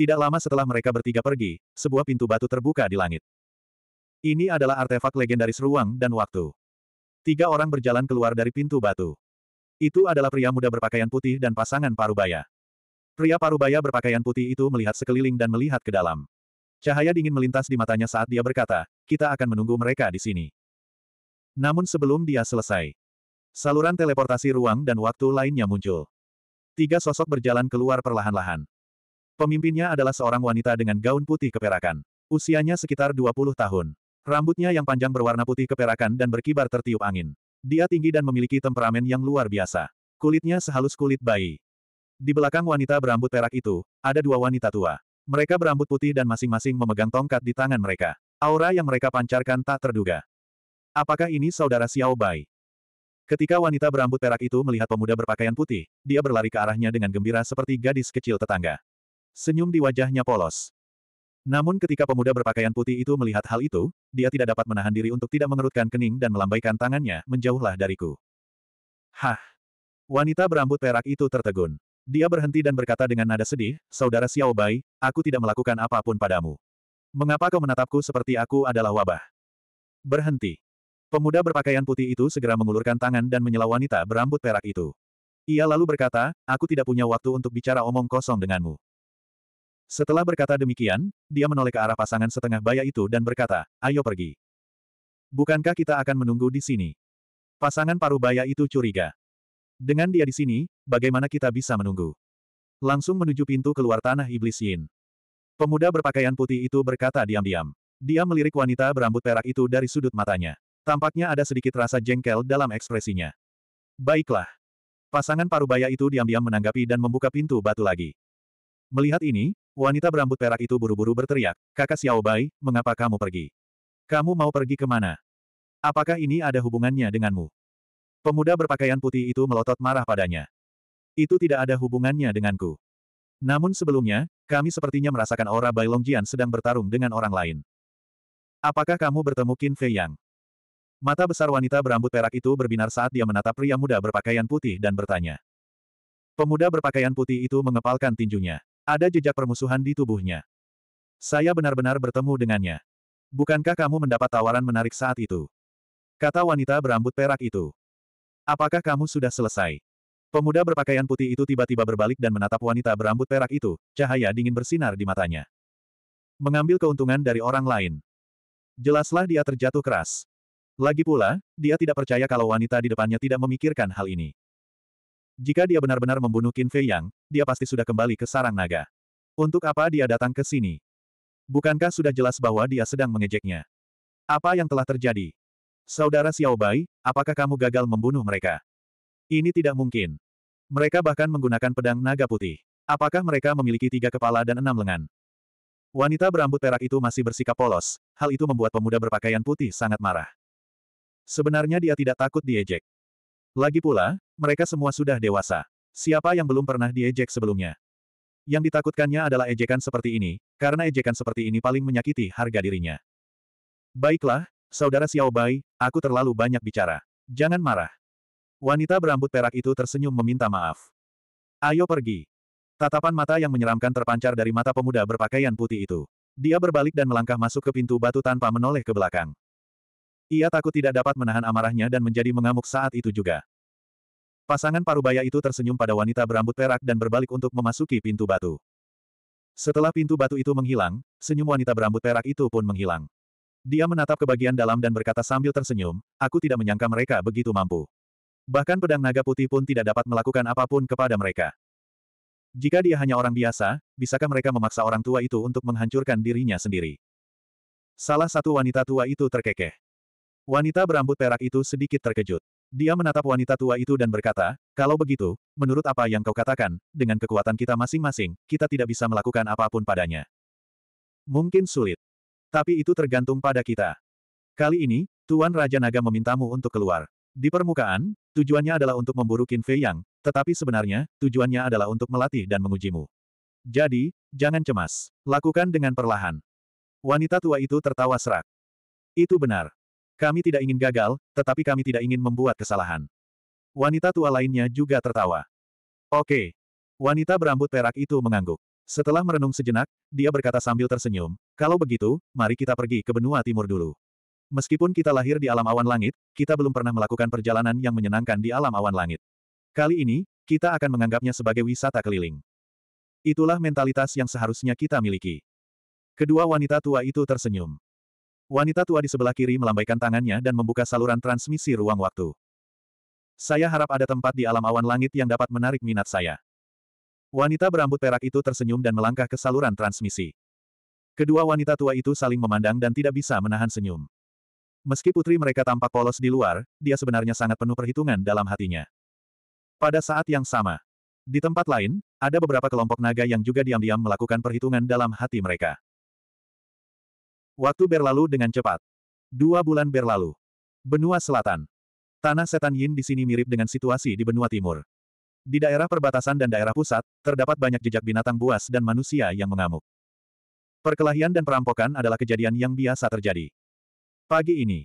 Tidak lama setelah mereka bertiga pergi, sebuah pintu batu terbuka di langit. Ini adalah artefak legendaris ruang dan waktu. Tiga orang berjalan keluar dari pintu batu. Itu adalah pria muda berpakaian putih dan pasangan parubaya. Pria parubaya berpakaian putih itu melihat sekeliling dan melihat ke dalam. Cahaya dingin melintas di matanya saat dia berkata, kita akan menunggu mereka di sini. Namun sebelum dia selesai, saluran teleportasi ruang dan waktu lainnya muncul. Tiga sosok berjalan keluar perlahan-lahan. Pemimpinnya adalah seorang wanita dengan gaun putih keperakan. Usianya sekitar 20 tahun. Rambutnya yang panjang berwarna putih keperakan dan berkibar tertiup angin. Dia tinggi dan memiliki temperamen yang luar biasa. Kulitnya sehalus kulit bayi. Di belakang wanita berambut perak itu, ada dua wanita tua. Mereka berambut putih dan masing-masing memegang tongkat di tangan mereka. Aura yang mereka pancarkan tak terduga. Apakah ini saudara Xiao Bai? Ketika wanita berambut perak itu melihat pemuda berpakaian putih, dia berlari ke arahnya dengan gembira seperti gadis kecil tetangga. Senyum di wajahnya polos. Namun ketika pemuda berpakaian putih itu melihat hal itu, dia tidak dapat menahan diri untuk tidak mengerutkan kening dan melambaikan tangannya, menjauhlah dariku. Hah! Wanita berambut perak itu tertegun. Dia berhenti dan berkata dengan nada sedih, Saudara Xiao Bai, aku tidak melakukan apapun padamu. Mengapa kau menatapku seperti aku adalah wabah? Berhenti. Pemuda berpakaian putih itu segera mengulurkan tangan dan menyela wanita berambut perak itu. Ia lalu berkata, aku tidak punya waktu untuk bicara omong kosong denganmu. Setelah berkata demikian, dia menoleh ke arah pasangan setengah baya itu dan berkata, ayo pergi. Bukankah kita akan menunggu di sini? Pasangan paruh baya itu curiga. Dengan dia di sini, bagaimana kita bisa menunggu? Langsung menuju pintu keluar tanah iblis Yin. Pemuda berpakaian putih itu berkata diam-diam. Dia melirik wanita berambut perak itu dari sudut matanya. Tampaknya ada sedikit rasa jengkel dalam ekspresinya. Baiklah. Pasangan paruh parubaya itu diam-diam menanggapi dan membuka pintu batu lagi. Melihat ini, wanita berambut perak itu buru-buru berteriak, kakak Bai, mengapa kamu pergi? Kamu mau pergi kemana? Apakah ini ada hubungannya denganmu? Pemuda berpakaian putih itu melotot marah padanya. Itu tidak ada hubungannya denganku. Namun sebelumnya, kami sepertinya merasakan aura Bai Longjian sedang bertarung dengan orang lain. Apakah kamu bertemu Qin Fei Yang? Mata besar wanita berambut perak itu berbinar saat dia menatap pria muda berpakaian putih dan bertanya. Pemuda berpakaian putih itu mengepalkan tinjunya. Ada jejak permusuhan di tubuhnya. Saya benar-benar bertemu dengannya. Bukankah kamu mendapat tawaran menarik saat itu? Kata wanita berambut perak itu. Apakah kamu sudah selesai? Pemuda berpakaian putih itu tiba-tiba berbalik dan menatap wanita berambut perak itu, cahaya dingin bersinar di matanya. Mengambil keuntungan dari orang lain. Jelaslah dia terjatuh keras. Lagi pula, dia tidak percaya kalau wanita di depannya tidak memikirkan hal ini. Jika dia benar-benar membunuh Qin Fei Yang, dia pasti sudah kembali ke sarang naga. Untuk apa dia datang ke sini? Bukankah sudah jelas bahwa dia sedang mengejeknya? Apa yang telah terjadi? Saudara Xiao Bai? apakah kamu gagal membunuh mereka? Ini tidak mungkin. Mereka bahkan menggunakan pedang naga putih. Apakah mereka memiliki tiga kepala dan enam lengan? Wanita berambut perak itu masih bersikap polos, hal itu membuat pemuda berpakaian putih sangat marah. Sebenarnya dia tidak takut diejek. Lagi pula, mereka semua sudah dewasa. Siapa yang belum pernah diejek sebelumnya? Yang ditakutkannya adalah ejekan seperti ini, karena ejekan seperti ini paling menyakiti harga dirinya. Baiklah, Saudara Xiaobai, aku terlalu banyak bicara. Jangan marah. Wanita berambut perak itu tersenyum meminta maaf. Ayo pergi. Tatapan mata yang menyeramkan terpancar dari mata pemuda berpakaian putih itu. Dia berbalik dan melangkah masuk ke pintu batu tanpa menoleh ke belakang. Ia takut tidak dapat menahan amarahnya dan menjadi mengamuk saat itu juga. Pasangan parubaya itu tersenyum pada wanita berambut perak dan berbalik untuk memasuki pintu batu. Setelah pintu batu itu menghilang, senyum wanita berambut perak itu pun menghilang. Dia menatap ke bagian dalam dan berkata sambil tersenyum, aku tidak menyangka mereka begitu mampu. Bahkan pedang naga putih pun tidak dapat melakukan apapun kepada mereka. Jika dia hanya orang biasa, bisakah mereka memaksa orang tua itu untuk menghancurkan dirinya sendiri? Salah satu wanita tua itu terkekeh. Wanita berambut perak itu sedikit terkejut. Dia menatap wanita tua itu dan berkata, kalau begitu, menurut apa yang kau katakan, dengan kekuatan kita masing-masing, kita tidak bisa melakukan apapun padanya. Mungkin sulit. Tapi itu tergantung pada kita. Kali ini, Tuan Raja Naga memintamu untuk keluar. Di permukaan, tujuannya adalah untuk memburu Qin Fei Yang, tetapi sebenarnya, tujuannya adalah untuk melatih dan mengujimu. Jadi, jangan cemas. Lakukan dengan perlahan. Wanita tua itu tertawa serak. Itu benar. Kami tidak ingin gagal, tetapi kami tidak ingin membuat kesalahan. Wanita tua lainnya juga tertawa. Oke. Wanita berambut perak itu mengangguk. Setelah merenung sejenak, dia berkata sambil tersenyum, kalau begitu, mari kita pergi ke benua timur dulu. Meskipun kita lahir di alam awan langit, kita belum pernah melakukan perjalanan yang menyenangkan di alam awan langit. Kali ini, kita akan menganggapnya sebagai wisata keliling. Itulah mentalitas yang seharusnya kita miliki. Kedua wanita tua itu tersenyum. Wanita tua di sebelah kiri melambaikan tangannya dan membuka saluran transmisi ruang waktu. Saya harap ada tempat di alam awan langit yang dapat menarik minat saya. Wanita berambut perak itu tersenyum dan melangkah ke saluran transmisi. Kedua wanita tua itu saling memandang dan tidak bisa menahan senyum. Meski putri mereka tampak polos di luar, dia sebenarnya sangat penuh perhitungan dalam hatinya. Pada saat yang sama, di tempat lain, ada beberapa kelompok naga yang juga diam-diam melakukan perhitungan dalam hati mereka. Waktu berlalu dengan cepat. Dua bulan berlalu. Benua Selatan. Tanah setan Yin di sini mirip dengan situasi di benua timur. Di daerah perbatasan dan daerah pusat, terdapat banyak jejak binatang buas dan manusia yang mengamuk. Perkelahian dan perampokan adalah kejadian yang biasa terjadi. Pagi ini,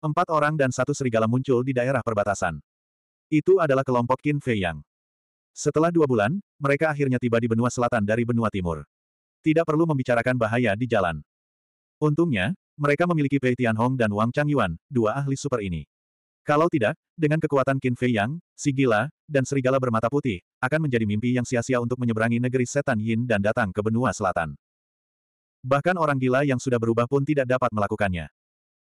empat orang dan satu serigala muncul di daerah perbatasan. Itu adalah kelompok Qin Fei Yang. Setelah dua bulan, mereka akhirnya tiba di benua selatan dari benua timur. Tidak perlu membicarakan bahaya di jalan. Untungnya, mereka memiliki Pei Tianhong dan Wang Changyuan, dua ahli super ini. Kalau tidak, dengan kekuatan Qin Fei Yang, si gila, dan serigala bermata putih, akan menjadi mimpi yang sia-sia untuk menyeberangi negeri setan Yin dan datang ke benua selatan. Bahkan orang gila yang sudah berubah pun tidak dapat melakukannya.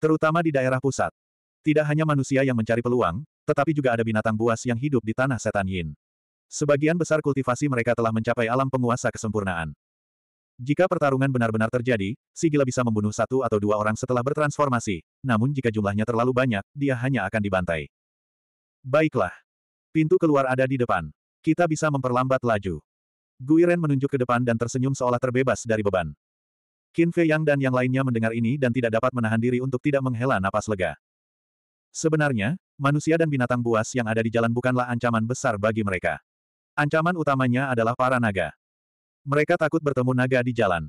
Terutama di daerah pusat. Tidak hanya manusia yang mencari peluang, tetapi juga ada binatang buas yang hidup di tanah setan Yin. Sebagian besar kultivasi mereka telah mencapai alam penguasa kesempurnaan. Jika pertarungan benar-benar terjadi, si gila bisa membunuh satu atau dua orang setelah bertransformasi, namun jika jumlahnya terlalu banyak, dia hanya akan dibantai. Baiklah. Pintu keluar ada di depan. Kita bisa memperlambat laju. Guiren menunjuk ke depan dan tersenyum seolah terbebas dari beban. Qin Fei Yang dan yang lainnya mendengar ini dan tidak dapat menahan diri untuk tidak menghela napas lega. Sebenarnya, manusia dan binatang buas yang ada di jalan bukanlah ancaman besar bagi mereka. Ancaman utamanya adalah para naga. Mereka takut bertemu naga di jalan.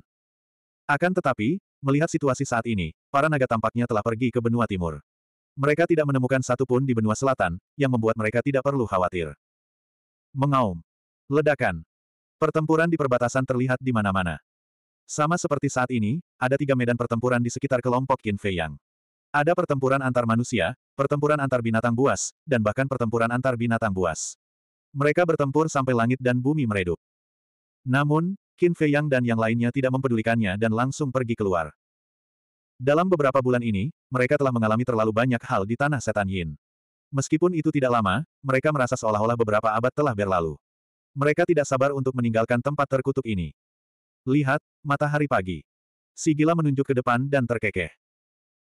Akan tetapi, melihat situasi saat ini, para naga tampaknya telah pergi ke benua timur. Mereka tidak menemukan satupun di benua selatan, yang membuat mereka tidak perlu khawatir. Mengaum. Ledakan. Pertempuran di perbatasan terlihat di mana-mana. Sama seperti saat ini, ada tiga medan pertempuran di sekitar kelompok Qin Fei Yang. Ada pertempuran antar manusia, pertempuran antar binatang buas, dan bahkan pertempuran antar binatang buas. Mereka bertempur sampai langit dan bumi meredup. Namun, Qin Fei Yang dan yang lainnya tidak mempedulikannya dan langsung pergi keluar. Dalam beberapa bulan ini, mereka telah mengalami terlalu banyak hal di tanah setan Yin. Meskipun itu tidak lama, mereka merasa seolah-olah beberapa abad telah berlalu. Mereka tidak sabar untuk meninggalkan tempat terkutuk ini. Lihat, matahari pagi. Si gila menunjuk ke depan dan terkekeh.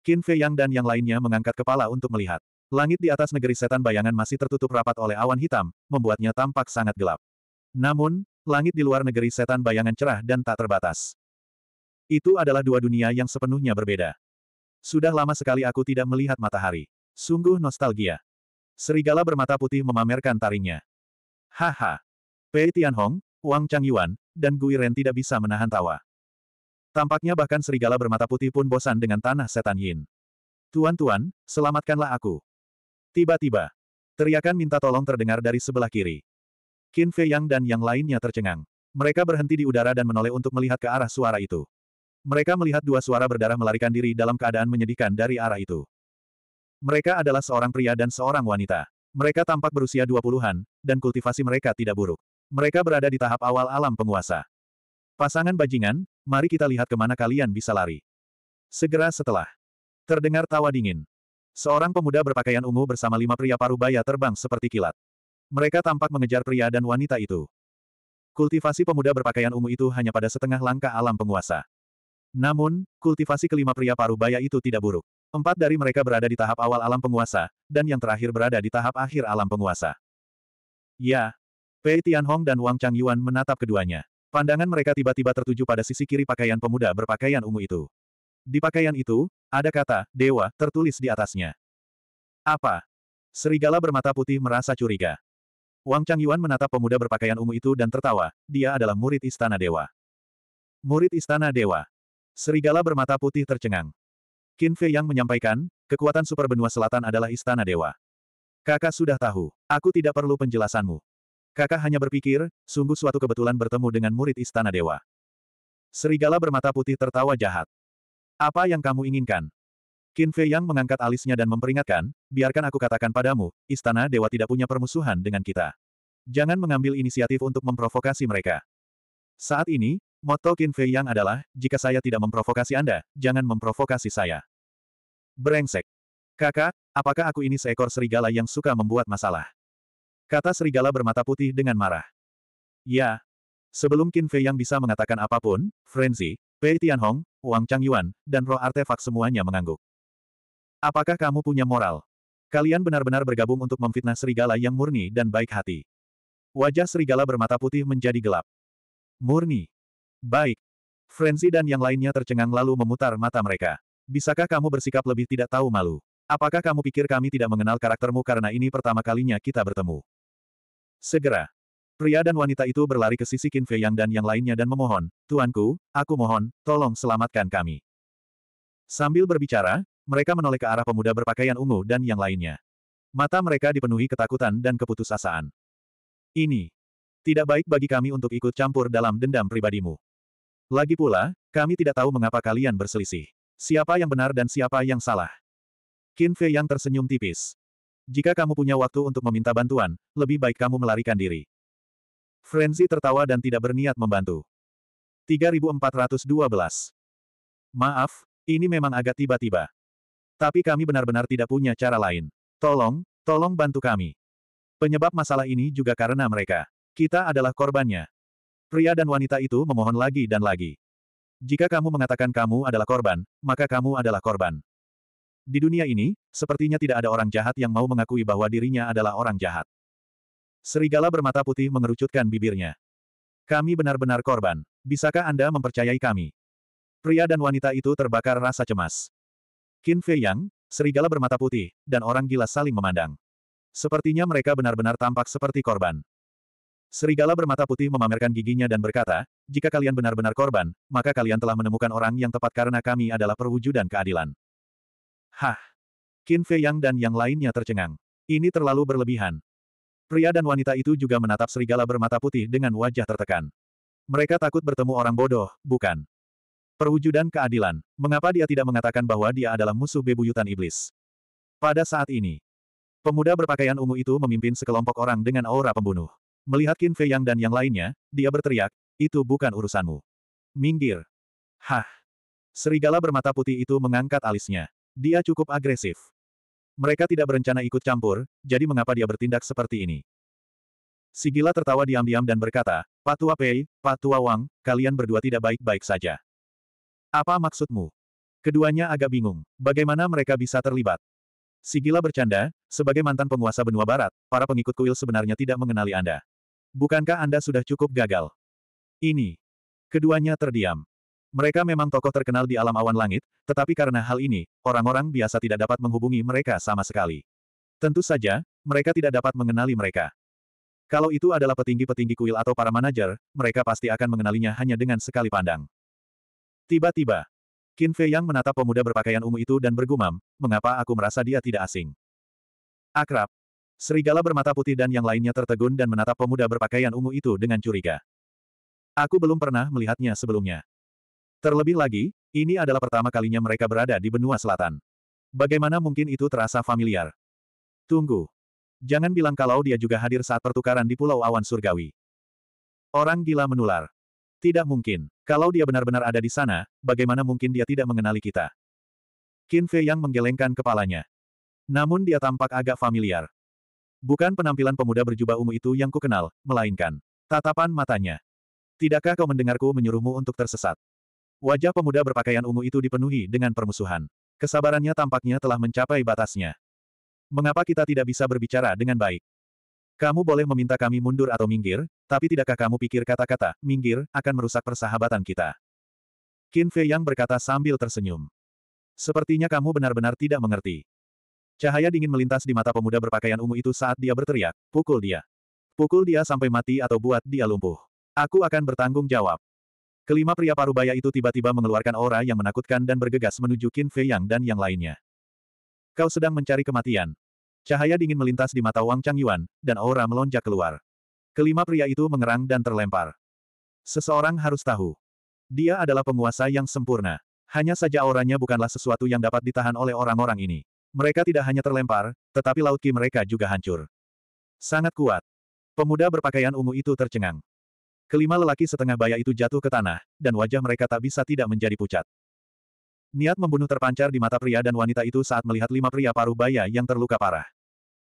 Qin Fei Yang dan yang lainnya mengangkat kepala untuk melihat. Langit di atas negeri setan bayangan masih tertutup rapat oleh awan hitam, membuatnya tampak sangat gelap. Namun, langit di luar negeri setan bayangan cerah dan tak terbatas. Itu adalah dua dunia yang sepenuhnya berbeda. Sudah lama sekali aku tidak melihat matahari. Sungguh nostalgia. Serigala bermata putih memamerkan taringnya. Haha. Pei Tianhong, Wang Changyuan, dan Gui Ren tidak bisa menahan tawa. Tampaknya bahkan serigala bermata putih pun bosan dengan tanah setan Yin. Tuan-tuan, selamatkanlah aku. Tiba-tiba, teriakan minta tolong terdengar dari sebelah kiri. Qin Fei Yang dan yang lainnya tercengang. Mereka berhenti di udara dan menoleh untuk melihat ke arah suara itu. Mereka melihat dua suara berdarah melarikan diri dalam keadaan menyedihkan dari arah itu. Mereka adalah seorang pria dan seorang wanita. Mereka tampak berusia dua puluhan, dan kultivasi mereka tidak buruk. Mereka berada di tahap awal alam penguasa. Pasangan bajingan, mari kita lihat kemana kalian bisa lari. Segera setelah. Terdengar tawa dingin. Seorang pemuda berpakaian ungu bersama lima pria paruh baya terbang seperti kilat. Mereka tampak mengejar pria dan wanita itu. Kultivasi pemuda berpakaian ungu itu hanya pada setengah langkah alam penguasa. Namun, kultivasi kelima pria paruh baya itu tidak buruk. Empat dari mereka berada di tahap awal alam penguasa, dan yang terakhir berada di tahap akhir alam penguasa. Ya. Pei Tianhong dan Wang Changyuan menatap keduanya. Pandangan mereka tiba-tiba tertuju pada sisi kiri pakaian pemuda berpakaian ungu itu. Di pakaian itu, ada kata, Dewa, tertulis di atasnya. Apa? Serigala bermata putih merasa curiga. Wang Changyuan menatap pemuda berpakaian ungu itu dan tertawa, dia adalah murid Istana Dewa. Murid Istana Dewa. Serigala bermata putih tercengang. Qin Fei yang menyampaikan, kekuatan super benua selatan adalah Istana Dewa. Kakak sudah tahu, aku tidak perlu penjelasanmu. Kakak hanya berpikir, sungguh suatu kebetulan bertemu dengan murid Istana Dewa. Serigala bermata putih tertawa jahat. Apa yang kamu inginkan? Qin Fei Yang mengangkat alisnya dan memperingatkan, biarkan aku katakan padamu, Istana Dewa tidak punya permusuhan dengan kita. Jangan mengambil inisiatif untuk memprovokasi mereka. Saat ini, motto Qin Fei Yang adalah, jika saya tidak memprovokasi Anda, jangan memprovokasi saya. Berengsek, Kakak, apakah aku ini seekor serigala yang suka membuat masalah? Kata serigala bermata putih dengan marah. Ya. Sebelum Qin Fei Yang bisa mengatakan apapun, Frenzy, Pei Tianhong, Wang Changyuan, dan roh artefak semuanya mengangguk. Apakah kamu punya moral? Kalian benar-benar bergabung untuk memfitnah serigala yang murni dan baik hati. Wajah serigala bermata putih menjadi gelap. Murni. Baik. Frenzy dan yang lainnya tercengang lalu memutar mata mereka. Bisakah kamu bersikap lebih tidak tahu malu? Apakah kamu pikir kami tidak mengenal karaktermu karena ini pertama kalinya kita bertemu? Segera. Pria dan wanita itu berlari ke sisi Qin Fei Yang dan yang lainnya dan memohon, Tuanku, aku mohon, tolong selamatkan kami. Sambil berbicara, mereka menoleh ke arah pemuda berpakaian ungu dan yang lainnya. Mata mereka dipenuhi ketakutan dan keputusasaan. Ini tidak baik bagi kami untuk ikut campur dalam dendam pribadimu. Lagi pula, kami tidak tahu mengapa kalian berselisih. Siapa yang benar dan siapa yang salah? Qin Fei yang tersenyum tipis. Jika kamu punya waktu untuk meminta bantuan, lebih baik kamu melarikan diri. Frenzy tertawa dan tidak berniat membantu. 3412. Maaf, ini memang agak tiba-tiba. Tapi kami benar-benar tidak punya cara lain. Tolong, tolong bantu kami. Penyebab masalah ini juga karena mereka. Kita adalah korbannya. Pria dan wanita itu memohon lagi dan lagi. Jika kamu mengatakan kamu adalah korban, maka kamu adalah korban. Di dunia ini, sepertinya tidak ada orang jahat yang mau mengakui bahwa dirinya adalah orang jahat. Serigala bermata putih mengerucutkan bibirnya. Kami benar-benar korban. Bisakah Anda mempercayai kami? Pria dan wanita itu terbakar rasa cemas. Qin Fei Yang, serigala bermata putih, dan orang gila saling memandang. Sepertinya mereka benar-benar tampak seperti korban. Serigala bermata putih memamerkan giginya dan berkata, jika kalian benar-benar korban, maka kalian telah menemukan orang yang tepat karena kami adalah perwujudan keadilan. Hah! Qin Fei Yang dan yang lainnya tercengang. Ini terlalu berlebihan. Pria dan wanita itu juga menatap serigala bermata putih dengan wajah tertekan. Mereka takut bertemu orang bodoh, bukan? Perwujudan keadilan, mengapa dia tidak mengatakan bahwa dia adalah musuh bebuyutan iblis? Pada saat ini, pemuda berpakaian ungu itu memimpin sekelompok orang dengan aura pembunuh. Melihat Qin Fei Yang dan yang lainnya, dia berteriak, itu bukan urusanmu. Minggir. Hah. Serigala bermata putih itu mengangkat alisnya. Dia cukup agresif. Mereka tidak berencana ikut campur, jadi mengapa dia bertindak seperti ini? Sigila tertawa diam-diam dan berkata, Patua Pei, Patua Wang, kalian berdua tidak baik-baik saja. Apa maksudmu? Keduanya agak bingung. Bagaimana mereka bisa terlibat? Sigila bercanda, sebagai mantan penguasa benua barat, para pengikut kuil sebenarnya tidak mengenali Anda. Bukankah Anda sudah cukup gagal? Ini. Keduanya terdiam. Mereka memang tokoh terkenal di alam awan langit, tetapi karena hal ini, orang-orang biasa tidak dapat menghubungi mereka sama sekali. Tentu saja, mereka tidak dapat mengenali mereka. Kalau itu adalah petinggi-petinggi kuil atau para manajer, mereka pasti akan mengenalinya hanya dengan sekali pandang. Tiba-tiba, Qin Fei Yang menatap pemuda berpakaian ungu itu dan bergumam, mengapa aku merasa dia tidak asing? Akrab. Serigala bermata putih dan yang lainnya tertegun dan menatap pemuda berpakaian ungu itu dengan curiga. Aku belum pernah melihatnya sebelumnya. Terlebih lagi, ini adalah pertama kalinya mereka berada di benua selatan. Bagaimana mungkin itu terasa familiar? Tunggu. Jangan bilang kalau dia juga hadir saat pertukaran di Pulau Awan Surgawi. Orang gila menular. Tidak mungkin. Kalau dia benar-benar ada di sana, bagaimana mungkin dia tidak mengenali kita? Qin Fei yang menggelengkan kepalanya. Namun dia tampak agak familiar. Bukan penampilan pemuda berjubah ungu itu yang kukenal, melainkan tatapan matanya. Tidakkah kau mendengarku menyuruhmu untuk tersesat? Wajah pemuda berpakaian ungu itu dipenuhi dengan permusuhan. Kesabarannya tampaknya telah mencapai batasnya. Mengapa kita tidak bisa berbicara dengan baik? Kamu boleh meminta kami mundur atau minggir, tapi tidakkah kamu pikir kata-kata, minggir, akan merusak persahabatan kita? Qin Fei Yang berkata sambil tersenyum. Sepertinya kamu benar-benar tidak mengerti. Cahaya dingin melintas di mata pemuda berpakaian ungu itu saat dia berteriak, pukul dia. Pukul dia sampai mati atau buat dia lumpuh. Aku akan bertanggung jawab. Kelima pria parubaya itu tiba-tiba mengeluarkan aura yang menakutkan dan bergegas menuju Qin Fei Yang dan yang lainnya. Kau sedang mencari kematian, Cahaya dingin melintas di mata Wang Changyuan, dan aura melonjak keluar. Kelima pria itu mengerang dan terlempar. Seseorang harus tahu. Dia adalah penguasa yang sempurna. Hanya saja auranya bukanlah sesuatu yang dapat ditahan oleh orang-orang ini. Mereka tidak hanya terlempar, tetapi laut ki mereka juga hancur. Sangat kuat. Pemuda berpakaian ungu itu tercengang. Kelima lelaki setengah baya itu jatuh ke tanah, dan wajah mereka tak bisa tidak menjadi pucat. Niat membunuh terpancar di mata pria dan wanita itu saat melihat lima pria paruh baya yang terluka parah.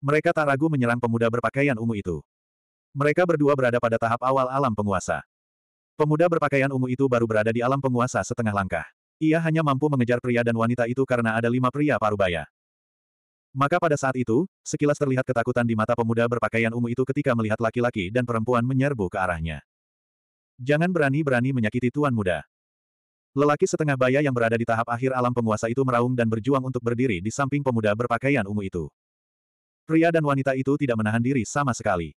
Mereka tak ragu menyerang pemuda berpakaian ungu itu. Mereka berdua berada pada tahap awal alam penguasa. Pemuda berpakaian ungu itu baru berada di alam penguasa setengah langkah. Ia hanya mampu mengejar pria dan wanita itu karena ada lima pria parubaya. Maka pada saat itu, sekilas terlihat ketakutan di mata pemuda berpakaian ungu itu ketika melihat laki-laki dan perempuan menyerbu ke arahnya. Jangan berani-berani menyakiti tuan muda. Lelaki setengah baya yang berada di tahap akhir alam penguasa itu meraung dan berjuang untuk berdiri di samping pemuda berpakaian ungu itu. Pria dan wanita itu tidak menahan diri sama sekali.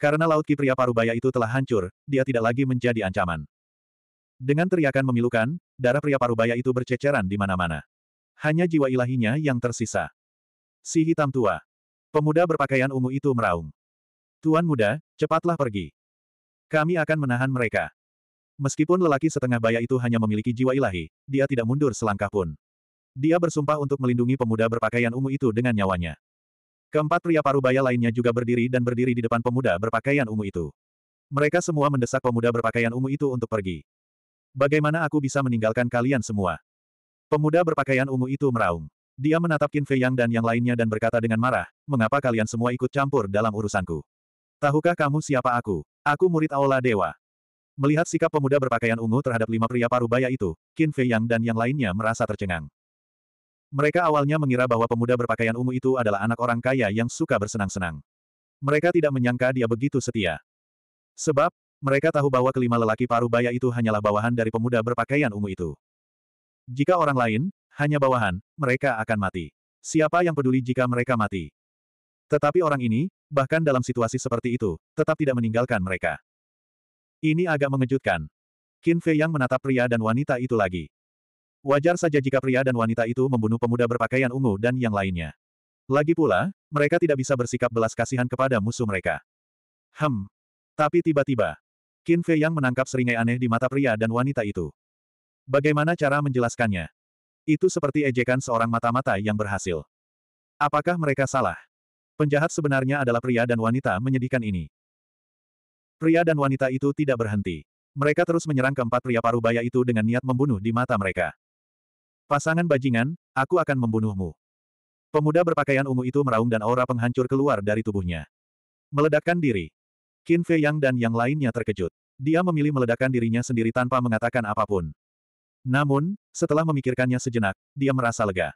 Karena Laut Ki pria parubaya itu telah hancur, dia tidak lagi menjadi ancaman. Dengan teriakan memilukan, darah pria parubaya itu berceceran di mana-mana. Hanya jiwa ilahinya yang tersisa. Si hitam tua. Pemuda berpakaian ungu itu meraung. Tuan muda, cepatlah pergi. Kami akan menahan mereka. Meskipun lelaki setengah baya itu hanya memiliki jiwa ilahi, dia tidak mundur selangkah pun. Dia bersumpah untuk melindungi pemuda berpakaian ungu itu dengan nyawanya. Keempat pria parubaya lainnya juga berdiri dan berdiri di depan pemuda berpakaian ungu itu. Mereka semua mendesak pemuda berpakaian ungu itu untuk pergi. Bagaimana aku bisa meninggalkan kalian semua? Pemuda berpakaian ungu itu meraung. Dia menatap Qin Fei Yang dan yang lainnya dan berkata dengan marah, mengapa kalian semua ikut campur dalam urusanku? Tahukah kamu siapa aku? Aku murid Aula Dewa. Melihat sikap pemuda berpakaian ungu terhadap lima pria parubaya itu, Qin Fei Yang dan yang lainnya merasa tercengang. Mereka awalnya mengira bahwa pemuda berpakaian ungu itu adalah anak orang kaya yang suka bersenang-senang. Mereka tidak menyangka dia begitu setia. Sebab, mereka tahu bahwa kelima lelaki paruh baya itu hanyalah bawahan dari pemuda berpakaian ungu itu. Jika orang lain, hanya bawahan, mereka akan mati. Siapa yang peduli jika mereka mati? Tetapi orang ini, bahkan dalam situasi seperti itu, tetap tidak meninggalkan mereka. Ini agak mengejutkan. Qin Fei yang menatap pria dan wanita itu lagi. Wajar saja jika pria dan wanita itu membunuh pemuda berpakaian ungu dan yang lainnya. Lagi pula, mereka tidak bisa bersikap belas kasihan kepada musuh mereka. Hmm. Tapi tiba-tiba, Qin Fei Yang menangkap seringai aneh di mata pria dan wanita itu. Bagaimana cara menjelaskannya? Itu seperti ejekan seorang mata-mata yang berhasil. Apakah mereka salah? Penjahat sebenarnya adalah pria dan wanita menyedihkan ini. Pria dan wanita itu tidak berhenti. Mereka terus menyerang keempat pria parubaya itu dengan niat membunuh di mata mereka. Pasangan bajingan, aku akan membunuhmu. Pemuda berpakaian ungu itu meraung dan aura penghancur keluar dari tubuhnya. Meledakkan diri. Qin Fei Yang dan yang lainnya terkejut. Dia memilih meledakkan dirinya sendiri tanpa mengatakan apapun. Namun, setelah memikirkannya sejenak, dia merasa lega.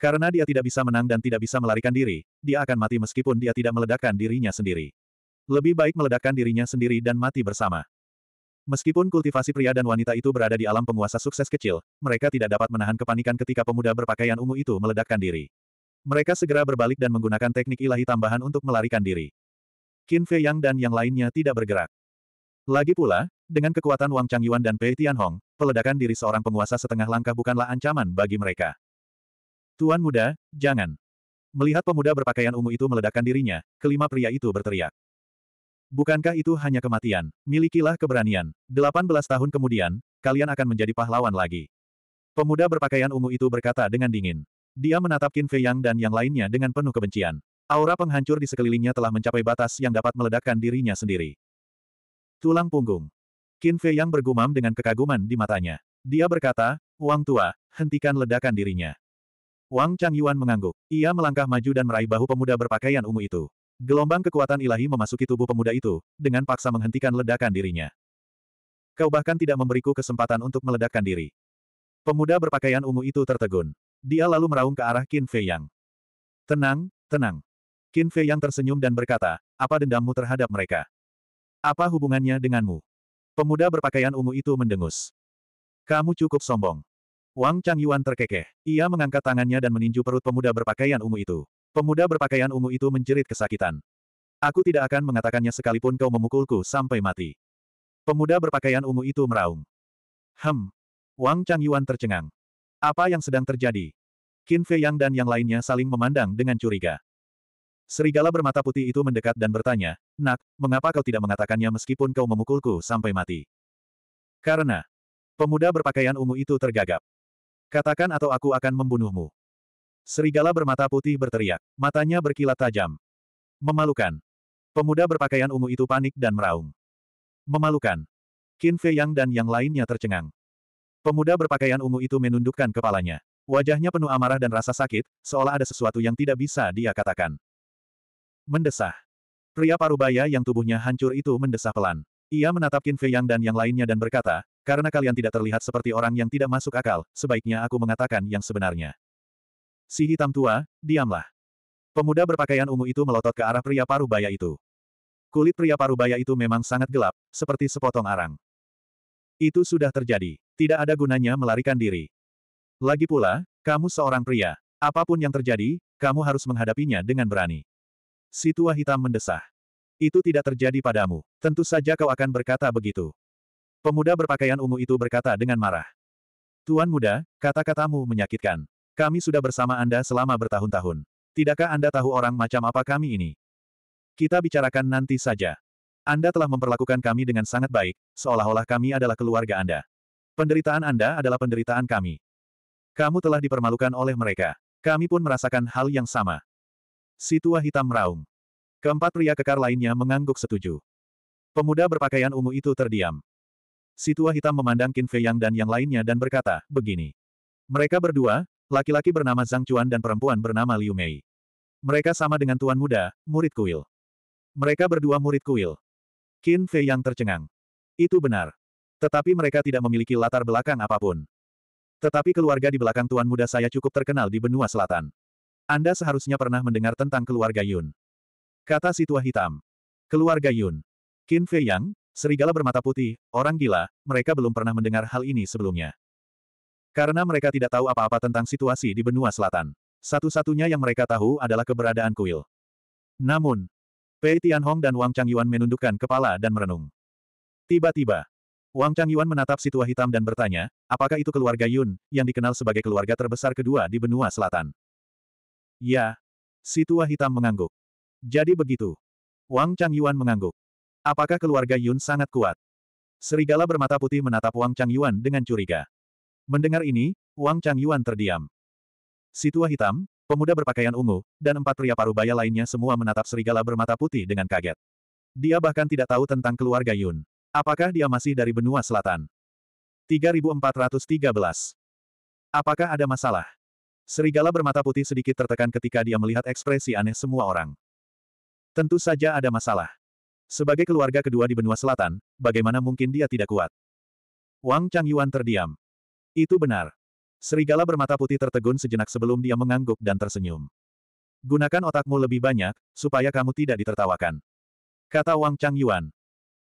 Karena dia tidak bisa menang dan tidak bisa melarikan diri, dia akan mati meskipun dia tidak meledakkan dirinya sendiri. Lebih baik meledakkan dirinya sendiri dan mati bersama. Meskipun kultivasi pria dan wanita itu berada di alam penguasa sukses kecil, mereka tidak dapat menahan kepanikan ketika pemuda berpakaian ungu itu meledakkan diri. Mereka segera berbalik dan menggunakan teknik ilahi tambahan untuk melarikan diri. Qin Fei Yang dan yang lainnya tidak bergerak. Lagi pula, dengan kekuatan Wang Chang Yuan dan Pei Tianhong, peledakan diri seorang penguasa setengah langkah bukanlah ancaman bagi mereka. Tuan muda, jangan. Melihat pemuda berpakaian ungu itu meledakkan dirinya, kelima pria itu berteriak. Bukankah itu hanya kematian? Milikilah keberanian. 18 tahun kemudian, kalian akan menjadi pahlawan lagi. Pemuda berpakaian ungu itu berkata dengan dingin. Dia menatap Qin Fei Yang dan yang lainnya dengan penuh kebencian. Aura penghancur di sekelilingnya telah mencapai batas yang dapat meledakkan dirinya sendiri. Tulang punggung. Qin Fei Yang bergumam dengan kekaguman di matanya. Dia berkata, Wang Tua, hentikan ledakan dirinya. Wang Chang Yuan mengangguk. Ia melangkah maju dan meraih bahu pemuda berpakaian ungu itu. Gelombang kekuatan ilahi memasuki tubuh pemuda itu, dengan paksa menghentikan ledakan dirinya. Kau bahkan tidak memberiku kesempatan untuk meledakkan diri. Pemuda berpakaian ungu itu tertegun. Dia lalu meraung ke arah Qin Fei Yang. Tenang, tenang. Qin Fei Yang tersenyum dan berkata, apa dendammu terhadap mereka? Apa hubungannya denganmu? Pemuda berpakaian ungu itu mendengus. Kamu cukup sombong. Wang Chang Yuan terkekeh. Ia mengangkat tangannya dan meninju perut pemuda berpakaian ungu itu. Pemuda berpakaian ungu itu menjerit kesakitan. Aku tidak akan mengatakannya sekalipun kau memukulku sampai mati. Pemuda berpakaian ungu itu meraung. Hem. Wang Chang Yuan tercengang. Apa yang sedang terjadi? Qin Fei Yang dan yang lainnya saling memandang dengan curiga. Serigala bermata putih itu mendekat dan bertanya, Nak, mengapa kau tidak mengatakannya meskipun kau memukulku sampai mati? Karena. Pemuda berpakaian ungu itu tergagap. Katakan atau aku akan membunuhmu. Serigala bermata putih berteriak. Matanya berkilat tajam. Memalukan. Pemuda berpakaian ungu itu panik dan meraung. Memalukan. Qin Fei Yang dan yang lainnya tercengang. Pemuda berpakaian ungu itu menundukkan kepalanya. Wajahnya penuh amarah dan rasa sakit, seolah ada sesuatu yang tidak bisa dia katakan. Mendesah. Pria parubaya yang tubuhnya hancur itu mendesah pelan. Ia menatap Qin Fei Yang dan yang lainnya dan berkata, karena kalian tidak terlihat seperti orang yang tidak masuk akal, sebaiknya aku mengatakan yang sebenarnya. Si hitam tua, diamlah. Pemuda berpakaian ungu itu melotot ke arah pria parubaya itu. Kulit pria parubaya itu memang sangat gelap, seperti sepotong arang. Itu sudah terjadi. Tidak ada gunanya melarikan diri. Lagi pula, kamu seorang pria. Apapun yang terjadi, kamu harus menghadapinya dengan berani. Si tua hitam mendesah. Itu tidak terjadi padamu. Tentu saja kau akan berkata begitu. Pemuda berpakaian ungu itu berkata dengan marah. Tuan muda, kata-katamu menyakitkan. Kami sudah bersama Anda selama bertahun-tahun. Tidakkah Anda tahu orang macam apa kami ini? Kita bicarakan nanti saja. Anda telah memperlakukan kami dengan sangat baik, seolah-olah kami adalah keluarga Anda. Penderitaan Anda adalah penderitaan kami. Kamu telah dipermalukan oleh mereka. Kami pun merasakan hal yang sama. Si hitam meraung. Keempat pria kekar lainnya mengangguk setuju. Pemuda berpakaian ungu itu terdiam. Si hitam memandang Qin Fei Yang dan yang lainnya dan berkata, begini. Mereka berdua, Laki-laki bernama Zhang Chuan dan perempuan bernama Liu Mei. Mereka sama dengan tuan muda, murid kuil. Mereka berdua murid kuil. Qin Fei yang tercengang. Itu benar. Tetapi mereka tidak memiliki latar belakang apapun. Tetapi keluarga di belakang tuan muda saya cukup terkenal di benua selatan. Anda seharusnya pernah mendengar tentang keluarga Yun. Kata si tua hitam. Keluarga Yun. Qin Fei Yang, serigala bermata putih, orang gila, mereka belum pernah mendengar hal ini sebelumnya. Karena mereka tidak tahu apa-apa tentang situasi di benua selatan. Satu-satunya yang mereka tahu adalah keberadaan kuil. Namun, Pei Tianhong dan Wang Changyuan menundukkan kepala dan merenung. Tiba-tiba, Wang Changyuan menatap si tua hitam dan bertanya, apakah itu keluarga Yun, yang dikenal sebagai keluarga terbesar kedua di benua selatan? Ya. Si tua hitam mengangguk. Jadi begitu. Wang Changyuan mengangguk. Apakah keluarga Yun sangat kuat? Serigala bermata putih menatap Wang Changyuan dengan curiga. Mendengar ini, Wang Chang Yuan terdiam. Si tua hitam, pemuda berpakaian ungu, dan empat pria paruh baya lainnya semua menatap serigala bermata putih dengan kaget. Dia bahkan tidak tahu tentang keluarga Yun. Apakah dia masih dari benua selatan? 3413. Apakah ada masalah? Serigala bermata putih sedikit tertekan ketika dia melihat ekspresi aneh semua orang. Tentu saja ada masalah. Sebagai keluarga kedua di benua selatan, bagaimana mungkin dia tidak kuat? Wang Chang Yuan terdiam. Itu benar. Serigala bermata putih tertegun sejenak sebelum dia mengangguk dan tersenyum. Gunakan otakmu lebih banyak, supaya kamu tidak ditertawakan. Kata Wang Chang Yuan.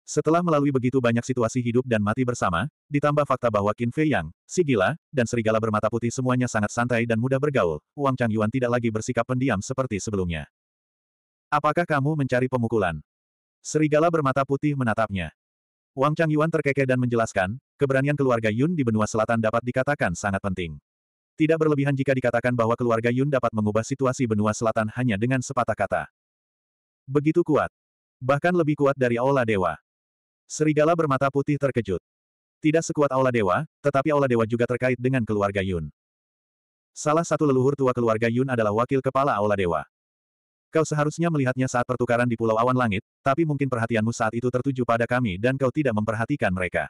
Setelah melalui begitu banyak situasi hidup dan mati bersama, ditambah fakta bahwa Qin Fei Yang, si gila, dan serigala bermata putih semuanya sangat santai dan mudah bergaul, Wang Chang Yuan tidak lagi bersikap pendiam seperti sebelumnya. Apakah kamu mencari pemukulan? Serigala bermata putih menatapnya. Wang Chang Yuan terkekeh dan menjelaskan, keberanian keluarga Yun di benua selatan dapat dikatakan sangat penting. Tidak berlebihan jika dikatakan bahwa keluarga Yun dapat mengubah situasi benua selatan hanya dengan sepatah kata. Begitu kuat. Bahkan lebih kuat dari Aula Dewa. Serigala bermata putih terkejut. Tidak sekuat Aula Dewa, tetapi Aula Dewa juga terkait dengan keluarga Yun. Salah satu leluhur tua keluarga Yun adalah wakil kepala Aula Dewa. Kau seharusnya melihatnya saat pertukaran di Pulau Awan Langit, tapi mungkin perhatianmu saat itu tertuju pada kami dan kau tidak memperhatikan mereka.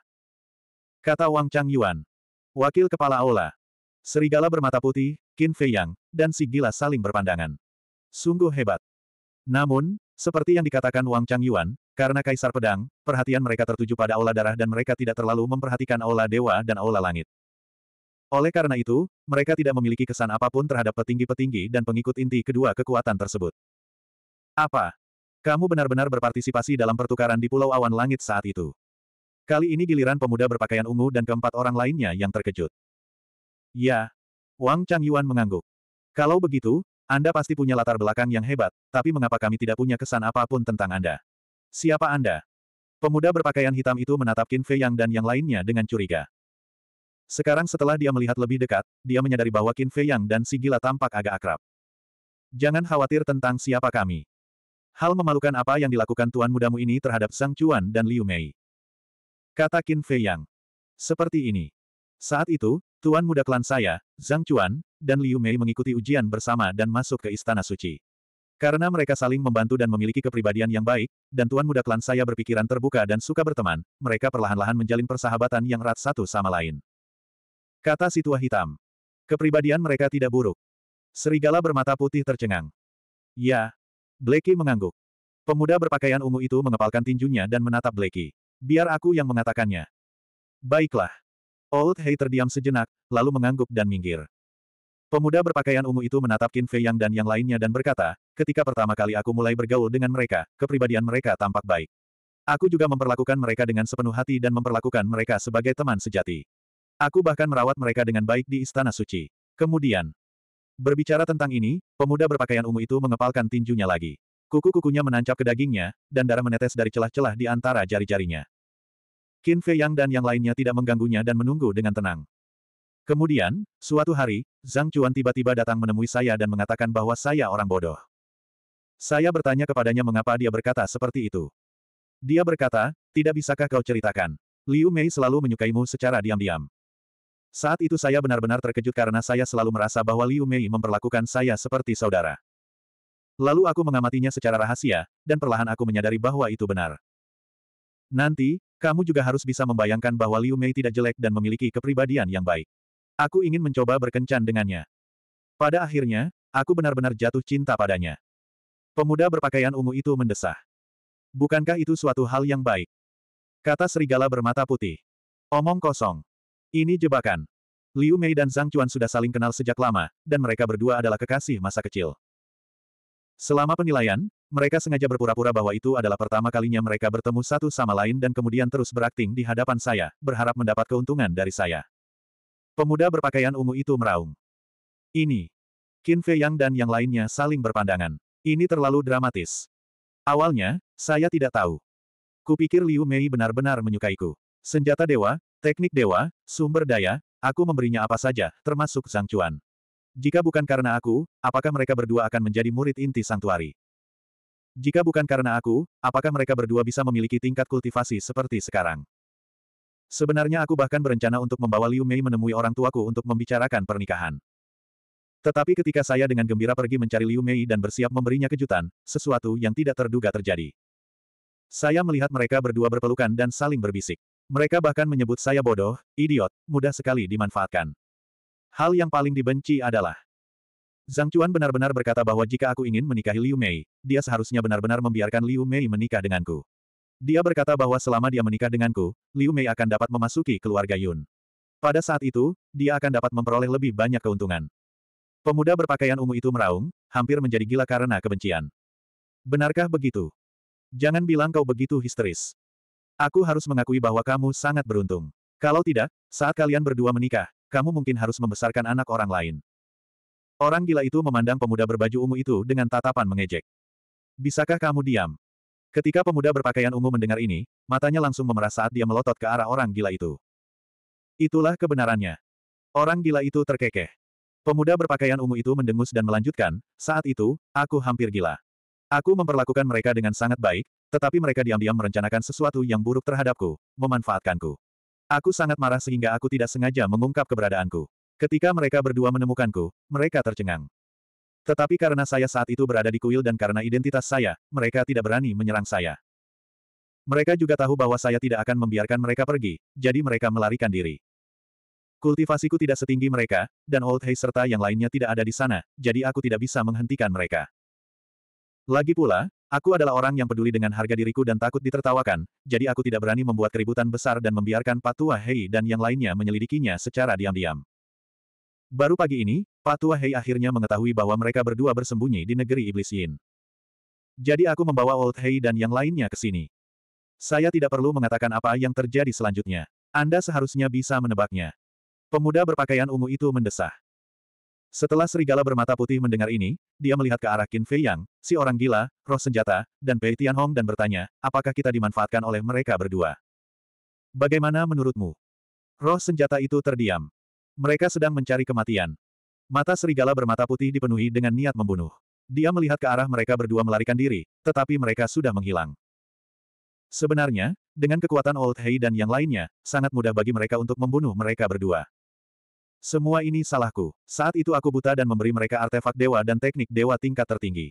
Kata Wang Chang Yuan. Wakil Kepala Aula. Serigala bermata putih, Qin Fei Yang, dan si gila saling berpandangan. Sungguh hebat. Namun, seperti yang dikatakan Wang Chang Yuan, karena Kaisar Pedang, perhatian mereka tertuju pada Aula Darah dan mereka tidak terlalu memperhatikan Aula Dewa dan Aula Langit. Oleh karena itu, mereka tidak memiliki kesan apapun terhadap petinggi-petinggi dan pengikut inti kedua kekuatan tersebut. Apa? Kamu benar-benar berpartisipasi dalam pertukaran di Pulau Awan Langit saat itu. Kali ini giliran pemuda berpakaian ungu dan keempat orang lainnya yang terkejut. Ya. Wang Chang Yuan mengangguk. Kalau begitu, Anda pasti punya latar belakang yang hebat, tapi mengapa kami tidak punya kesan apapun tentang Anda? Siapa Anda? Pemuda berpakaian hitam itu menatap Qin Fei Yang dan yang lainnya dengan curiga. Sekarang setelah dia melihat lebih dekat, dia menyadari bahwa Qin Fei Yang dan si gila tampak agak akrab. Jangan khawatir tentang siapa kami. Hal memalukan apa yang dilakukan tuan mudamu ini terhadap Sang Chuan dan Liu Mei. Kata Qin Fei Yang. Seperti ini. Saat itu, Tuan muda klan saya, Zhang Chuan, dan Liu Mei mengikuti ujian bersama dan masuk ke Istana Suci. Karena mereka saling membantu dan memiliki kepribadian yang baik, dan Tuan muda klan saya berpikiran terbuka dan suka berteman, mereka perlahan-lahan menjalin persahabatan yang erat satu sama lain. Kata si tua hitam. Kepribadian mereka tidak buruk. Serigala bermata putih tercengang. Ya. Blackie mengangguk. Pemuda berpakaian ungu itu mengepalkan tinjunya dan menatap Blackie. Biar aku yang mengatakannya. Baiklah. Old Hei terdiam sejenak, lalu mengangguk dan minggir. Pemuda berpakaian ungu itu menatap Qin Fei Yang dan yang lainnya dan berkata, ketika pertama kali aku mulai bergaul dengan mereka, kepribadian mereka tampak baik. Aku juga memperlakukan mereka dengan sepenuh hati dan memperlakukan mereka sebagai teman sejati. Aku bahkan merawat mereka dengan baik di Istana Suci. Kemudian, berbicara tentang ini, pemuda berpakaian ungu itu mengepalkan tinjunya lagi. Kuku-kukunya menancap ke dagingnya, dan darah menetes dari celah-celah di antara jari-jarinya. Qin Fei Yang dan yang lainnya tidak mengganggunya dan menunggu dengan tenang. Kemudian, suatu hari, Zhang Chuan tiba-tiba datang menemui saya dan mengatakan bahwa saya orang bodoh. Saya bertanya kepadanya mengapa dia berkata seperti itu. Dia berkata, tidak bisakah kau ceritakan. Liu Mei selalu menyukaimu secara diam-diam. Saat itu saya benar-benar terkejut karena saya selalu merasa bahwa Liu Mei memperlakukan saya seperti saudara. Lalu aku mengamatinya secara rahasia, dan perlahan aku menyadari bahwa itu benar. Nanti, kamu juga harus bisa membayangkan bahwa Liu Mei tidak jelek dan memiliki kepribadian yang baik. Aku ingin mencoba berkencan dengannya. Pada akhirnya, aku benar-benar jatuh cinta padanya. Pemuda berpakaian ungu itu mendesah. Bukankah itu suatu hal yang baik? Kata serigala bermata putih. Omong kosong. Ini jebakan. Liu Mei dan Zhang Chuan sudah saling kenal sejak lama, dan mereka berdua adalah kekasih masa kecil. Selama penilaian, mereka sengaja berpura-pura bahwa itu adalah pertama kalinya mereka bertemu satu sama lain dan kemudian terus berakting di hadapan saya, berharap mendapat keuntungan dari saya. Pemuda berpakaian ungu itu meraung. Ini. Qin Fei Yang dan yang lainnya saling berpandangan. Ini terlalu dramatis. Awalnya, saya tidak tahu. Kupikir Liu Mei benar-benar menyukaiku. Senjata dewa, teknik dewa, sumber daya, aku memberinya apa saja, termasuk Zhang Chuan. Jika bukan karena aku, apakah mereka berdua akan menjadi murid inti tuari? Jika bukan karena aku, apakah mereka berdua bisa memiliki tingkat kultivasi seperti sekarang? Sebenarnya aku bahkan berencana untuk membawa Liu Mei menemui orang tuaku untuk membicarakan pernikahan. Tetapi ketika saya dengan gembira pergi mencari Liu Mei dan bersiap memberinya kejutan, sesuatu yang tidak terduga terjadi. Saya melihat mereka berdua berpelukan dan saling berbisik. Mereka bahkan menyebut saya bodoh, idiot, mudah sekali dimanfaatkan. Hal yang paling dibenci adalah Zhang Chuan benar-benar berkata bahwa jika aku ingin menikahi Liu Mei, dia seharusnya benar-benar membiarkan Liu Mei menikah denganku. Dia berkata bahwa selama dia menikah denganku, Liu Mei akan dapat memasuki keluarga Yun. Pada saat itu, dia akan dapat memperoleh lebih banyak keuntungan. Pemuda berpakaian ungu itu meraung, hampir menjadi gila karena kebencian. Benarkah begitu? Jangan bilang kau begitu histeris. Aku harus mengakui bahwa kamu sangat beruntung. Kalau tidak, saat kalian berdua menikah, kamu mungkin harus membesarkan anak orang lain. Orang gila itu memandang pemuda berbaju ungu itu dengan tatapan mengejek. Bisakah kamu diam? Ketika pemuda berpakaian ungu mendengar ini, matanya langsung memerah saat dia melotot ke arah orang gila itu. Itulah kebenarannya. Orang gila itu terkekeh. Pemuda berpakaian ungu itu mendengus dan melanjutkan, saat itu, aku hampir gila. Aku memperlakukan mereka dengan sangat baik, tetapi mereka diam-diam merencanakan sesuatu yang buruk terhadapku, memanfaatkanku. Aku sangat marah sehingga aku tidak sengaja mengungkap keberadaanku. Ketika mereka berdua menemukanku, mereka tercengang. Tetapi karena saya saat itu berada di kuil dan karena identitas saya, mereka tidak berani menyerang saya. Mereka juga tahu bahwa saya tidak akan membiarkan mereka pergi, jadi mereka melarikan diri. Kultivasiku tidak setinggi mereka, dan Old Hay serta yang lainnya tidak ada di sana, jadi aku tidak bisa menghentikan mereka. Lagi pula, Aku adalah orang yang peduli dengan harga diriku dan takut ditertawakan, jadi aku tidak berani membuat keributan besar dan membiarkan Patua Hei dan yang lainnya menyelidikinya secara diam-diam. Baru pagi ini, Patua Hei akhirnya mengetahui bahwa mereka berdua bersembunyi di negeri Iblis Yin. Jadi aku membawa Old Hei dan yang lainnya ke sini. Saya tidak perlu mengatakan apa yang terjadi selanjutnya. Anda seharusnya bisa menebaknya. Pemuda berpakaian ungu itu mendesah. Setelah serigala bermata putih mendengar ini, dia melihat ke arah Qin Fei Yang, si orang gila, roh senjata, dan Pei Tianhong dan bertanya, apakah kita dimanfaatkan oleh mereka berdua? Bagaimana menurutmu? Roh senjata itu terdiam. Mereka sedang mencari kematian. Mata serigala bermata putih dipenuhi dengan niat membunuh. Dia melihat ke arah mereka berdua melarikan diri, tetapi mereka sudah menghilang. Sebenarnya, dengan kekuatan Old Hei dan yang lainnya, sangat mudah bagi mereka untuk membunuh mereka berdua. Semua ini salahku. Saat itu aku buta dan memberi mereka artefak dewa dan teknik dewa tingkat tertinggi.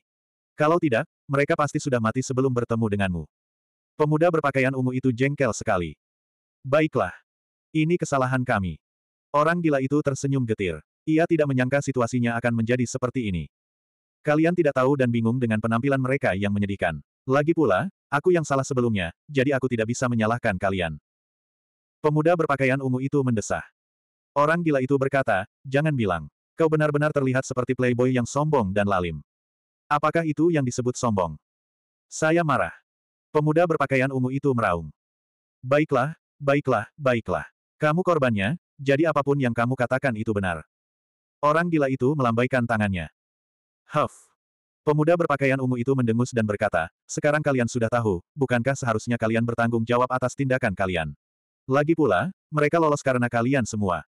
Kalau tidak, mereka pasti sudah mati sebelum bertemu denganmu. Pemuda berpakaian ungu itu jengkel sekali. Baiklah. Ini kesalahan kami. Orang gila itu tersenyum getir. Ia tidak menyangka situasinya akan menjadi seperti ini. Kalian tidak tahu dan bingung dengan penampilan mereka yang menyedihkan. Lagi pula, aku yang salah sebelumnya, jadi aku tidak bisa menyalahkan kalian. Pemuda berpakaian ungu itu mendesah. Orang gila itu berkata, jangan bilang. Kau benar-benar terlihat seperti playboy yang sombong dan lalim. Apakah itu yang disebut sombong? Saya marah. Pemuda berpakaian ungu itu meraung. Baiklah, baiklah, baiklah. Kamu korbannya, jadi apapun yang kamu katakan itu benar. Orang gila itu melambaikan tangannya. Huff. Pemuda berpakaian ungu itu mendengus dan berkata, sekarang kalian sudah tahu, bukankah seharusnya kalian bertanggung jawab atas tindakan kalian? Lagi pula, mereka lolos karena kalian semua.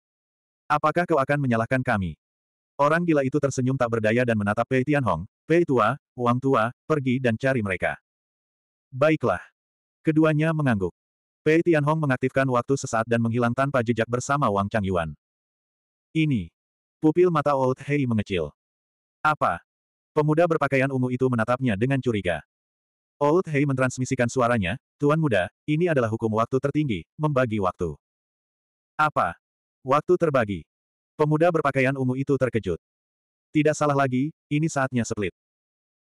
Apakah kau akan menyalahkan kami? Orang gila itu tersenyum tak berdaya dan menatap Pei Tianhong, Pei Tua, Wang Tua, pergi dan cari mereka. Baiklah. Keduanya mengangguk. Pei Tianhong mengaktifkan waktu sesaat dan menghilang tanpa jejak bersama Wang Changyuan. Ini. Pupil mata Old Hei mengecil. Apa? Pemuda berpakaian ungu itu menatapnya dengan curiga. Old Hei mentransmisikan suaranya, Tuan Muda, ini adalah hukum waktu tertinggi, membagi waktu. Apa? Waktu terbagi. Pemuda berpakaian ungu itu terkejut. Tidak salah lagi, ini saatnya split.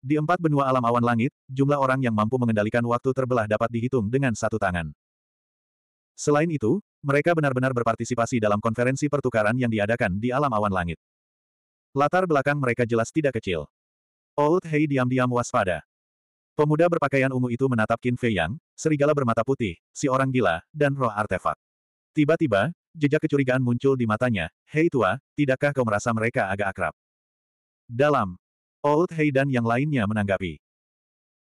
Di empat benua alam awan langit, jumlah orang yang mampu mengendalikan waktu terbelah dapat dihitung dengan satu tangan. Selain itu, mereka benar-benar berpartisipasi dalam konferensi pertukaran yang diadakan di alam awan langit. Latar belakang mereka jelas tidak kecil. Old Hei diam-diam waspada. Pemuda berpakaian ungu itu menatap Qin Fei Yang, serigala bermata putih, si orang gila, dan roh artefak. Tiba-tiba, Jejak kecurigaan muncul di matanya. Hei tua, tidakkah kau merasa mereka agak akrab? Dalam. Old Hei dan yang lainnya menanggapi.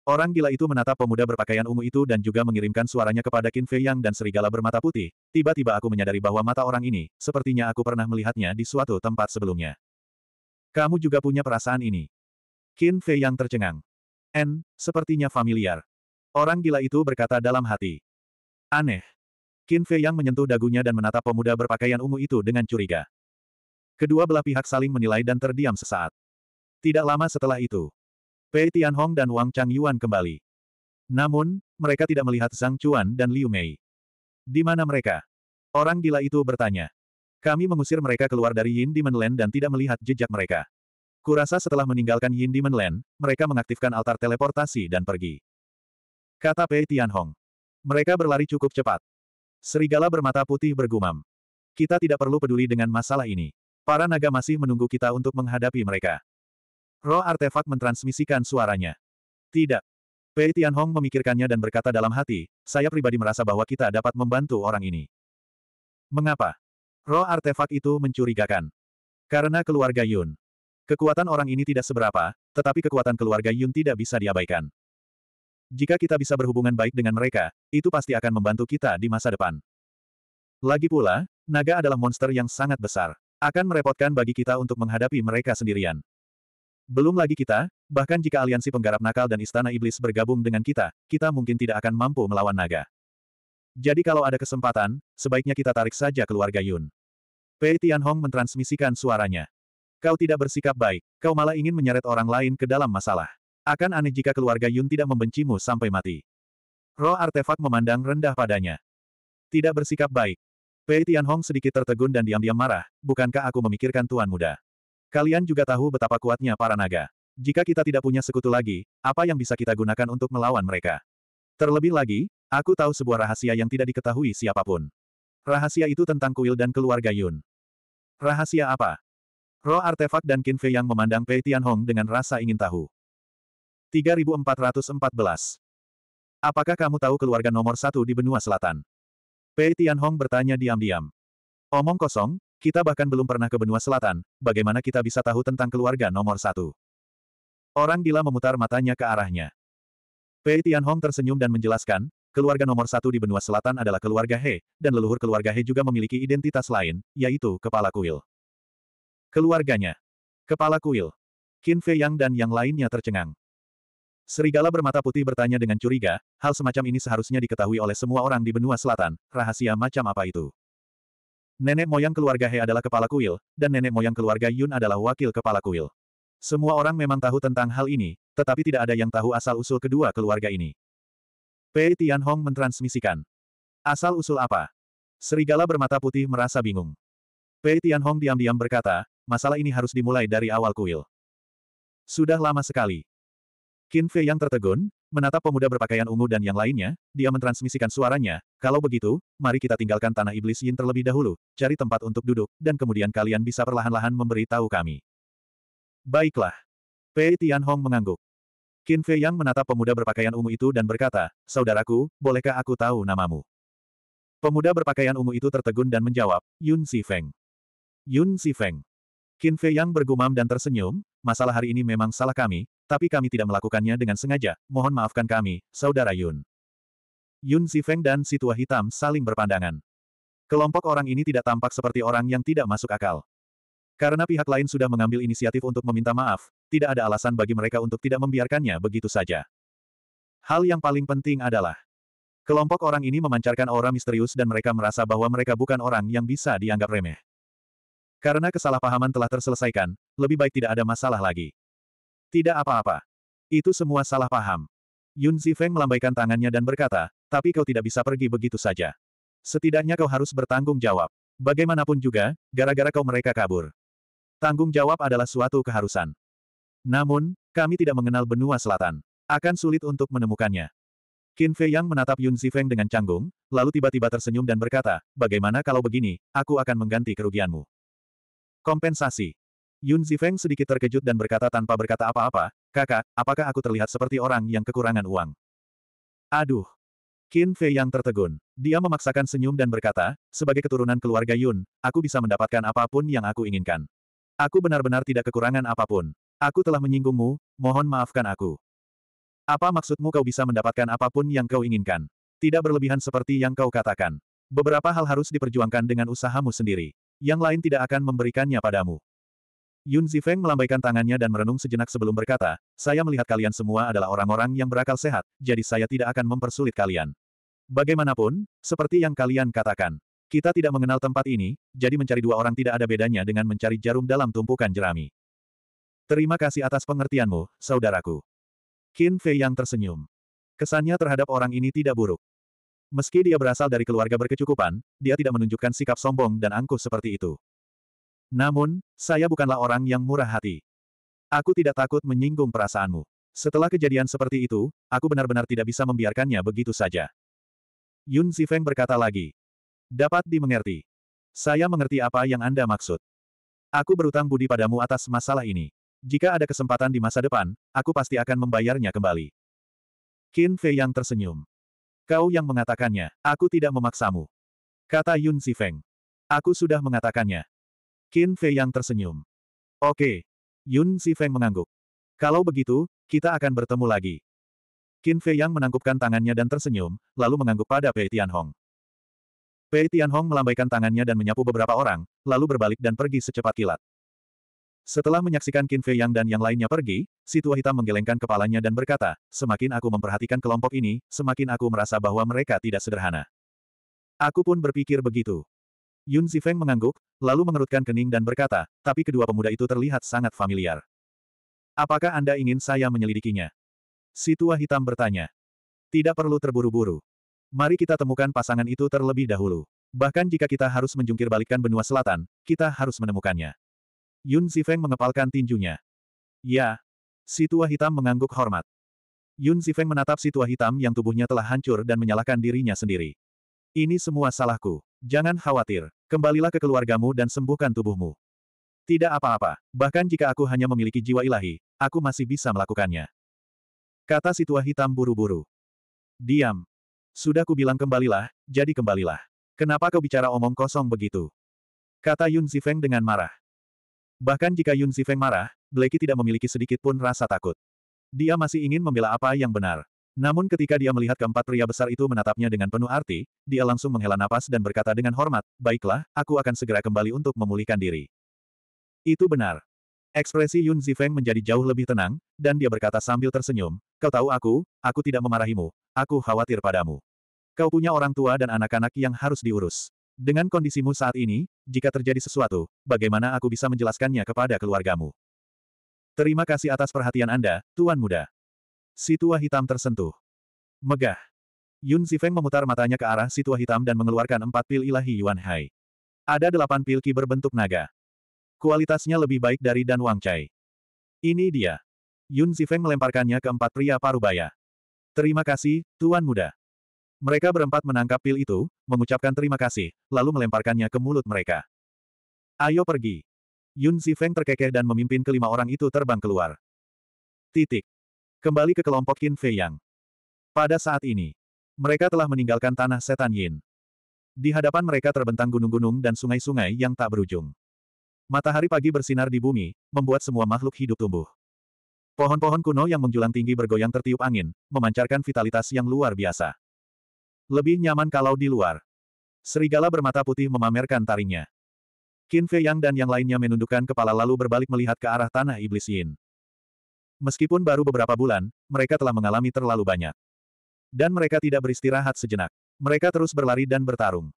Orang gila itu menatap pemuda berpakaian ungu itu dan juga mengirimkan suaranya kepada Qin Fei Yang dan serigala bermata putih. Tiba-tiba aku menyadari bahwa mata orang ini, sepertinya aku pernah melihatnya di suatu tempat sebelumnya. Kamu juga punya perasaan ini. Qin Fei Yang tercengang. N, sepertinya familiar. Orang gila itu berkata dalam hati. Aneh. Qin Fei yang menyentuh dagunya dan menatap pemuda berpakaian ungu itu dengan curiga. Kedua belah pihak saling menilai dan terdiam sesaat. Tidak lama setelah itu, Pei Tianhong dan Wang Chang Yuan kembali. Namun, mereka tidak melihat Zhang Chuan dan Liu Mei. Di mana mereka? Orang gila itu bertanya. Kami mengusir mereka keluar dari Yin Demon Land dan tidak melihat jejak mereka. Kurasa setelah meninggalkan Yin Demon Land, mereka mengaktifkan altar teleportasi dan pergi. Kata Pei Tianhong. Mereka berlari cukup cepat. Serigala bermata putih bergumam. Kita tidak perlu peduli dengan masalah ini. Para naga masih menunggu kita untuk menghadapi mereka. Roh artefak mentransmisikan suaranya. Tidak. Pei Tianhong memikirkannya dan berkata dalam hati, saya pribadi merasa bahwa kita dapat membantu orang ini. Mengapa? Roh artefak itu mencurigakan. Karena keluarga Yun. Kekuatan orang ini tidak seberapa, tetapi kekuatan keluarga Yun tidak bisa diabaikan. Jika kita bisa berhubungan baik dengan mereka, itu pasti akan membantu kita di masa depan. Lagi pula, naga adalah monster yang sangat besar. Akan merepotkan bagi kita untuk menghadapi mereka sendirian. Belum lagi kita, bahkan jika aliansi penggarap nakal dan istana iblis bergabung dengan kita, kita mungkin tidak akan mampu melawan naga. Jadi kalau ada kesempatan, sebaiknya kita tarik saja keluarga Yun. Pei Tianhong mentransmisikan suaranya. Kau tidak bersikap baik, kau malah ingin menyeret orang lain ke dalam masalah. Akan aneh jika keluarga Yun tidak membencimu sampai mati. Roh artefak memandang rendah padanya. Tidak bersikap baik. Pei Tianhong sedikit tertegun dan diam-diam marah, bukankah aku memikirkan tuan muda? Kalian juga tahu betapa kuatnya para naga. Jika kita tidak punya sekutu lagi, apa yang bisa kita gunakan untuk melawan mereka? Terlebih lagi, aku tahu sebuah rahasia yang tidak diketahui siapapun. Rahasia itu tentang kuil dan keluarga Yun. Rahasia apa? Roh artefak dan Qin Fei yang memandang Pei Tianhong dengan rasa ingin tahu. 3414. Apakah kamu tahu keluarga nomor satu di benua selatan? Pei Tianhong bertanya diam-diam. Omong kosong, kita bahkan belum pernah ke benua selatan, bagaimana kita bisa tahu tentang keluarga nomor satu? Orang gila memutar matanya ke arahnya. Pei Tianhong tersenyum dan menjelaskan, keluarga nomor satu di benua selatan adalah keluarga He, dan leluhur keluarga He juga memiliki identitas lain, yaitu kepala kuil. Keluarganya. Kepala kuil. Qin Fei Yang dan yang lainnya tercengang. Serigala bermata putih bertanya dengan curiga, hal semacam ini seharusnya diketahui oleh semua orang di benua selatan, rahasia macam apa itu? Nenek moyang keluarga He adalah kepala kuil, dan nenek moyang keluarga Yun adalah wakil kepala kuil. Semua orang memang tahu tentang hal ini, tetapi tidak ada yang tahu asal-usul kedua keluarga ini. Pei Tianhong mentransmisikan. Asal-usul apa? Serigala bermata putih merasa bingung. Pei Tianhong diam-diam berkata, masalah ini harus dimulai dari awal kuil. Sudah lama sekali, Qin Fei yang tertegun, menatap pemuda berpakaian ungu dan yang lainnya, dia mentransmisikan suaranya, kalau begitu, mari kita tinggalkan tanah iblis Yin terlebih dahulu, cari tempat untuk duduk, dan kemudian kalian bisa perlahan-lahan memberi tahu kami. Baiklah. Pei Tianhong mengangguk. Qin Fei yang menatap pemuda berpakaian ungu itu dan berkata, Saudaraku, bolehkah aku tahu namamu? Pemuda berpakaian ungu itu tertegun dan menjawab, Yun Si Feng. Yun Si Feng. Qin Fei yang bergumam dan tersenyum, masalah hari ini memang salah kami, tapi kami tidak melakukannya dengan sengaja, mohon maafkan kami, Saudara Yun. Yun Zifeng dan si tua hitam saling berpandangan. Kelompok orang ini tidak tampak seperti orang yang tidak masuk akal. Karena pihak lain sudah mengambil inisiatif untuk meminta maaf, tidak ada alasan bagi mereka untuk tidak membiarkannya begitu saja. Hal yang paling penting adalah, kelompok orang ini memancarkan aura misterius dan mereka merasa bahwa mereka bukan orang yang bisa dianggap remeh. Karena kesalahpahaman telah terselesaikan, lebih baik tidak ada masalah lagi. Tidak apa-apa. Itu semua salah paham. Yun Zifeng melambaikan tangannya dan berkata, tapi kau tidak bisa pergi begitu saja. Setidaknya kau harus bertanggung jawab. Bagaimanapun juga, gara-gara kau mereka kabur. Tanggung jawab adalah suatu keharusan. Namun, kami tidak mengenal benua selatan. Akan sulit untuk menemukannya. Qin Fei Yang menatap Yun Zifeng dengan canggung, lalu tiba-tiba tersenyum dan berkata, bagaimana kalau begini, aku akan mengganti kerugianmu. Kompensasi. Yun Zifeng sedikit terkejut dan berkata tanpa berkata apa-apa, kakak, apakah aku terlihat seperti orang yang kekurangan uang? Aduh! Qin Fei yang tertegun. Dia memaksakan senyum dan berkata, sebagai keturunan keluarga Yun, aku bisa mendapatkan apapun yang aku inginkan. Aku benar-benar tidak kekurangan apapun. Aku telah menyinggungmu, mohon maafkan aku. Apa maksudmu kau bisa mendapatkan apapun yang kau inginkan? Tidak berlebihan seperti yang kau katakan. Beberapa hal harus diperjuangkan dengan usahamu sendiri. Yang lain tidak akan memberikannya padamu. Yun Zifeng melambaikan tangannya dan merenung sejenak sebelum berkata, saya melihat kalian semua adalah orang-orang yang berakal sehat, jadi saya tidak akan mempersulit kalian. Bagaimanapun, seperti yang kalian katakan, kita tidak mengenal tempat ini, jadi mencari dua orang tidak ada bedanya dengan mencari jarum dalam tumpukan jerami. Terima kasih atas pengertianmu, saudaraku. Qin Fei yang tersenyum. Kesannya terhadap orang ini tidak buruk. Meski dia berasal dari keluarga berkecukupan, dia tidak menunjukkan sikap sombong dan angkuh seperti itu. Namun, saya bukanlah orang yang murah hati. Aku tidak takut menyinggung perasaanmu. Setelah kejadian seperti itu, aku benar-benar tidak bisa membiarkannya begitu saja. Yun Zifeng berkata lagi. Dapat dimengerti. Saya mengerti apa yang Anda maksud. Aku berutang budi padamu atas masalah ini. Jika ada kesempatan di masa depan, aku pasti akan membayarnya kembali. Qin Fei yang tersenyum. Kau yang mengatakannya, aku tidak memaksamu. Kata Yun Zifeng. Aku sudah mengatakannya. Qin Fei yang tersenyum. Oke. Yun Si Feng mengangguk. Kalau begitu, kita akan bertemu lagi. Qin Fei yang menangkupkan tangannya dan tersenyum, lalu mengangguk pada Pei Tianhong. Pei Tianhong melambaikan tangannya dan menyapu beberapa orang, lalu berbalik dan pergi secepat kilat. Setelah menyaksikan Qin Fei Yang dan yang lainnya pergi, si tua hitam menggelengkan kepalanya dan berkata, semakin aku memperhatikan kelompok ini, semakin aku merasa bahwa mereka tidak sederhana. Aku pun berpikir begitu. Yun Zifeng mengangguk, lalu mengerutkan kening dan berkata, tapi kedua pemuda itu terlihat sangat familiar. Apakah Anda ingin saya menyelidikinya? Si tua hitam bertanya. Tidak perlu terburu-buru. Mari kita temukan pasangan itu terlebih dahulu. Bahkan jika kita harus menjungkir balikan benua selatan, kita harus menemukannya. Yun Zifeng mengepalkan tinjunya. Ya. Si tua hitam mengangguk hormat. Yun Zifeng menatap si tua hitam yang tubuhnya telah hancur dan menyalahkan dirinya sendiri. Ini semua salahku. Jangan khawatir, kembalilah ke keluargamu dan sembuhkan tubuhmu. Tidak apa-apa, bahkan jika aku hanya memiliki jiwa ilahi, aku masih bisa melakukannya. Kata si tua hitam buru-buru. Diam. Sudah kubilang kembalilah, jadi kembalilah. Kenapa kau bicara omong kosong begitu? Kata Yun Zifeng dengan marah. Bahkan jika Yun Zifeng marah, Blacky tidak memiliki sedikit pun rasa takut. Dia masih ingin membela apa yang benar. Namun ketika dia melihat keempat pria besar itu menatapnya dengan penuh arti, dia langsung menghela napas dan berkata dengan hormat, Baiklah, aku akan segera kembali untuk memulihkan diri. Itu benar. Ekspresi Yun Zifeng menjadi jauh lebih tenang, dan dia berkata sambil tersenyum, Kau tahu aku, aku tidak memarahimu, aku khawatir padamu. Kau punya orang tua dan anak-anak yang harus diurus. Dengan kondisimu saat ini, jika terjadi sesuatu, bagaimana aku bisa menjelaskannya kepada keluargamu? Terima kasih atas perhatian Anda, Tuan Muda. Si tua hitam tersentuh. Megah. Yun Zifeng memutar matanya ke arah si tua hitam dan mengeluarkan empat pil ilahi Yuan Hai. Ada delapan pil ki berbentuk naga. Kualitasnya lebih baik dari Dan Wang Chai. Ini dia. Yun Zifeng melemparkannya ke empat pria parubaya. Terima kasih, Tuan Muda. Mereka berempat menangkap pil itu, mengucapkan terima kasih, lalu melemparkannya ke mulut mereka. Ayo pergi. Yun Zifeng terkekeh dan memimpin kelima orang itu terbang keluar. Titik. Kembali ke kelompok Qin Fei Yang. Pada saat ini, mereka telah meninggalkan tanah setan Yin. Di hadapan mereka terbentang gunung-gunung dan sungai-sungai yang tak berujung. Matahari pagi bersinar di bumi, membuat semua makhluk hidup tumbuh. Pohon-pohon kuno yang menjulang tinggi bergoyang tertiup angin, memancarkan vitalitas yang luar biasa. Lebih nyaman kalau di luar. Serigala bermata putih memamerkan taringnya. Qin Fei Yang dan yang lainnya menundukkan kepala lalu berbalik melihat ke arah tanah iblis Yin. Meskipun baru beberapa bulan, mereka telah mengalami terlalu banyak. Dan mereka tidak beristirahat sejenak. Mereka terus berlari dan bertarung.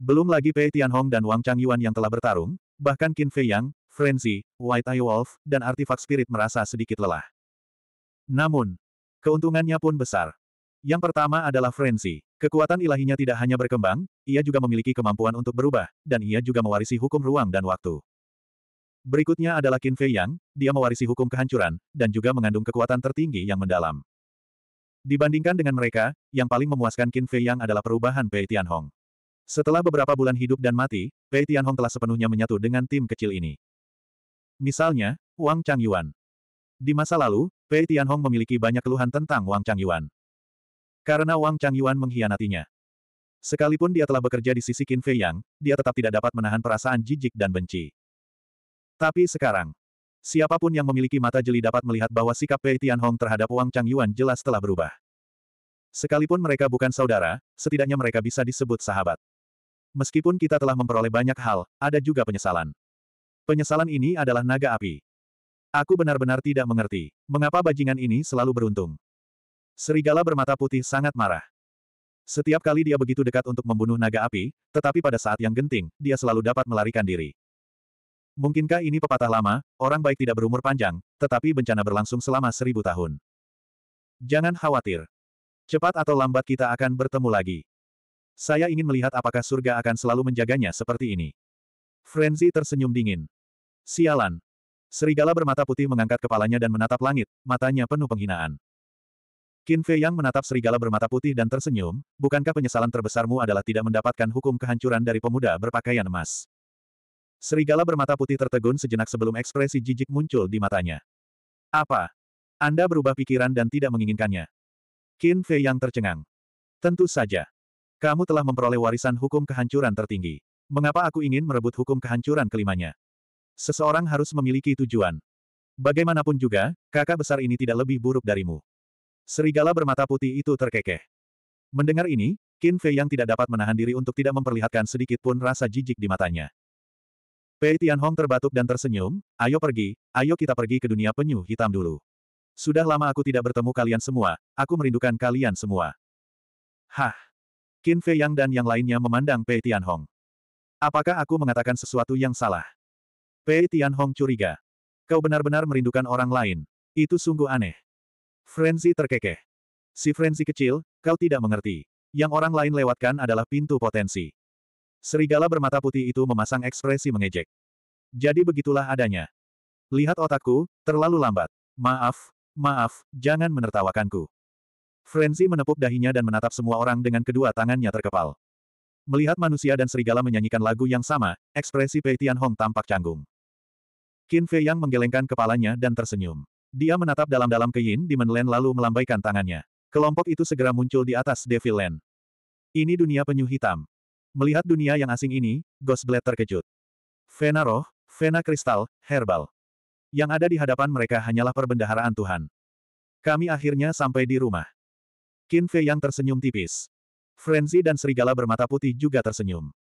Belum lagi Pei Tianhong dan Wang Changyuan yang telah bertarung, bahkan Qin Fei Yang, Frenzy, White Eye Wolf, dan Artifak spirit merasa sedikit lelah. Namun, keuntungannya pun besar. Yang pertama adalah Frenzy. Kekuatan ilahinya tidak hanya berkembang, ia juga memiliki kemampuan untuk berubah, dan ia juga mewarisi hukum ruang dan waktu. Berikutnya adalah Qin Fei Yang, dia mewarisi hukum kehancuran, dan juga mengandung kekuatan tertinggi yang mendalam. Dibandingkan dengan mereka, yang paling memuaskan Qin Fei Yang adalah perubahan Pei Tianhong. Setelah beberapa bulan hidup dan mati, Pei Tianhong telah sepenuhnya menyatu dengan tim kecil ini. Misalnya, Wang Changyuan. Di masa lalu, Pei Tianhong memiliki banyak keluhan tentang Wang Changyuan. Karena Wang Changyuan mengkhianatinya. Sekalipun dia telah bekerja di sisi Qin Fei Yang, dia tetap tidak dapat menahan perasaan jijik dan benci. Tapi sekarang, siapapun yang memiliki mata jeli dapat melihat bahwa sikap Pei Tianhong terhadap Wang Changyuan jelas telah berubah. Sekalipun mereka bukan saudara, setidaknya mereka bisa disebut sahabat. Meskipun kita telah memperoleh banyak hal, ada juga penyesalan. Penyesalan ini adalah naga api. Aku benar-benar tidak mengerti, mengapa bajingan ini selalu beruntung. Serigala bermata putih sangat marah. Setiap kali dia begitu dekat untuk membunuh naga api, tetapi pada saat yang genting, dia selalu dapat melarikan diri. Mungkinkah ini pepatah lama, orang baik tidak berumur panjang, tetapi bencana berlangsung selama seribu tahun. Jangan khawatir. Cepat atau lambat kita akan bertemu lagi. Saya ingin melihat apakah surga akan selalu menjaganya seperti ini. Frenzy tersenyum dingin. Sialan. Serigala bermata putih mengangkat kepalanya dan menatap langit, matanya penuh penghinaan. Qin Fei Yang menatap serigala bermata putih dan tersenyum, bukankah penyesalan terbesarmu adalah tidak mendapatkan hukum kehancuran dari pemuda berpakaian emas? Serigala bermata putih tertegun sejenak sebelum ekspresi jijik muncul di matanya. Apa? Anda berubah pikiran dan tidak menginginkannya. Qin Fei yang tercengang. Tentu saja. Kamu telah memperoleh warisan hukum kehancuran tertinggi. Mengapa aku ingin merebut hukum kehancuran kelimanya? Seseorang harus memiliki tujuan. Bagaimanapun juga, kakak besar ini tidak lebih buruk darimu. Serigala bermata putih itu terkekeh. Mendengar ini, Qin Fei yang tidak dapat menahan diri untuk tidak memperlihatkan sedikit pun rasa jijik di matanya. Pei Tianhong terbatuk dan tersenyum, ayo pergi, ayo kita pergi ke dunia penyu hitam dulu. Sudah lama aku tidak bertemu kalian semua, aku merindukan kalian semua. Hah! Qin Fei Yang dan yang lainnya memandang Pei Tianhong. Apakah aku mengatakan sesuatu yang salah? Pei Tianhong curiga. Kau benar-benar merindukan orang lain. Itu sungguh aneh. Frenzy terkekeh. Si Frenzy kecil, kau tidak mengerti. Yang orang lain lewatkan adalah pintu potensi. Serigala bermata putih itu memasang ekspresi mengejek. Jadi begitulah adanya. Lihat otakku, terlalu lambat. Maaf, maaf, jangan menertawakanku. Frenzy menepuk dahinya dan menatap semua orang dengan kedua tangannya terkepal. Melihat manusia dan serigala menyanyikan lagu yang sama, ekspresi Pei Hong tampak canggung. Qin Fei Yang menggelengkan kepalanya dan tersenyum. Dia menatap dalam-dalam ke Yin di Menlen lalu melambaikan tangannya. Kelompok itu segera muncul di atas Devil Land. Ini dunia penyu hitam. Melihat dunia yang asing ini, Ghostblade terkejut. Vena roh, vena kristal, herbal. Yang ada di hadapan mereka hanyalah perbendaharaan Tuhan. Kami akhirnya sampai di rumah. Qin Fei yang tersenyum tipis. Frenzy dan serigala bermata putih juga tersenyum.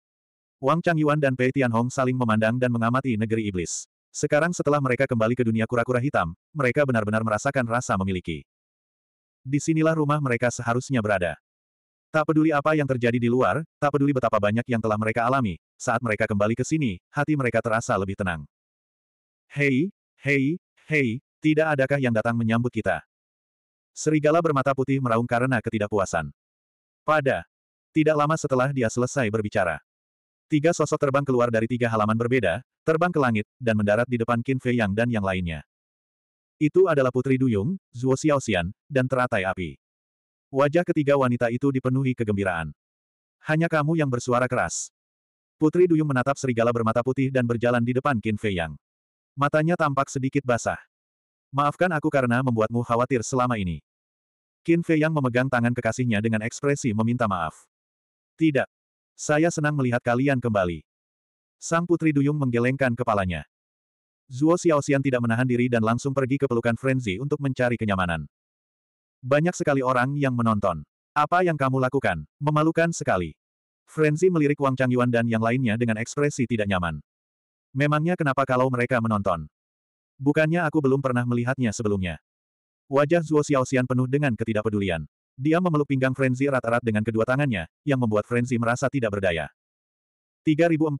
Wang Changyuan dan Pei Tianhong saling memandang dan mengamati negeri iblis. Sekarang setelah mereka kembali ke dunia kura-kura hitam, mereka benar-benar merasakan rasa memiliki. Disinilah rumah mereka seharusnya berada. Tak peduli apa yang terjadi di luar, tak peduli betapa banyak yang telah mereka alami, saat mereka kembali ke sini, hati mereka terasa lebih tenang. Hei, hei, hei, tidak adakah yang datang menyambut kita? Serigala bermata putih meraung karena ketidakpuasan. Pada. Tidak lama setelah dia selesai berbicara. Tiga sosok terbang keluar dari tiga halaman berbeda, terbang ke langit, dan mendarat di depan Qin Fei Yang dan yang lainnya. Itu adalah Putri Duyung, Zuo Xiaoxian, dan teratai api. Wajah ketiga wanita itu dipenuhi kegembiraan. Hanya kamu yang bersuara keras. Putri Duyung menatap serigala bermata putih dan berjalan di depan Qin Fei Yang. Matanya tampak sedikit basah. Maafkan aku karena membuatmu khawatir selama ini. Qin Fei Yang memegang tangan kekasihnya dengan ekspresi meminta maaf. Tidak. Saya senang melihat kalian kembali. Sang Putri Duyung menggelengkan kepalanya. Zuo Xiaoxian tidak menahan diri dan langsung pergi ke pelukan Frenzy untuk mencari kenyamanan. Banyak sekali orang yang menonton. Apa yang kamu lakukan? Memalukan sekali. Frenzy melirik Wang Changyuan dan yang lainnya dengan ekspresi tidak nyaman. Memangnya kenapa kalau mereka menonton? Bukannya aku belum pernah melihatnya sebelumnya. Wajah Zuo Xiaoxian penuh dengan ketidakpedulian. Dia memeluk pinggang Frenzy erat-erat dengan kedua tangannya, yang membuat Frenzy merasa tidak berdaya. 3415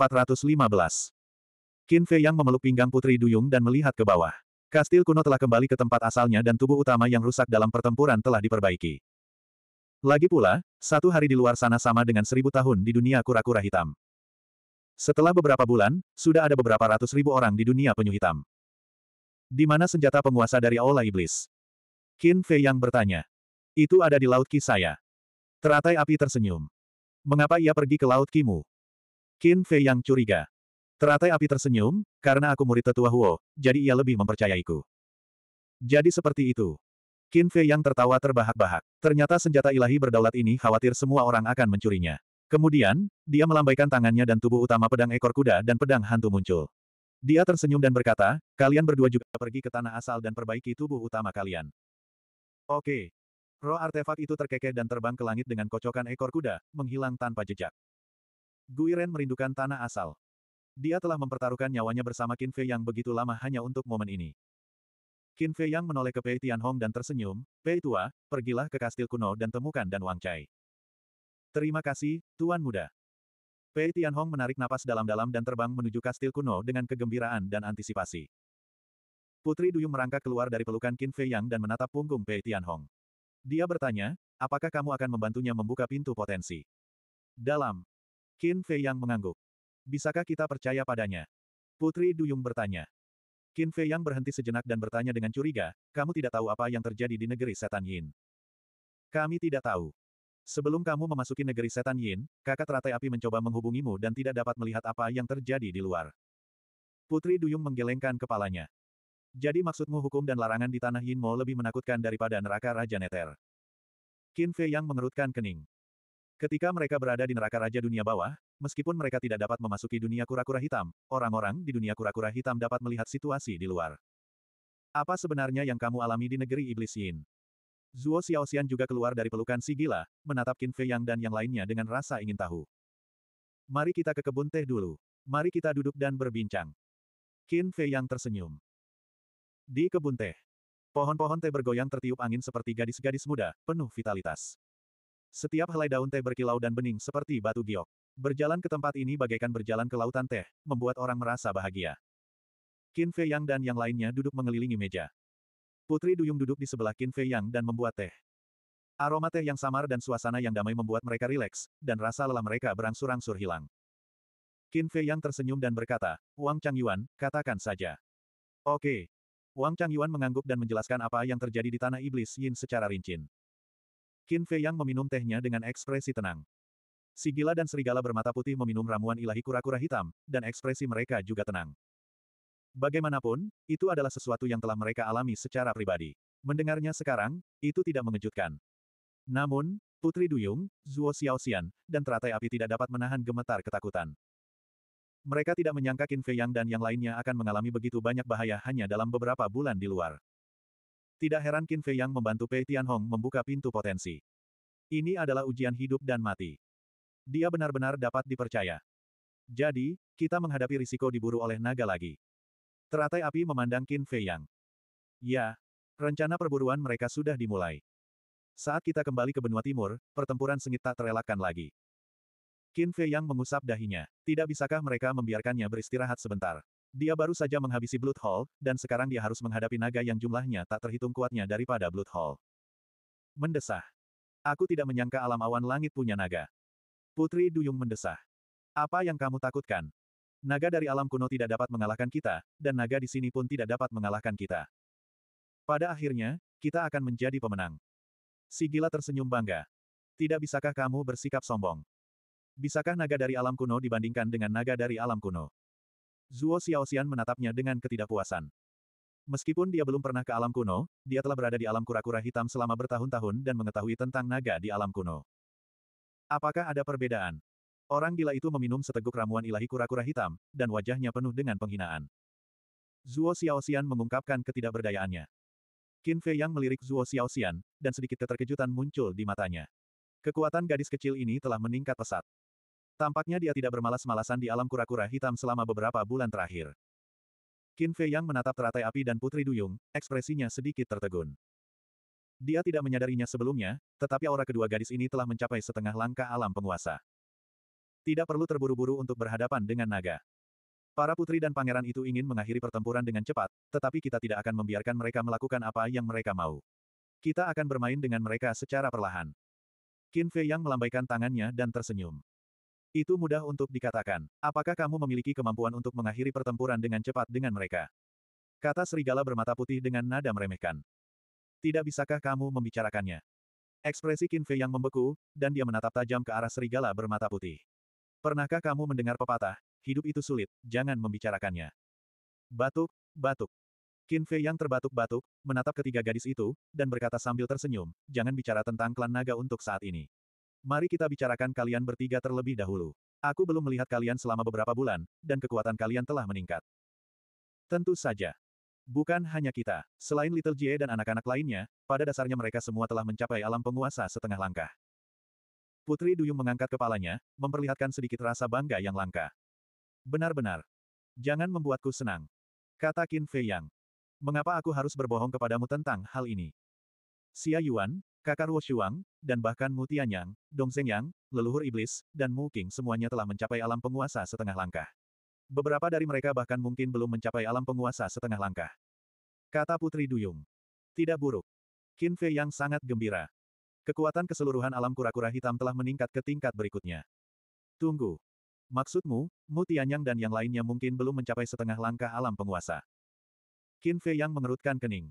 Qin Fei yang memeluk pinggang Putri Duyung dan melihat ke bawah. Kastil kuno telah kembali ke tempat asalnya dan tubuh utama yang rusak dalam pertempuran telah diperbaiki. Lagi pula, satu hari di luar sana sama dengan seribu tahun di dunia kura-kura hitam. Setelah beberapa bulan, sudah ada beberapa ratus ribu orang di dunia penyu hitam. Di mana senjata penguasa dari Aula Iblis? Qin Fei yang bertanya. Itu ada di Laut Ki saya. Teratai api tersenyum. Mengapa ia pergi ke Laut Kimu? Qin Fei yang curiga. Teratai api tersenyum, karena aku murid tetua Huo, jadi ia lebih mempercayaiku. Jadi seperti itu. Qin Fei yang tertawa terbahak-bahak. Ternyata senjata ilahi berdaulat ini khawatir semua orang akan mencurinya. Kemudian, dia melambaikan tangannya dan tubuh utama pedang ekor kuda dan pedang hantu muncul. Dia tersenyum dan berkata, kalian berdua juga pergi ke tanah asal dan perbaiki tubuh utama kalian. Oke. Roh artefak itu terkekeh dan terbang ke langit dengan kocokan ekor kuda, menghilang tanpa jejak. Guiren merindukan tanah asal. Dia telah mempertaruhkan nyawanya bersama Qin Fei yang begitu lama hanya untuk momen ini. Qin Fei yang menoleh ke Pei Tianhong dan tersenyum, Pei Tua, pergilah ke kastil kuno dan temukan Dan Wang Chai. Terima kasih, Tuan Muda. Pei Tianhong menarik napas dalam-dalam dan terbang menuju kastil kuno dengan kegembiraan dan antisipasi. Putri Duyung merangkak keluar dari pelukan Qin Fei Yang dan menatap punggung Pei Tianhong. Dia bertanya, apakah kamu akan membantunya membuka pintu potensi? Dalam. Qin Fei Yang mengangguk. Bisakah kita percaya padanya? Putri Duyung bertanya. Qin Fei Yang berhenti sejenak dan bertanya dengan curiga, kamu tidak tahu apa yang terjadi di negeri setan Yin. Kami tidak tahu. Sebelum kamu memasuki negeri setan Yin, kakak teratai api mencoba menghubungimu dan tidak dapat melihat apa yang terjadi di luar. Putri Duyung menggelengkan kepalanya. Jadi maksudmu hukum dan larangan di tanah Yin Mo lebih menakutkan daripada neraka Raja Neter. Qin Fei Yang mengerutkan kening. Ketika mereka berada di neraka Raja Dunia Bawah, meskipun mereka tidak dapat memasuki dunia kura-kura hitam, orang-orang di dunia kura-kura hitam dapat melihat situasi di luar. Apa sebenarnya yang kamu alami di negeri Iblis Yin? Zuo Xiaoxian juga keluar dari pelukan si gila, menatap Qin Fei Yang dan yang lainnya dengan rasa ingin tahu. Mari kita ke kebun teh dulu. Mari kita duduk dan berbincang. Qin Fei Yang tersenyum. Di kebun teh. Pohon-pohon teh bergoyang tertiup angin seperti gadis-gadis muda, penuh vitalitas. Setiap helai daun teh berkilau dan bening seperti batu giok. Berjalan ke tempat ini bagaikan berjalan ke lautan teh, membuat orang merasa bahagia. Qin Fei Yang dan yang lainnya duduk mengelilingi meja. Putri Duyung duduk di sebelah Qin Fei Yang dan membuat teh. Aroma teh yang samar dan suasana yang damai membuat mereka rileks, dan rasa lelah mereka berangsur-angsur hilang. Qin Fei Yang tersenyum dan berkata, Wang Chang Yuan, katakan saja. Oke. Wang Chang Yuan mengangguk dan menjelaskan apa yang terjadi di Tanah Iblis Yin secara rinci. Qin Fei Yang meminum tehnya dengan ekspresi tenang. Si gila dan serigala bermata putih meminum ramuan ilahi kura-kura hitam, dan ekspresi mereka juga tenang. Bagaimanapun, itu adalah sesuatu yang telah mereka alami secara pribadi. Mendengarnya sekarang, itu tidak mengejutkan. Namun, Putri Duyung, Zuo Xiaoxian, dan teratai api tidak dapat menahan gemetar ketakutan. Mereka tidak menyangka Qin Fei Yang dan yang lainnya akan mengalami begitu banyak bahaya hanya dalam beberapa bulan di luar. Tidak heran Qin Fei Yang membantu Pei Tianhong membuka pintu potensi. Ini adalah ujian hidup dan mati. Dia benar-benar dapat dipercaya. Jadi, kita menghadapi risiko diburu oleh naga lagi. Teratai api memandang Qin Fei Yang. Ya, rencana perburuan mereka sudah dimulai. Saat kita kembali ke benua timur, pertempuran sengit tak terelakkan lagi. Qin Fei Yang mengusap dahinya. Tidak bisakah mereka membiarkannya beristirahat sebentar? Dia baru saja menghabisi Blood Hall, dan sekarang dia harus menghadapi naga yang jumlahnya tak terhitung kuatnya daripada Blood Hall. Mendesah. Aku tidak menyangka alam awan langit punya naga. Putri Duyung mendesah. Apa yang kamu takutkan? Naga dari alam kuno tidak dapat mengalahkan kita, dan naga di sini pun tidak dapat mengalahkan kita. Pada akhirnya, kita akan menjadi pemenang. Sigila tersenyum bangga. Tidak bisakah kamu bersikap sombong? Bisakah naga dari alam kuno dibandingkan dengan naga dari alam kuno? Zuo Xiaoxian menatapnya dengan ketidakpuasan. Meskipun dia belum pernah ke alam kuno, dia telah berada di alam kura-kura hitam selama bertahun-tahun dan mengetahui tentang naga di alam kuno. Apakah ada perbedaan? Orang gila itu meminum seteguk ramuan ilahi kura-kura hitam, dan wajahnya penuh dengan penghinaan. Zuo Xiaoxian mengungkapkan ketidakberdayaannya. Qin Fei Yang melirik Zuo Xiaoxian, dan sedikit keterkejutan muncul di matanya. Kekuatan gadis kecil ini telah meningkat pesat. Tampaknya dia tidak bermalas-malasan di alam kura-kura hitam selama beberapa bulan terakhir. Qin Fei Yang menatap teratai api dan Putri Duyung, ekspresinya sedikit tertegun. Dia tidak menyadarinya sebelumnya, tetapi aura kedua gadis ini telah mencapai setengah langkah alam penguasa. Tidak perlu terburu-buru untuk berhadapan dengan naga. Para putri dan pangeran itu ingin mengakhiri pertempuran dengan cepat, tetapi kita tidak akan membiarkan mereka melakukan apa yang mereka mau. Kita akan bermain dengan mereka secara perlahan. Qin Fei Yang melambaikan tangannya dan tersenyum. Itu mudah untuk dikatakan. Apakah kamu memiliki kemampuan untuk mengakhiri pertempuran dengan cepat dengan mereka? Kata serigala bermata putih dengan nada meremehkan. Tidak bisakah kamu membicarakannya? Ekspresi Qin Fei yang membeku, dan dia menatap tajam ke arah serigala bermata putih. Pernahkah kamu mendengar pepatah, hidup itu sulit, jangan membicarakannya. Batuk, batuk. Qin Fei yang terbatuk-batuk, menatap ketiga gadis itu, dan berkata sambil tersenyum, jangan bicara tentang klan naga untuk saat ini. Mari kita bicarakan kalian bertiga terlebih dahulu. Aku belum melihat kalian selama beberapa bulan, dan kekuatan kalian telah meningkat. Tentu saja. Bukan hanya kita. Selain Little Jie dan anak-anak lainnya, pada dasarnya mereka semua telah mencapai alam penguasa setengah langkah. Putri Duyung mengangkat kepalanya, memperlihatkan sedikit rasa bangga yang langka. Benar-benar. Jangan membuatku senang. Kata Qin Fei Yang. Mengapa aku harus berbohong kepadamu tentang hal ini? Xia Yuan, Kakak Ruo Shuang, dan bahkan Mu Tianyang, Dong Zhengyang, leluhur iblis, dan Mu King semuanya telah mencapai alam penguasa setengah langkah. Beberapa dari mereka bahkan mungkin belum mencapai alam penguasa setengah langkah. Kata Putri Duyung. Tidak buruk. Qin Fei yang sangat gembira. Kekuatan keseluruhan alam kura-kura hitam telah meningkat ke tingkat berikutnya. Tunggu. Maksudmu, Mu Tianyang dan yang lainnya mungkin belum mencapai setengah langkah alam penguasa. Qin Fei yang mengerutkan kening.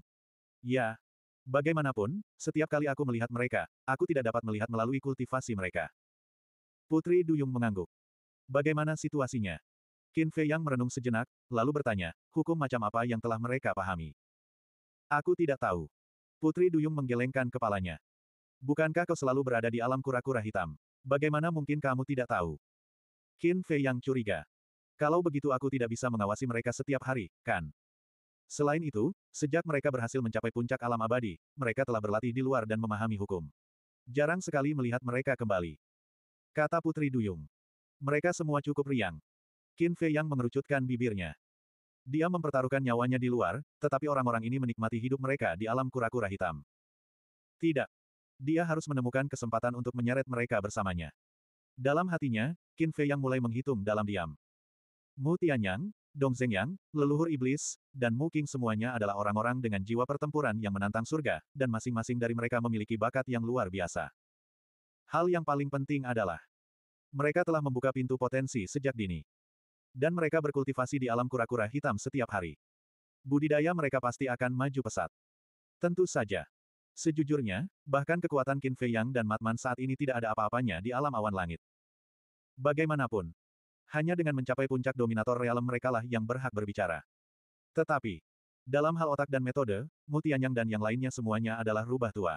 Ya, Bagaimanapun, setiap kali aku melihat mereka, aku tidak dapat melihat melalui kultivasi mereka. Putri Duyung mengangguk. Bagaimana situasinya? Qin Fei Yang merenung sejenak, lalu bertanya, hukum macam apa yang telah mereka pahami? Aku tidak tahu. Putri Duyung menggelengkan kepalanya. Bukankah kau selalu berada di alam kura-kura hitam? Bagaimana mungkin kamu tidak tahu? Qin Fei Yang curiga. Kalau begitu aku tidak bisa mengawasi mereka setiap hari, kan? Selain itu, sejak mereka berhasil mencapai puncak alam abadi, mereka telah berlatih di luar dan memahami hukum. Jarang sekali melihat mereka kembali. Kata Putri Duyung. Mereka semua cukup riang. Qin Fei yang mengerucutkan bibirnya. Dia mempertaruhkan nyawanya di luar, tetapi orang-orang ini menikmati hidup mereka di alam kura-kura hitam. Tidak. Dia harus menemukan kesempatan untuk menyeret mereka bersamanya. Dalam hatinya, Qin Fei yang mulai menghitung dalam diam. Mu Tianyang, Dong Zhengyang, leluhur iblis, dan Mu Qing semuanya adalah orang-orang dengan jiwa pertempuran yang menantang surga, dan masing-masing dari mereka memiliki bakat yang luar biasa. Hal yang paling penting adalah mereka telah membuka pintu potensi sejak dini. Dan mereka berkultivasi di alam kura-kura hitam setiap hari. Budidaya mereka pasti akan maju pesat. Tentu saja. Sejujurnya, bahkan kekuatan Qin Fei Yang dan Matman saat ini tidak ada apa-apanya di alam awan langit. Bagaimanapun, hanya dengan mencapai puncak dominator realem merekalah yang berhak berbicara. Tetapi, dalam hal otak dan metode, Mutianyang dan yang lainnya semuanya adalah rubah tua.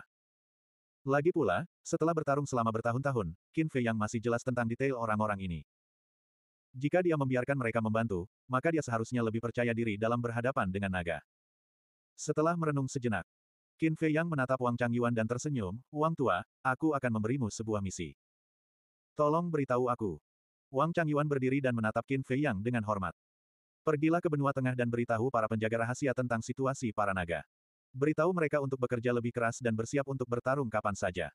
Lagi pula, setelah bertarung selama bertahun-tahun, Qin Fei yang masih jelas tentang detail orang-orang ini. Jika dia membiarkan mereka membantu, maka dia seharusnya lebih percaya diri dalam berhadapan dengan naga. Setelah merenung sejenak, Qin Fei yang menatap Wang Chang Yuan dan tersenyum, Wang tua, aku akan memberimu sebuah misi. Tolong beritahu aku, Wang Changyuan berdiri dan menatap Qin Fei Yang dengan hormat. Pergilah ke benua tengah dan beritahu para penjaga rahasia tentang situasi para naga. Beritahu mereka untuk bekerja lebih keras dan bersiap untuk bertarung kapan saja.